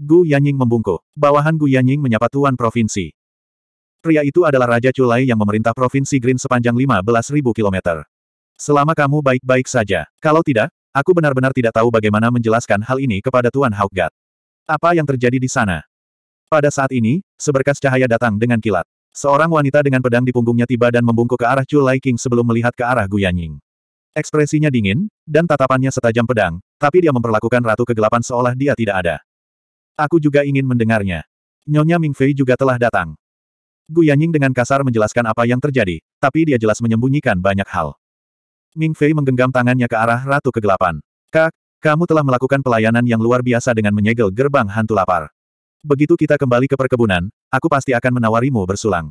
Gu Yanying membungkuk. Bawahan Gu Yanying menyapa Tuan Provinsi. Pria itu adalah Raja Chulai yang memerintah Provinsi Green sepanjang 15.000 km. Selama kamu baik-baik saja. Kalau tidak, aku benar-benar tidak tahu bagaimana menjelaskan hal ini kepada Tuan Haukgat. Apa yang terjadi di sana? Pada saat ini, seberkas cahaya datang dengan kilat. Seorang wanita dengan pedang di punggungnya tiba dan membungkuk ke arah Chulai King sebelum melihat ke arah Gu Yanying. Ekspresinya dingin, dan tatapannya setajam pedang, tapi dia memperlakukan Ratu Kegelapan seolah dia tidak ada. Aku juga ingin mendengarnya. Nyonya Ming Fei juga telah datang. Gu Yanying dengan kasar menjelaskan apa yang terjadi, tapi dia jelas menyembunyikan banyak hal. Ming Fei menggenggam tangannya ke arah Ratu Kegelapan. Kak, kamu telah melakukan pelayanan yang luar biasa dengan menyegel gerbang hantu lapar. Begitu kita kembali ke perkebunan, aku pasti akan menawarimu bersulang.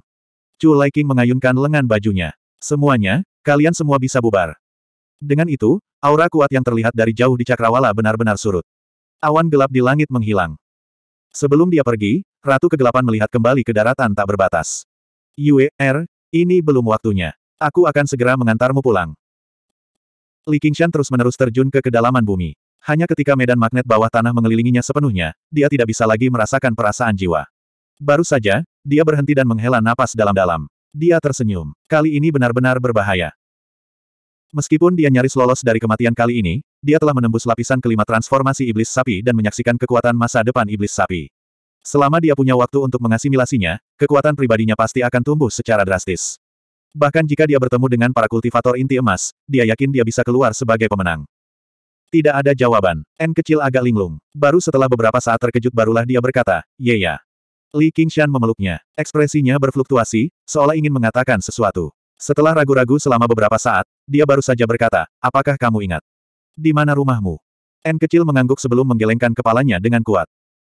Chu Laiking mengayunkan lengan bajunya. Semuanya, kalian semua bisa bubar. Dengan itu, aura kuat yang terlihat dari jauh di Cakrawala benar-benar surut. Awan gelap di langit menghilang. Sebelum dia pergi, Ratu Kegelapan melihat kembali ke daratan tak berbatas. Yue, er ini belum waktunya. Aku akan segera mengantarmu pulang. Li Qingshan terus-menerus terjun ke kedalaman bumi. Hanya ketika medan magnet bawah tanah mengelilinginya sepenuhnya, dia tidak bisa lagi merasakan perasaan jiwa. Baru saja, dia berhenti dan menghela napas dalam-dalam. Dia tersenyum. Kali ini benar-benar berbahaya. Meskipun dia nyaris lolos dari kematian kali ini, dia telah menembus lapisan kelima transformasi iblis sapi dan menyaksikan kekuatan masa depan iblis sapi. Selama dia punya waktu untuk mengasimilasinya, kekuatan pribadinya pasti akan tumbuh secara drastis. Bahkan jika dia bertemu dengan para kultivator inti emas, dia yakin dia bisa keluar sebagai pemenang. Tidak ada jawaban. N kecil agak linglung. Baru setelah beberapa saat terkejut barulah dia berkata, Yeya. Li Qingshan memeluknya. Ekspresinya berfluktuasi, seolah ingin mengatakan sesuatu. Setelah ragu-ragu selama beberapa saat, dia baru saja berkata, apakah kamu ingat? Di mana rumahmu? N kecil mengangguk sebelum menggelengkan kepalanya dengan kuat.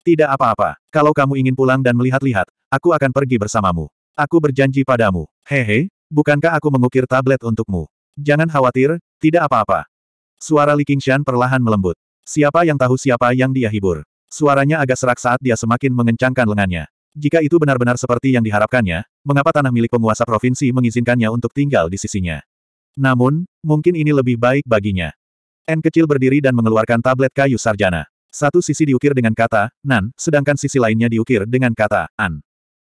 Tidak apa-apa, kalau kamu ingin pulang dan melihat-lihat, aku akan pergi bersamamu. Aku berjanji padamu. Hehe, bukankah aku mengukir tablet untukmu? Jangan khawatir, tidak apa-apa. Suara Li Qingshan perlahan melembut. Siapa yang tahu siapa yang dia hibur? Suaranya agak serak saat dia semakin mengencangkan lengannya. Jika itu benar-benar seperti yang diharapkannya, mengapa tanah milik penguasa provinsi mengizinkannya untuk tinggal di sisinya? Namun, mungkin ini lebih baik baginya. N kecil berdiri dan mengeluarkan tablet kayu sarjana. Satu sisi diukir dengan kata, Nan, sedangkan sisi lainnya diukir dengan kata, An.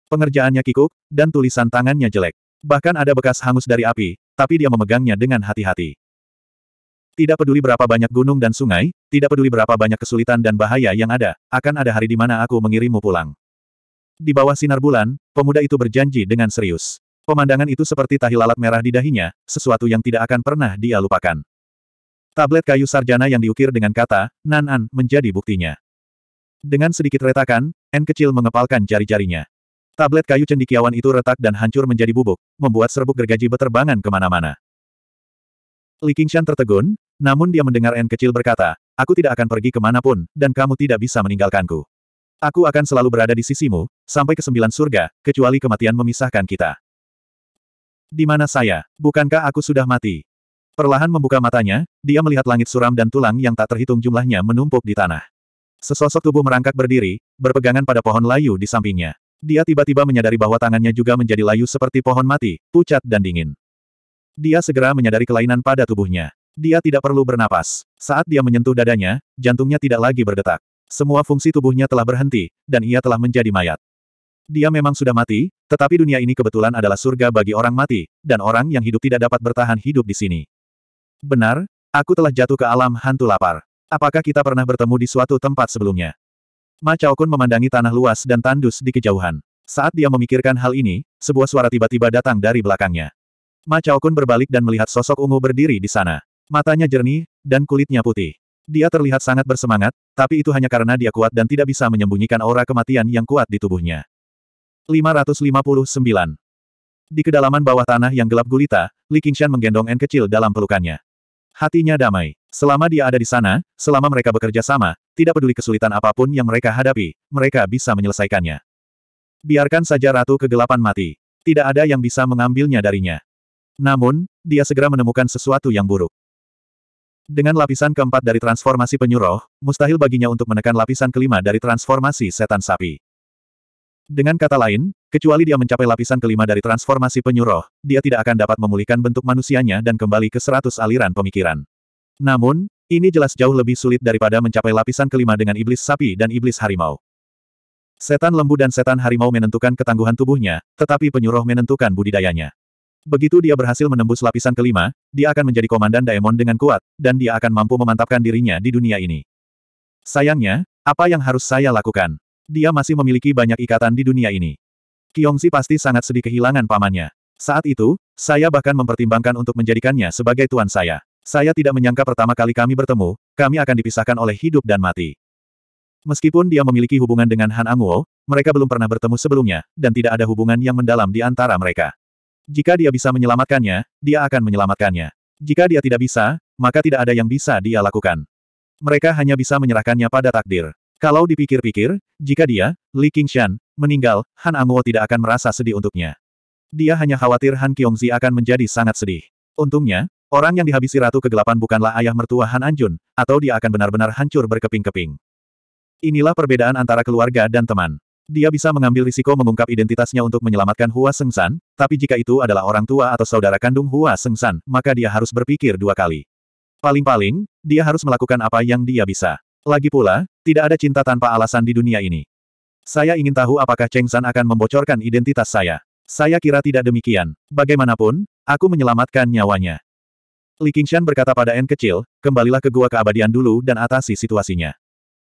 Pengerjaannya kikuk, dan tulisan tangannya jelek. Bahkan ada bekas hangus dari api, tapi dia memegangnya dengan hati-hati. Tidak peduli berapa banyak gunung dan sungai, tidak peduli berapa banyak kesulitan dan bahaya yang ada, akan ada hari di mana aku mengirimmu pulang. Di bawah sinar bulan, pemuda itu berjanji dengan serius. Pemandangan itu seperti tahi lalat merah di dahinya, sesuatu yang tidak akan pernah dia lupakan. Tablet kayu sarjana yang diukir dengan kata, Nan'an menjadi buktinya. Dengan sedikit retakan, N kecil mengepalkan jari-jarinya. Tablet kayu cendikiawan itu retak dan hancur menjadi bubuk, membuat serbuk gergaji beterbangan kemana-mana. Li Qingshan tertegun, namun dia mendengar N kecil berkata, Aku tidak akan pergi kemanapun, dan kamu tidak bisa meninggalkanku. Aku akan selalu berada di sisimu, sampai ke sembilan surga, kecuali kematian memisahkan kita. Di mana saya? Bukankah aku sudah mati? Perlahan membuka matanya, dia melihat langit suram dan tulang yang tak terhitung jumlahnya menumpuk di tanah. Sesosok tubuh merangkak berdiri, berpegangan pada pohon layu di sampingnya. Dia tiba-tiba menyadari bahwa tangannya juga menjadi layu seperti pohon mati, pucat dan dingin. Dia segera menyadari kelainan pada tubuhnya. Dia tidak perlu bernapas. Saat dia menyentuh dadanya, jantungnya tidak lagi berdetak. Semua fungsi tubuhnya telah berhenti, dan ia telah menjadi mayat. Dia memang sudah mati, tetapi dunia ini kebetulan adalah surga bagi orang mati, dan orang yang hidup tidak dapat bertahan hidup di sini. Benar, aku telah jatuh ke alam hantu lapar. Apakah kita pernah bertemu di suatu tempat sebelumnya? Ma Chao Kun memandangi tanah luas dan tandus di kejauhan. Saat dia memikirkan hal ini, sebuah suara tiba-tiba datang dari belakangnya. Ma Chao Kun berbalik dan melihat sosok ungu berdiri di sana. Matanya jernih, dan kulitnya putih. Dia terlihat sangat bersemangat, tapi itu hanya karena dia kuat dan tidak bisa menyembunyikan aura kematian yang kuat di tubuhnya. 559. Di kedalaman bawah tanah yang gelap gulita, Li Qingshan menggendong En kecil dalam pelukannya. Hatinya damai. Selama dia ada di sana, selama mereka bekerja sama, tidak peduli kesulitan apapun yang mereka hadapi, mereka bisa menyelesaikannya. Biarkan saja Ratu Kegelapan mati. Tidak ada yang bisa mengambilnya darinya. Namun, dia segera menemukan sesuatu yang buruk. Dengan lapisan keempat dari transformasi penyuruh, mustahil baginya untuk menekan lapisan kelima dari transformasi setan sapi. Dengan kata lain, kecuali dia mencapai lapisan kelima dari transformasi penyuruh, dia tidak akan dapat memulihkan bentuk manusianya dan kembali ke seratus aliran pemikiran. Namun, ini jelas jauh lebih sulit daripada mencapai lapisan kelima dengan iblis sapi dan iblis harimau. Setan lembu dan setan harimau menentukan ketangguhan tubuhnya, tetapi penyuruh menentukan budidayanya. Begitu dia berhasil menembus lapisan kelima, dia akan menjadi komandan Daemon dengan kuat, dan dia akan mampu memantapkan dirinya di dunia ini. Sayangnya, apa yang harus saya lakukan? Dia masih memiliki banyak ikatan di dunia ini. Kiongzi pasti sangat sedih kehilangan pamannya. Saat itu, saya bahkan mempertimbangkan untuk menjadikannya sebagai tuan saya. Saya tidak menyangka pertama kali kami bertemu, kami akan dipisahkan oleh hidup dan mati. Meskipun dia memiliki hubungan dengan Han Anguo, mereka belum pernah bertemu sebelumnya, dan tidak ada hubungan yang mendalam di antara mereka. Jika dia bisa menyelamatkannya, dia akan menyelamatkannya. Jika dia tidak bisa, maka tidak ada yang bisa dia lakukan. Mereka hanya bisa menyerahkannya pada takdir. Kalau dipikir-pikir, jika dia, Li Qingshan, meninggal, Han Anguo tidak akan merasa sedih untuknya. Dia hanya khawatir Han Qiongzi akan menjadi sangat sedih. Untungnya, orang yang dihabisi Ratu Kegelapan bukanlah ayah mertua Han Anjun, atau dia akan benar-benar hancur berkeping-keping. Inilah perbedaan antara keluarga dan teman. Dia bisa mengambil risiko mengungkap identitasnya untuk menyelamatkan Hua Sengsan, tapi jika itu adalah orang tua atau saudara kandung Hua Sengsan, maka dia harus berpikir dua kali. Paling-paling, dia harus melakukan apa yang dia bisa. Lagi pula, tidak ada cinta tanpa alasan di dunia ini. Saya ingin tahu apakah Cheng San akan membocorkan identitas saya. Saya kira tidak demikian. Bagaimanapun, aku menyelamatkan nyawanya. Li Qingshan berkata pada N kecil, kembalilah ke gua keabadian dulu dan atasi situasinya.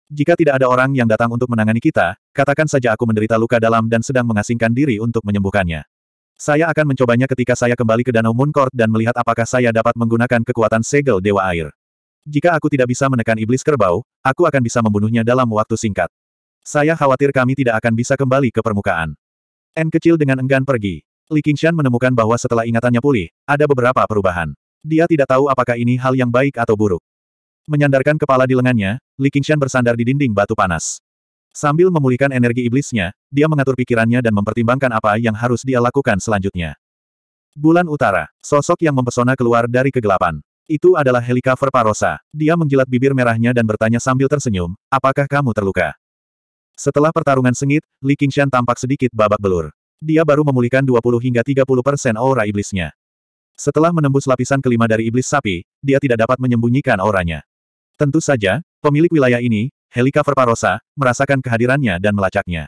Jika tidak ada orang yang datang untuk menangani kita, katakan saja aku menderita luka dalam dan sedang mengasingkan diri untuk menyembuhkannya. Saya akan mencobanya ketika saya kembali ke Danau Court dan melihat apakah saya dapat menggunakan kekuatan segel Dewa Air. Jika aku tidak bisa menekan iblis kerbau, aku akan bisa membunuhnya dalam waktu singkat. Saya khawatir kami tidak akan bisa kembali ke permukaan. N kecil dengan enggan pergi. Li Qingshan menemukan bahwa setelah ingatannya pulih, ada beberapa perubahan. Dia tidak tahu apakah ini hal yang baik atau buruk. Menyandarkan kepala di lengannya, Li Qingshan bersandar di dinding batu panas. Sambil memulihkan energi iblisnya, dia mengatur pikirannya dan mempertimbangkan apa yang harus dia lakukan selanjutnya. Bulan Utara, sosok yang mempesona keluar dari kegelapan. Itu adalah Helikaver Parosa. Dia menjilat bibir merahnya dan bertanya sambil tersenyum, apakah kamu terluka? Setelah pertarungan sengit, Li Qingshan tampak sedikit babak belur. Dia baru memulihkan 20 hingga 30 persen aura iblisnya. Setelah menembus lapisan kelima dari iblis sapi, dia tidak dapat menyembunyikan auranya. Tentu saja, pemilik wilayah ini, Helika Verparosa, merasakan kehadirannya dan melacaknya.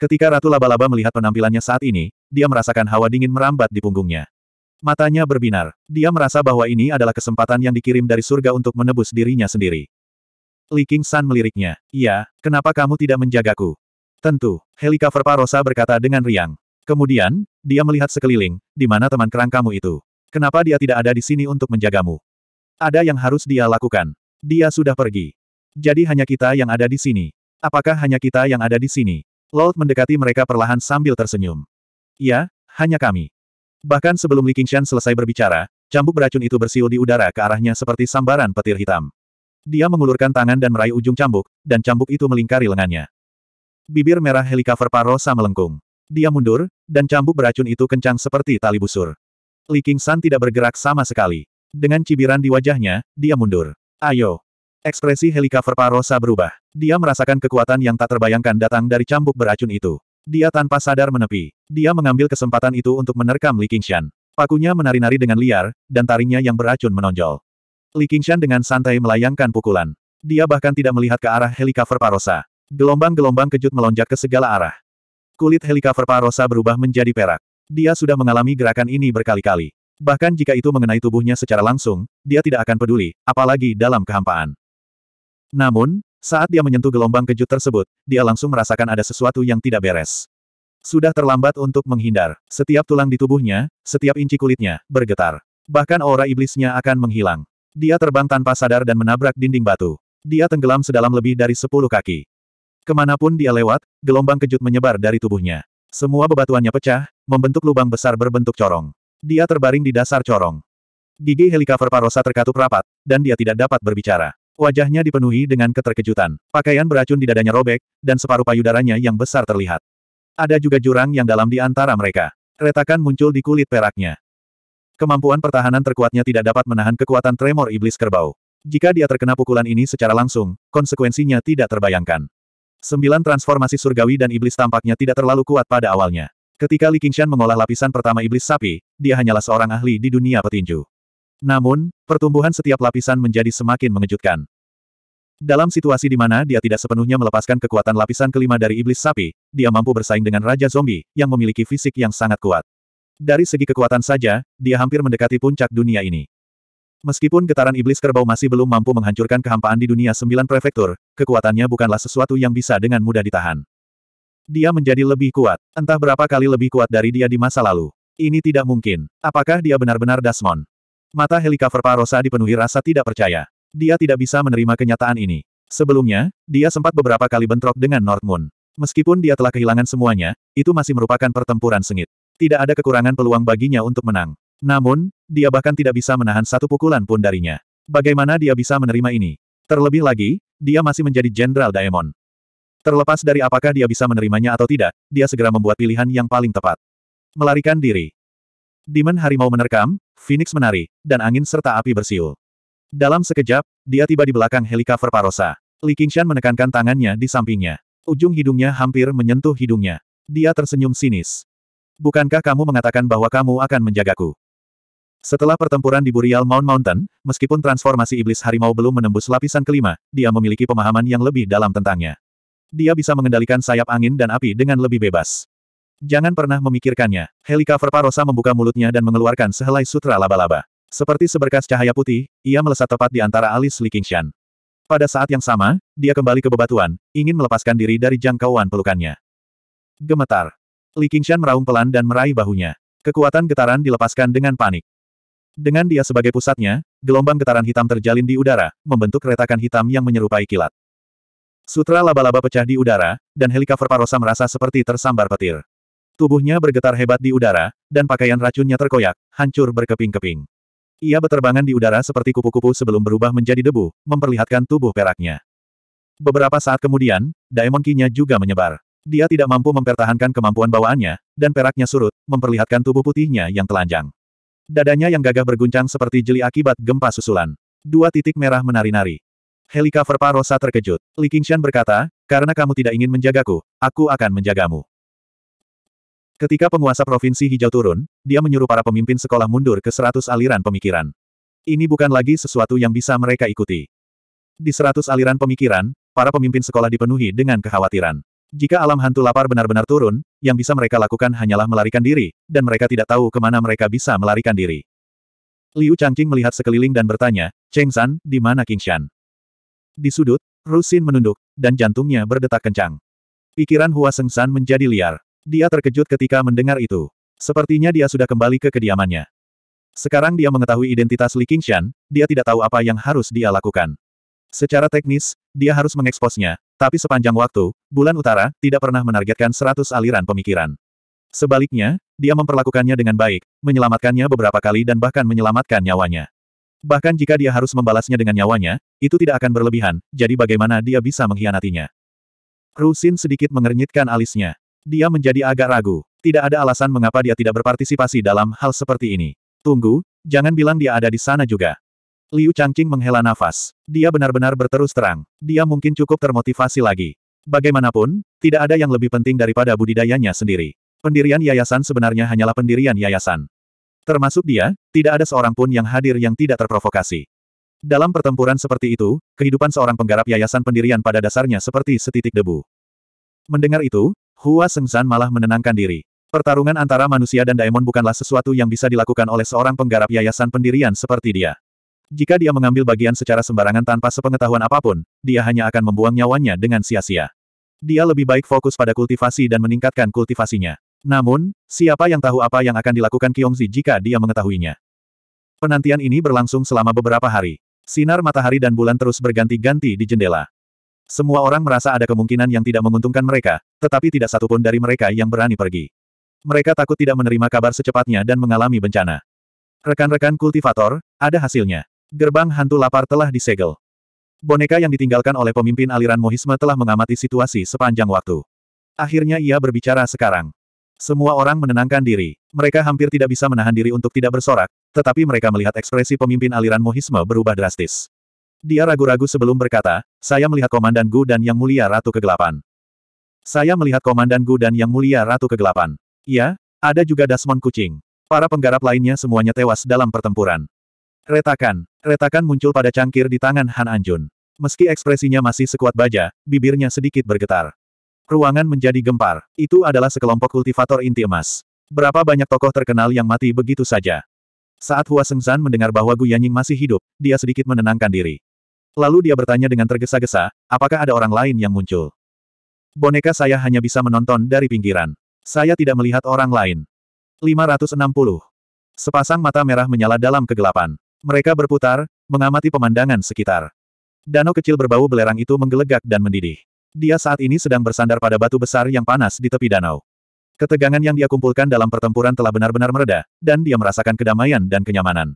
Ketika Ratu Laba-Laba melihat penampilannya saat ini, dia merasakan hawa dingin merambat di punggungnya. Matanya berbinar. Dia merasa bahwa ini adalah kesempatan yang dikirim dari surga untuk menebus dirinya sendiri. Li King San meliriknya. Iya, kenapa kamu tidak menjagaku? Tentu, Helika Verparosa berkata dengan riang. Kemudian, dia melihat sekeliling, di mana teman kerang kamu itu. Kenapa dia tidak ada di sini untuk menjagamu? Ada yang harus dia lakukan. Dia sudah pergi. Jadi hanya kita yang ada di sini. Apakah hanya kita yang ada di sini? Lord mendekati mereka perlahan sambil tersenyum. Ya, hanya kami. Bahkan sebelum Li Qingshan selesai berbicara, cambuk beracun itu bersiul di udara ke arahnya seperti sambaran petir hitam. Dia mengulurkan tangan dan meraih ujung cambuk, dan cambuk itu melingkari lengannya. Bibir merah helikaver Parosa melengkung. Dia mundur, dan cambuk beracun itu kencang seperti tali busur. Li Qingshan tidak bergerak sama sekali. Dengan cibiran di wajahnya, dia mundur. Ayo. Ekspresi Helika rosa berubah. Dia merasakan kekuatan yang tak terbayangkan datang dari cambuk beracun itu. Dia tanpa sadar menepi. Dia mengambil kesempatan itu untuk menerkam Li Qingshan. Pakunya menari-nari dengan liar, dan taringnya yang beracun menonjol. Li Qingshan dengan santai melayangkan pukulan. Dia bahkan tidak melihat ke arah Helika rosa. Gelombang-gelombang kejut melonjak ke segala arah. Kulit Helika rosa berubah menjadi perak. Dia sudah mengalami gerakan ini berkali-kali. Bahkan jika itu mengenai tubuhnya secara langsung, dia tidak akan peduli, apalagi dalam kehampaan. Namun, saat dia menyentuh gelombang kejut tersebut, dia langsung merasakan ada sesuatu yang tidak beres. Sudah terlambat untuk menghindar. Setiap tulang di tubuhnya, setiap inci kulitnya, bergetar. Bahkan aura iblisnya akan menghilang. Dia terbang tanpa sadar dan menabrak dinding batu. Dia tenggelam sedalam lebih dari sepuluh kaki. Kemanapun dia lewat, gelombang kejut menyebar dari tubuhnya. Semua bebatuannya pecah, membentuk lubang besar berbentuk corong. Dia terbaring di dasar corong. Gigi helikover parosa terkatup rapat, dan dia tidak dapat berbicara. Wajahnya dipenuhi dengan keterkejutan. Pakaian beracun di dadanya robek, dan separuh payudaranya yang besar terlihat. Ada juga jurang yang dalam di antara mereka. Retakan muncul di kulit peraknya. Kemampuan pertahanan terkuatnya tidak dapat menahan kekuatan tremor iblis kerbau. Jika dia terkena pukulan ini secara langsung, konsekuensinya tidak terbayangkan. Sembilan transformasi surgawi dan iblis tampaknya tidak terlalu kuat pada awalnya. Ketika Li Qingshan mengolah lapisan pertama iblis sapi, dia hanyalah seorang ahli di dunia petinju. Namun, pertumbuhan setiap lapisan menjadi semakin mengejutkan. Dalam situasi di mana dia tidak sepenuhnya melepaskan kekuatan lapisan kelima dari iblis sapi, dia mampu bersaing dengan Raja Zombie, yang memiliki fisik yang sangat kuat. Dari segi kekuatan saja, dia hampir mendekati puncak dunia ini. Meskipun getaran iblis kerbau masih belum mampu menghancurkan kehampaan di dunia sembilan prefektur, kekuatannya bukanlah sesuatu yang bisa dengan mudah ditahan. Dia menjadi lebih kuat. Entah berapa kali lebih kuat dari dia di masa lalu. Ini tidak mungkin. Apakah dia benar-benar Dasmon? Mata helikopter Parosa dipenuhi rasa tidak percaya. Dia tidak bisa menerima kenyataan ini. Sebelumnya, dia sempat beberapa kali bentrok dengan North Meskipun dia telah kehilangan semuanya, itu masih merupakan pertempuran sengit. Tidak ada kekurangan peluang baginya untuk menang. Namun, dia bahkan tidak bisa menahan satu pukulan pun darinya. Bagaimana dia bisa menerima ini? Terlebih lagi, dia masih menjadi Jenderal Diamond. Terlepas dari apakah dia bisa menerimanya atau tidak, dia segera membuat pilihan yang paling tepat. Melarikan diri. Demon harimau menerkam, Phoenix menari, dan angin serta api bersiul. Dalam sekejap, dia tiba di belakang helikopter Parosa. Li Qingshan menekankan tangannya di sampingnya. Ujung hidungnya hampir menyentuh hidungnya. Dia tersenyum sinis. Bukankah kamu mengatakan bahwa kamu akan menjagaku? Setelah pertempuran di Burial Mount Mountain, meskipun transformasi iblis harimau belum menembus lapisan kelima, dia memiliki pemahaman yang lebih dalam tentangnya dia bisa mengendalikan sayap angin dan api dengan lebih bebas. Jangan pernah memikirkannya. Helika Parosa membuka mulutnya dan mengeluarkan sehelai sutra laba-laba. Seperti seberkas cahaya putih, ia melesat tepat di antara alis Li Qingshan. Pada saat yang sama, dia kembali ke bebatuan, ingin melepaskan diri dari jangkauan pelukannya. Gemetar. Li Qingshan meraung pelan dan meraih bahunya. Kekuatan getaran dilepaskan dengan panik. Dengan dia sebagai pusatnya, gelombang getaran hitam terjalin di udara, membentuk retakan hitam yang menyerupai kilat. Sutra laba-laba pecah di udara, dan helikopter Parosa merasa seperti tersambar petir. Tubuhnya bergetar hebat di udara, dan pakaian racunnya terkoyak, hancur berkeping-keping. Ia berterbangan di udara seperti kupu-kupu sebelum berubah menjadi debu, memperlihatkan tubuh peraknya. Beberapa saat kemudian, Daemon Ki-nya juga menyebar. Dia tidak mampu mempertahankan kemampuan bawaannya, dan peraknya surut, memperlihatkan tubuh putihnya yang telanjang. Dadanya yang gagah berguncang seperti jeli akibat gempa susulan. Dua titik merah menari-nari. Helika Rosa terkejut. Li Qingshan berkata, karena kamu tidak ingin menjagaku, aku akan menjagamu. Ketika penguasa Provinsi Hijau turun, dia menyuruh para pemimpin sekolah mundur ke seratus aliran pemikiran. Ini bukan lagi sesuatu yang bisa mereka ikuti. Di seratus aliran pemikiran, para pemimpin sekolah dipenuhi dengan kekhawatiran. Jika alam hantu lapar benar-benar turun, yang bisa mereka lakukan hanyalah melarikan diri, dan mereka tidak tahu kemana mereka bisa melarikan diri. Liu Changqing melihat sekeliling dan bertanya, Cheng San, di mana Qingshan? Di sudut, Rusin menunduk, dan jantungnya berdetak kencang. Pikiran Hua Sengsan menjadi liar. Dia terkejut ketika mendengar itu. Sepertinya dia sudah kembali ke kediamannya. Sekarang dia mengetahui identitas Li Qingshan, dia tidak tahu apa yang harus dia lakukan. Secara teknis, dia harus mengeksposnya, tapi sepanjang waktu, bulan utara, tidak pernah menargetkan seratus aliran pemikiran. Sebaliknya, dia memperlakukannya dengan baik, menyelamatkannya beberapa kali dan bahkan menyelamatkan nyawanya. Bahkan jika dia harus membalasnya dengan nyawanya, itu tidak akan berlebihan, jadi bagaimana dia bisa mengkhianatinya? Rusin sedikit mengernyitkan alisnya. Dia menjadi agak ragu. Tidak ada alasan mengapa dia tidak berpartisipasi dalam hal seperti ini. Tunggu, jangan bilang dia ada di sana juga. Liu Changqing menghela nafas. Dia benar-benar berterus terang. Dia mungkin cukup termotivasi lagi. Bagaimanapun, tidak ada yang lebih penting daripada budidayanya sendiri. Pendirian yayasan sebenarnya hanyalah pendirian yayasan. Termasuk dia, tidak ada seorang pun yang hadir yang tidak terprovokasi. Dalam pertempuran seperti itu, kehidupan seorang penggarap yayasan pendirian pada dasarnya seperti setitik debu. Mendengar itu, Hua Sengzan malah menenangkan diri. Pertarungan antara manusia dan daemon bukanlah sesuatu yang bisa dilakukan oleh seorang penggarap yayasan pendirian seperti dia. Jika dia mengambil bagian secara sembarangan tanpa sepengetahuan apapun, dia hanya akan membuang nyawanya dengan sia-sia. Dia lebih baik fokus pada kultivasi dan meningkatkan kultivasinya. Namun, siapa yang tahu apa yang akan dilakukan Zi jika dia mengetahuinya? Penantian ini berlangsung selama beberapa hari. Sinar matahari dan bulan terus berganti-ganti di jendela. Semua orang merasa ada kemungkinan yang tidak menguntungkan mereka, tetapi tidak satupun dari mereka yang berani pergi. Mereka takut tidak menerima kabar secepatnya dan mengalami bencana. Rekan-rekan kultivator, ada hasilnya. Gerbang hantu lapar telah disegel. Boneka yang ditinggalkan oleh pemimpin aliran Mohisme telah mengamati situasi sepanjang waktu. Akhirnya ia berbicara sekarang. Semua orang menenangkan diri. Mereka hampir tidak bisa menahan diri untuk tidak bersorak, tetapi mereka melihat ekspresi pemimpin aliran Mohisme berubah drastis. Dia ragu-ragu sebelum berkata, saya melihat Komandan Gu dan Yang Mulia Ratu Kegelapan. Saya melihat Komandan Gu dan Yang Mulia Ratu Kegelapan. Ya, ada juga Dasmon Kucing. Para penggarap lainnya semuanya tewas dalam pertempuran. Retakan, retakan muncul pada cangkir di tangan Han Anjun. Meski ekspresinya masih sekuat baja, bibirnya sedikit bergetar. Ruangan menjadi gempar. Itu adalah sekelompok kultivator inti emas. Berapa banyak tokoh terkenal yang mati begitu saja. Saat Hua Sengzan mendengar bahwa Gu Yanying masih hidup, dia sedikit menenangkan diri. Lalu dia bertanya dengan tergesa-gesa, apakah ada orang lain yang muncul? Boneka saya hanya bisa menonton dari pinggiran. Saya tidak melihat orang lain. 560. Sepasang mata merah menyala dalam kegelapan. Mereka berputar, mengamati pemandangan sekitar. Danau kecil berbau belerang itu menggelegak dan mendidih. Dia saat ini sedang bersandar pada batu besar yang panas di tepi danau. Ketegangan yang dia kumpulkan dalam pertempuran telah benar-benar mereda, dan dia merasakan kedamaian dan kenyamanan.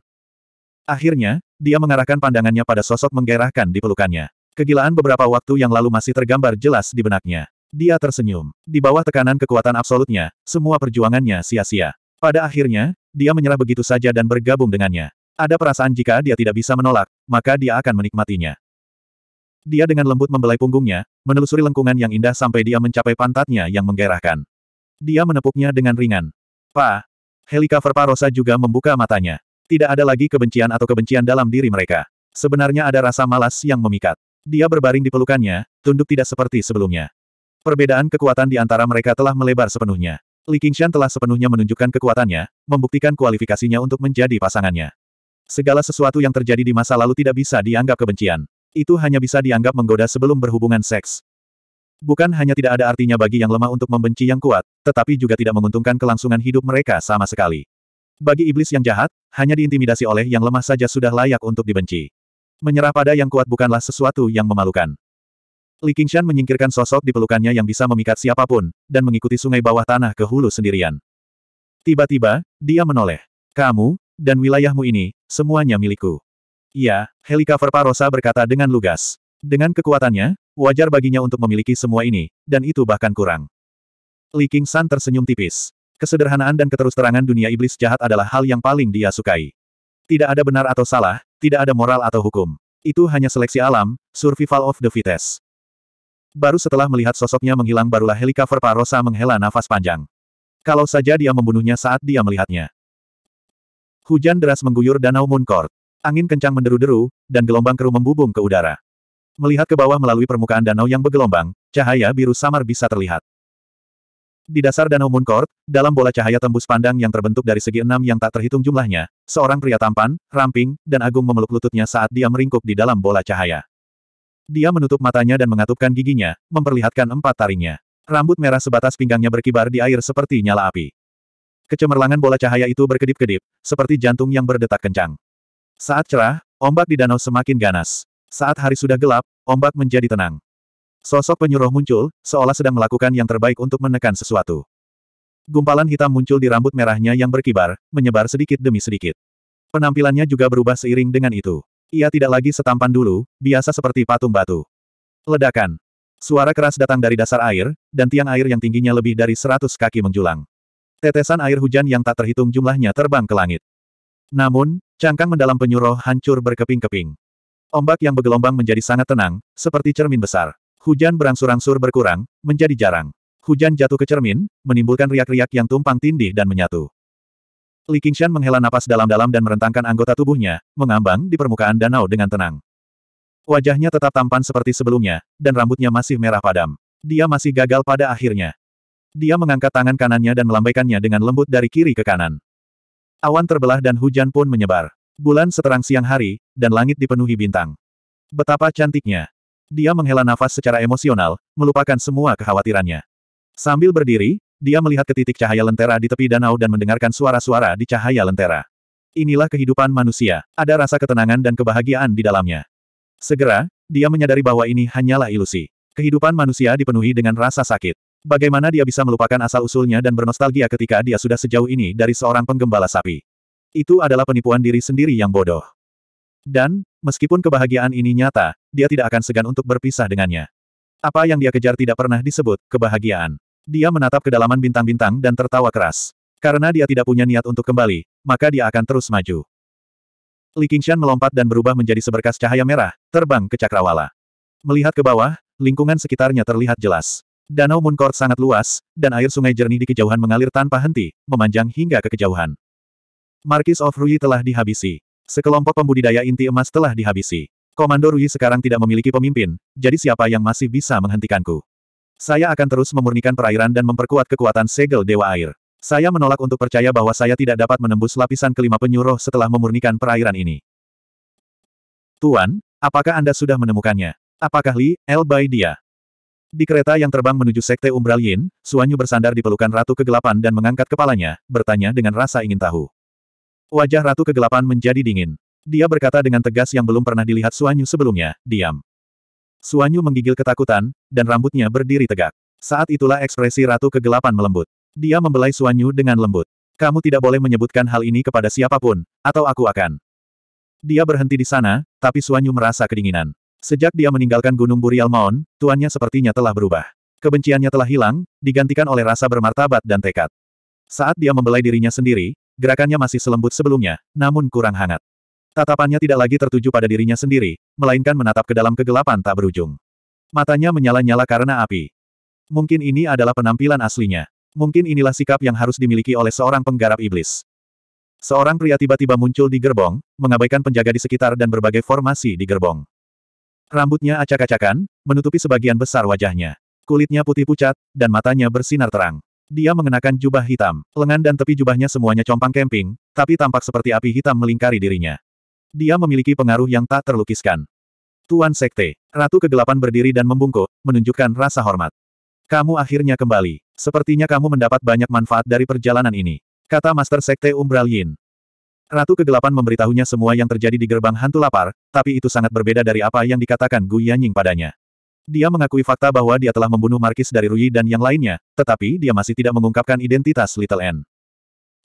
Akhirnya, dia mengarahkan pandangannya pada sosok menggerakkan di pelukannya. Kegilaan beberapa waktu yang lalu masih tergambar jelas di benaknya. Dia tersenyum. Di bawah tekanan kekuatan absolutnya, semua perjuangannya sia-sia. Pada akhirnya, dia menyerah begitu saja dan bergabung dengannya. Ada perasaan jika dia tidak bisa menolak, maka dia akan menikmatinya. Dia dengan lembut membelai punggungnya, menelusuri lengkungan yang indah sampai dia mencapai pantatnya yang menggerahkan. Dia menepuknya dengan ringan. Pa! Helikover Parosa juga membuka matanya. Tidak ada lagi kebencian atau kebencian dalam diri mereka. Sebenarnya ada rasa malas yang memikat. Dia berbaring di pelukannya, tunduk tidak seperti sebelumnya. Perbedaan kekuatan di antara mereka telah melebar sepenuhnya. Li Qingshan telah sepenuhnya menunjukkan kekuatannya, membuktikan kualifikasinya untuk menjadi pasangannya. Segala sesuatu yang terjadi di masa lalu tidak bisa dianggap kebencian. Itu hanya bisa dianggap menggoda sebelum berhubungan seks. Bukan hanya tidak ada artinya bagi yang lemah untuk membenci yang kuat, tetapi juga tidak menguntungkan kelangsungan hidup mereka sama sekali. Bagi iblis yang jahat, hanya diintimidasi oleh yang lemah saja sudah layak untuk dibenci. Menyerah pada yang kuat bukanlah sesuatu yang memalukan. Li Qingshan menyingkirkan sosok di pelukannya yang bisa memikat siapapun, dan mengikuti sungai bawah tanah ke hulu sendirian. Tiba-tiba, dia menoleh. Kamu, dan wilayahmu ini, semuanya milikku. Iya, Helicover Parosa berkata dengan lugas. Dengan kekuatannya, wajar baginya untuk memiliki semua ini, dan itu bahkan kurang. Li King San tersenyum tipis. Kesederhanaan dan keterusterangan dunia iblis jahat adalah hal yang paling dia sukai. Tidak ada benar atau salah, tidak ada moral atau hukum. Itu hanya seleksi alam, survival of the fittest. Baru setelah melihat sosoknya menghilang barulah Helicover Parosa menghela nafas panjang. Kalau saja dia membunuhnya saat dia melihatnya. Hujan deras mengguyur Danau Moon Court. Angin kencang menderu-deru, dan gelombang keruh membubung ke udara. Melihat ke bawah melalui permukaan danau yang bergelombang, cahaya biru samar bisa terlihat. Di dasar danau Mooncourt, dalam bola cahaya tembus pandang yang terbentuk dari segi enam yang tak terhitung jumlahnya, seorang pria tampan, ramping, dan agung memeluk lututnya saat dia meringkuk di dalam bola cahaya. Dia menutup matanya dan mengatupkan giginya, memperlihatkan empat taringnya. Rambut merah sebatas pinggangnya berkibar di air seperti nyala api. Kecemerlangan bola cahaya itu berkedip-kedip, seperti jantung yang berdetak kencang. Saat cerah, ombak di danau semakin ganas. Saat hari sudah gelap, ombak menjadi tenang. Sosok penyuruh muncul, seolah sedang melakukan yang terbaik untuk menekan sesuatu. Gumpalan hitam muncul di rambut merahnya yang berkibar, menyebar sedikit demi sedikit. Penampilannya juga berubah seiring dengan itu. Ia tidak lagi setampan dulu, biasa seperti patung batu. Ledakan. Suara keras datang dari dasar air, dan tiang air yang tingginya lebih dari seratus kaki menjulang. Tetesan air hujan yang tak terhitung jumlahnya terbang ke langit. Namun, cangkang mendalam penyu hancur berkeping-keping. Ombak yang bergelombang menjadi sangat tenang, seperti cermin besar. Hujan berangsur-angsur berkurang, menjadi jarang. Hujan jatuh ke cermin, menimbulkan riak-riak yang tumpang tindih dan menyatu. Li Qingshan menghela napas dalam-dalam dan merentangkan anggota tubuhnya, mengambang di permukaan danau dengan tenang. Wajahnya tetap tampan seperti sebelumnya, dan rambutnya masih merah padam. Dia masih gagal pada akhirnya. Dia mengangkat tangan kanannya dan melambaikannya dengan lembut dari kiri ke kanan. Awan terbelah dan hujan pun menyebar. Bulan seterang siang hari, dan langit dipenuhi bintang. Betapa cantiknya. Dia menghela nafas secara emosional, melupakan semua kekhawatirannya. Sambil berdiri, dia melihat ke titik cahaya lentera di tepi danau dan mendengarkan suara-suara di cahaya lentera. Inilah kehidupan manusia, ada rasa ketenangan dan kebahagiaan di dalamnya. Segera, dia menyadari bahwa ini hanyalah ilusi. Kehidupan manusia dipenuhi dengan rasa sakit. Bagaimana dia bisa melupakan asal-usulnya dan bernostalgia ketika dia sudah sejauh ini dari seorang penggembala sapi? Itu adalah penipuan diri sendiri yang bodoh. Dan, meskipun kebahagiaan ini nyata, dia tidak akan segan untuk berpisah dengannya. Apa yang dia kejar tidak pernah disebut kebahagiaan. Dia menatap kedalaman bintang-bintang dan tertawa keras. Karena dia tidak punya niat untuk kembali, maka dia akan terus maju. Li Qingshan melompat dan berubah menjadi seberkas cahaya merah, terbang ke cakrawala. Melihat ke bawah, lingkungan sekitarnya terlihat jelas. Danau Munkort sangat luas, dan air sungai jernih di kejauhan mengalir tanpa henti, memanjang hingga ke kejauhan. Markis of Rui telah dihabisi. Sekelompok pembudidaya inti emas telah dihabisi. Komando Rui sekarang tidak memiliki pemimpin, jadi siapa yang masih bisa menghentikanku? Saya akan terus memurnikan perairan dan memperkuat kekuatan segel Dewa Air. Saya menolak untuk percaya bahwa saya tidak dapat menembus lapisan kelima penyuruh setelah memurnikan perairan ini. Tuan, apakah Anda sudah menemukannya? Apakah Li, El Bai dia? Di kereta yang terbang menuju Sekte Umbral Yin, Suanyu bersandar di pelukan Ratu Kegelapan dan mengangkat kepalanya, bertanya dengan rasa ingin tahu. Wajah Ratu Kegelapan menjadi dingin. Dia berkata dengan tegas yang belum pernah dilihat Suanyu sebelumnya, diam. Suanyu menggigil ketakutan, dan rambutnya berdiri tegak. Saat itulah ekspresi Ratu Kegelapan melembut. Dia membelai Suanyu dengan lembut. Kamu tidak boleh menyebutkan hal ini kepada siapapun, atau aku akan. Dia berhenti di sana, tapi Suanyu merasa kedinginan. Sejak dia meninggalkan Gunung Burial Mount, tuannya sepertinya telah berubah. Kebenciannya telah hilang, digantikan oleh rasa bermartabat dan tekad. Saat dia membelai dirinya sendiri, gerakannya masih selembut sebelumnya, namun kurang hangat. Tatapannya tidak lagi tertuju pada dirinya sendiri, melainkan menatap ke dalam kegelapan tak berujung. Matanya menyala-nyala karena api. Mungkin ini adalah penampilan aslinya. Mungkin inilah sikap yang harus dimiliki oleh seorang penggarap iblis. Seorang pria tiba-tiba muncul di gerbong, mengabaikan penjaga di sekitar dan berbagai formasi di gerbong. Rambutnya acak-acakan, menutupi sebagian besar wajahnya. Kulitnya putih pucat, dan matanya bersinar terang. Dia mengenakan jubah hitam, lengan dan tepi jubahnya semuanya compang kemping, tapi tampak seperti api hitam melingkari dirinya. Dia memiliki pengaruh yang tak terlukiskan. Tuan Sekte, Ratu Kegelapan berdiri dan membungkuk, menunjukkan rasa hormat. Kamu akhirnya kembali. Sepertinya kamu mendapat banyak manfaat dari perjalanan ini. Kata Master Sekte Umbral Yin. Ratu Kegelapan memberitahunya semua yang terjadi di gerbang hantu lapar, tapi itu sangat berbeda dari apa yang dikatakan Gu Yanying padanya. Dia mengakui fakta bahwa dia telah membunuh Markis dari Rui dan yang lainnya, tetapi dia masih tidak mengungkapkan identitas Little N.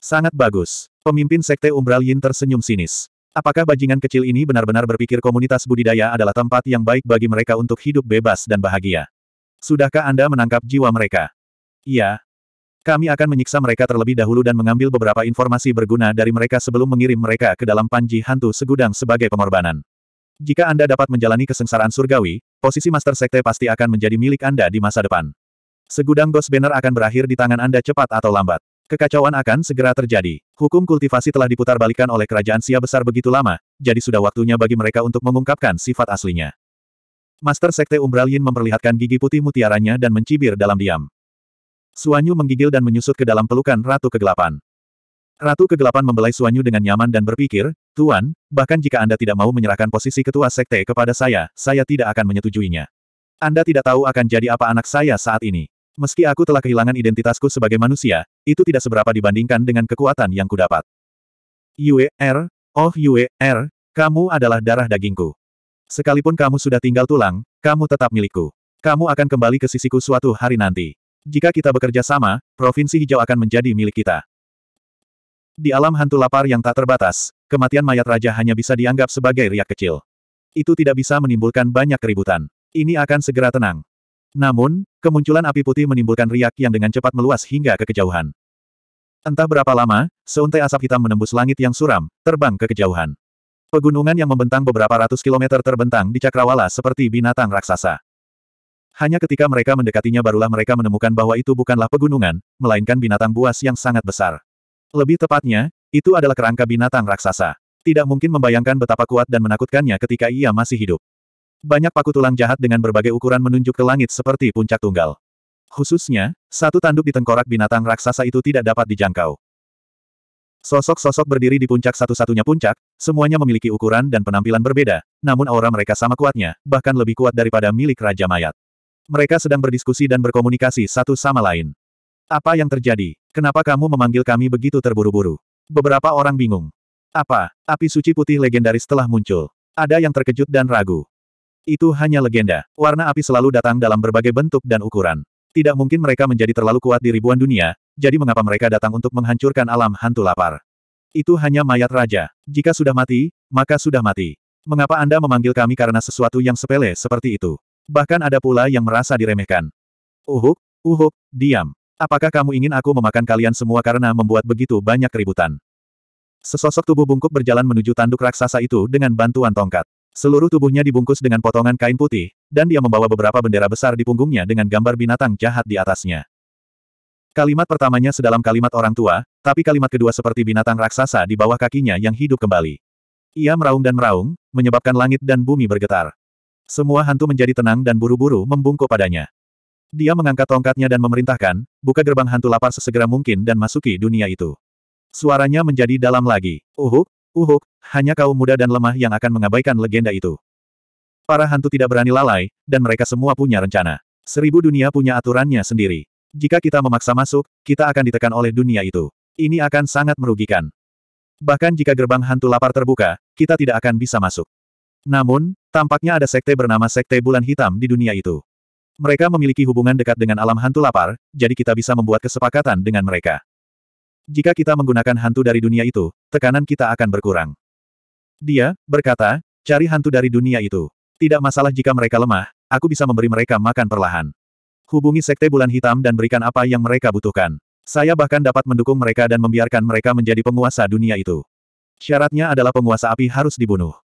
Sangat bagus. Pemimpin Sekte Umbral Yin tersenyum sinis. Apakah bajingan kecil ini benar-benar berpikir komunitas budidaya adalah tempat yang baik bagi mereka untuk hidup bebas dan bahagia? Sudahkah Anda menangkap jiwa mereka? Iya, kami akan menyiksa mereka terlebih dahulu dan mengambil beberapa informasi berguna dari mereka sebelum mengirim mereka ke dalam panji hantu segudang sebagai pengorbanan. Jika Anda dapat menjalani kesengsaraan surgawi, posisi Master Sekte pasti akan menjadi milik Anda di masa depan. Segudang Ghost Banner akan berakhir di tangan Anda cepat atau lambat. Kekacauan akan segera terjadi. Hukum kultivasi telah diputarbalikkan oleh kerajaan Sia besar begitu lama, jadi sudah waktunya bagi mereka untuk mengungkapkan sifat aslinya. Master Sekte Umbralin memperlihatkan gigi putih mutiaranya dan mencibir dalam diam. Suanyu menggigil dan menyusut ke dalam pelukan Ratu Kegelapan. Ratu Kegelapan membelai Suanyu dengan nyaman dan berpikir, Tuan, bahkan jika Anda tidak mau menyerahkan posisi ketua sekte kepada saya, saya tidak akan menyetujuinya. Anda tidak tahu akan jadi apa anak saya saat ini. Meski aku telah kehilangan identitasku sebagai manusia, itu tidak seberapa dibandingkan dengan kekuatan yang kudapat. Yue, R, er. oh Yue, R, er. kamu adalah darah dagingku. Sekalipun kamu sudah tinggal tulang, kamu tetap milikku. Kamu akan kembali ke sisiku suatu hari nanti. Jika kita bekerja sama, Provinsi Hijau akan menjadi milik kita. Di alam hantu lapar yang tak terbatas, kematian mayat raja hanya bisa dianggap sebagai riak kecil. Itu tidak bisa menimbulkan banyak keributan. Ini akan segera tenang. Namun, kemunculan api putih menimbulkan riak yang dengan cepat meluas hingga ke kejauhan. Entah berapa lama, seuntai asap hitam menembus langit yang suram, terbang ke kejauhan. Pegunungan yang membentang beberapa ratus kilometer terbentang di cakrawala seperti binatang raksasa. Hanya ketika mereka mendekatinya barulah mereka menemukan bahwa itu bukanlah pegunungan, melainkan binatang buas yang sangat besar. Lebih tepatnya, itu adalah kerangka binatang raksasa. Tidak mungkin membayangkan betapa kuat dan menakutkannya ketika ia masih hidup. Banyak paku tulang jahat dengan berbagai ukuran menunjuk ke langit seperti puncak tunggal. Khususnya, satu tanduk di tengkorak binatang raksasa itu tidak dapat dijangkau. Sosok-sosok berdiri di puncak satu-satunya puncak, semuanya memiliki ukuran dan penampilan berbeda, namun aura mereka sama kuatnya, bahkan lebih kuat daripada milik Raja Mayat. Mereka sedang berdiskusi dan berkomunikasi satu sama lain. Apa yang terjadi? Kenapa kamu memanggil kami begitu terburu-buru? Beberapa orang bingung. Apa? Api suci putih legendaris telah muncul. Ada yang terkejut dan ragu. Itu hanya legenda. Warna api selalu datang dalam berbagai bentuk dan ukuran. Tidak mungkin mereka menjadi terlalu kuat di ribuan dunia, jadi mengapa mereka datang untuk menghancurkan alam hantu lapar? Itu hanya mayat raja. Jika sudah mati, maka sudah mati. Mengapa Anda memanggil kami karena sesuatu yang sepele seperti itu? Bahkan ada pula yang merasa diremehkan. Uhuk, uhuk, diam. Apakah kamu ingin aku memakan kalian semua karena membuat begitu banyak keributan? Sesosok tubuh bungkuk berjalan menuju tanduk raksasa itu dengan bantuan tongkat. Seluruh tubuhnya dibungkus dengan potongan kain putih, dan dia membawa beberapa bendera besar di punggungnya dengan gambar binatang jahat di atasnya. Kalimat pertamanya sedalam kalimat orang tua, tapi kalimat kedua seperti binatang raksasa di bawah kakinya yang hidup kembali. Ia meraung dan meraung, menyebabkan langit dan bumi bergetar. Semua hantu menjadi tenang dan buru-buru membungkuk padanya. Dia mengangkat tongkatnya dan memerintahkan, buka gerbang hantu lapar sesegera mungkin dan masuki dunia itu. Suaranya menjadi dalam lagi. Uhuk, uhuk, hanya kaum muda dan lemah yang akan mengabaikan legenda itu. Para hantu tidak berani lalai, dan mereka semua punya rencana. Seribu dunia punya aturannya sendiri. Jika kita memaksa masuk, kita akan ditekan oleh dunia itu. Ini akan sangat merugikan. Bahkan jika gerbang hantu lapar terbuka, kita tidak akan bisa masuk. Namun, tampaknya ada sekte bernama Sekte Bulan Hitam di dunia itu. Mereka memiliki hubungan dekat dengan alam hantu lapar, jadi kita bisa membuat kesepakatan dengan mereka. Jika kita menggunakan hantu dari dunia itu, tekanan kita akan berkurang. Dia, berkata, cari hantu dari dunia itu. Tidak masalah jika mereka lemah, aku bisa memberi mereka makan perlahan. Hubungi Sekte Bulan Hitam dan berikan apa yang mereka butuhkan. Saya bahkan dapat mendukung mereka dan membiarkan mereka menjadi penguasa dunia itu. Syaratnya adalah penguasa api harus dibunuh.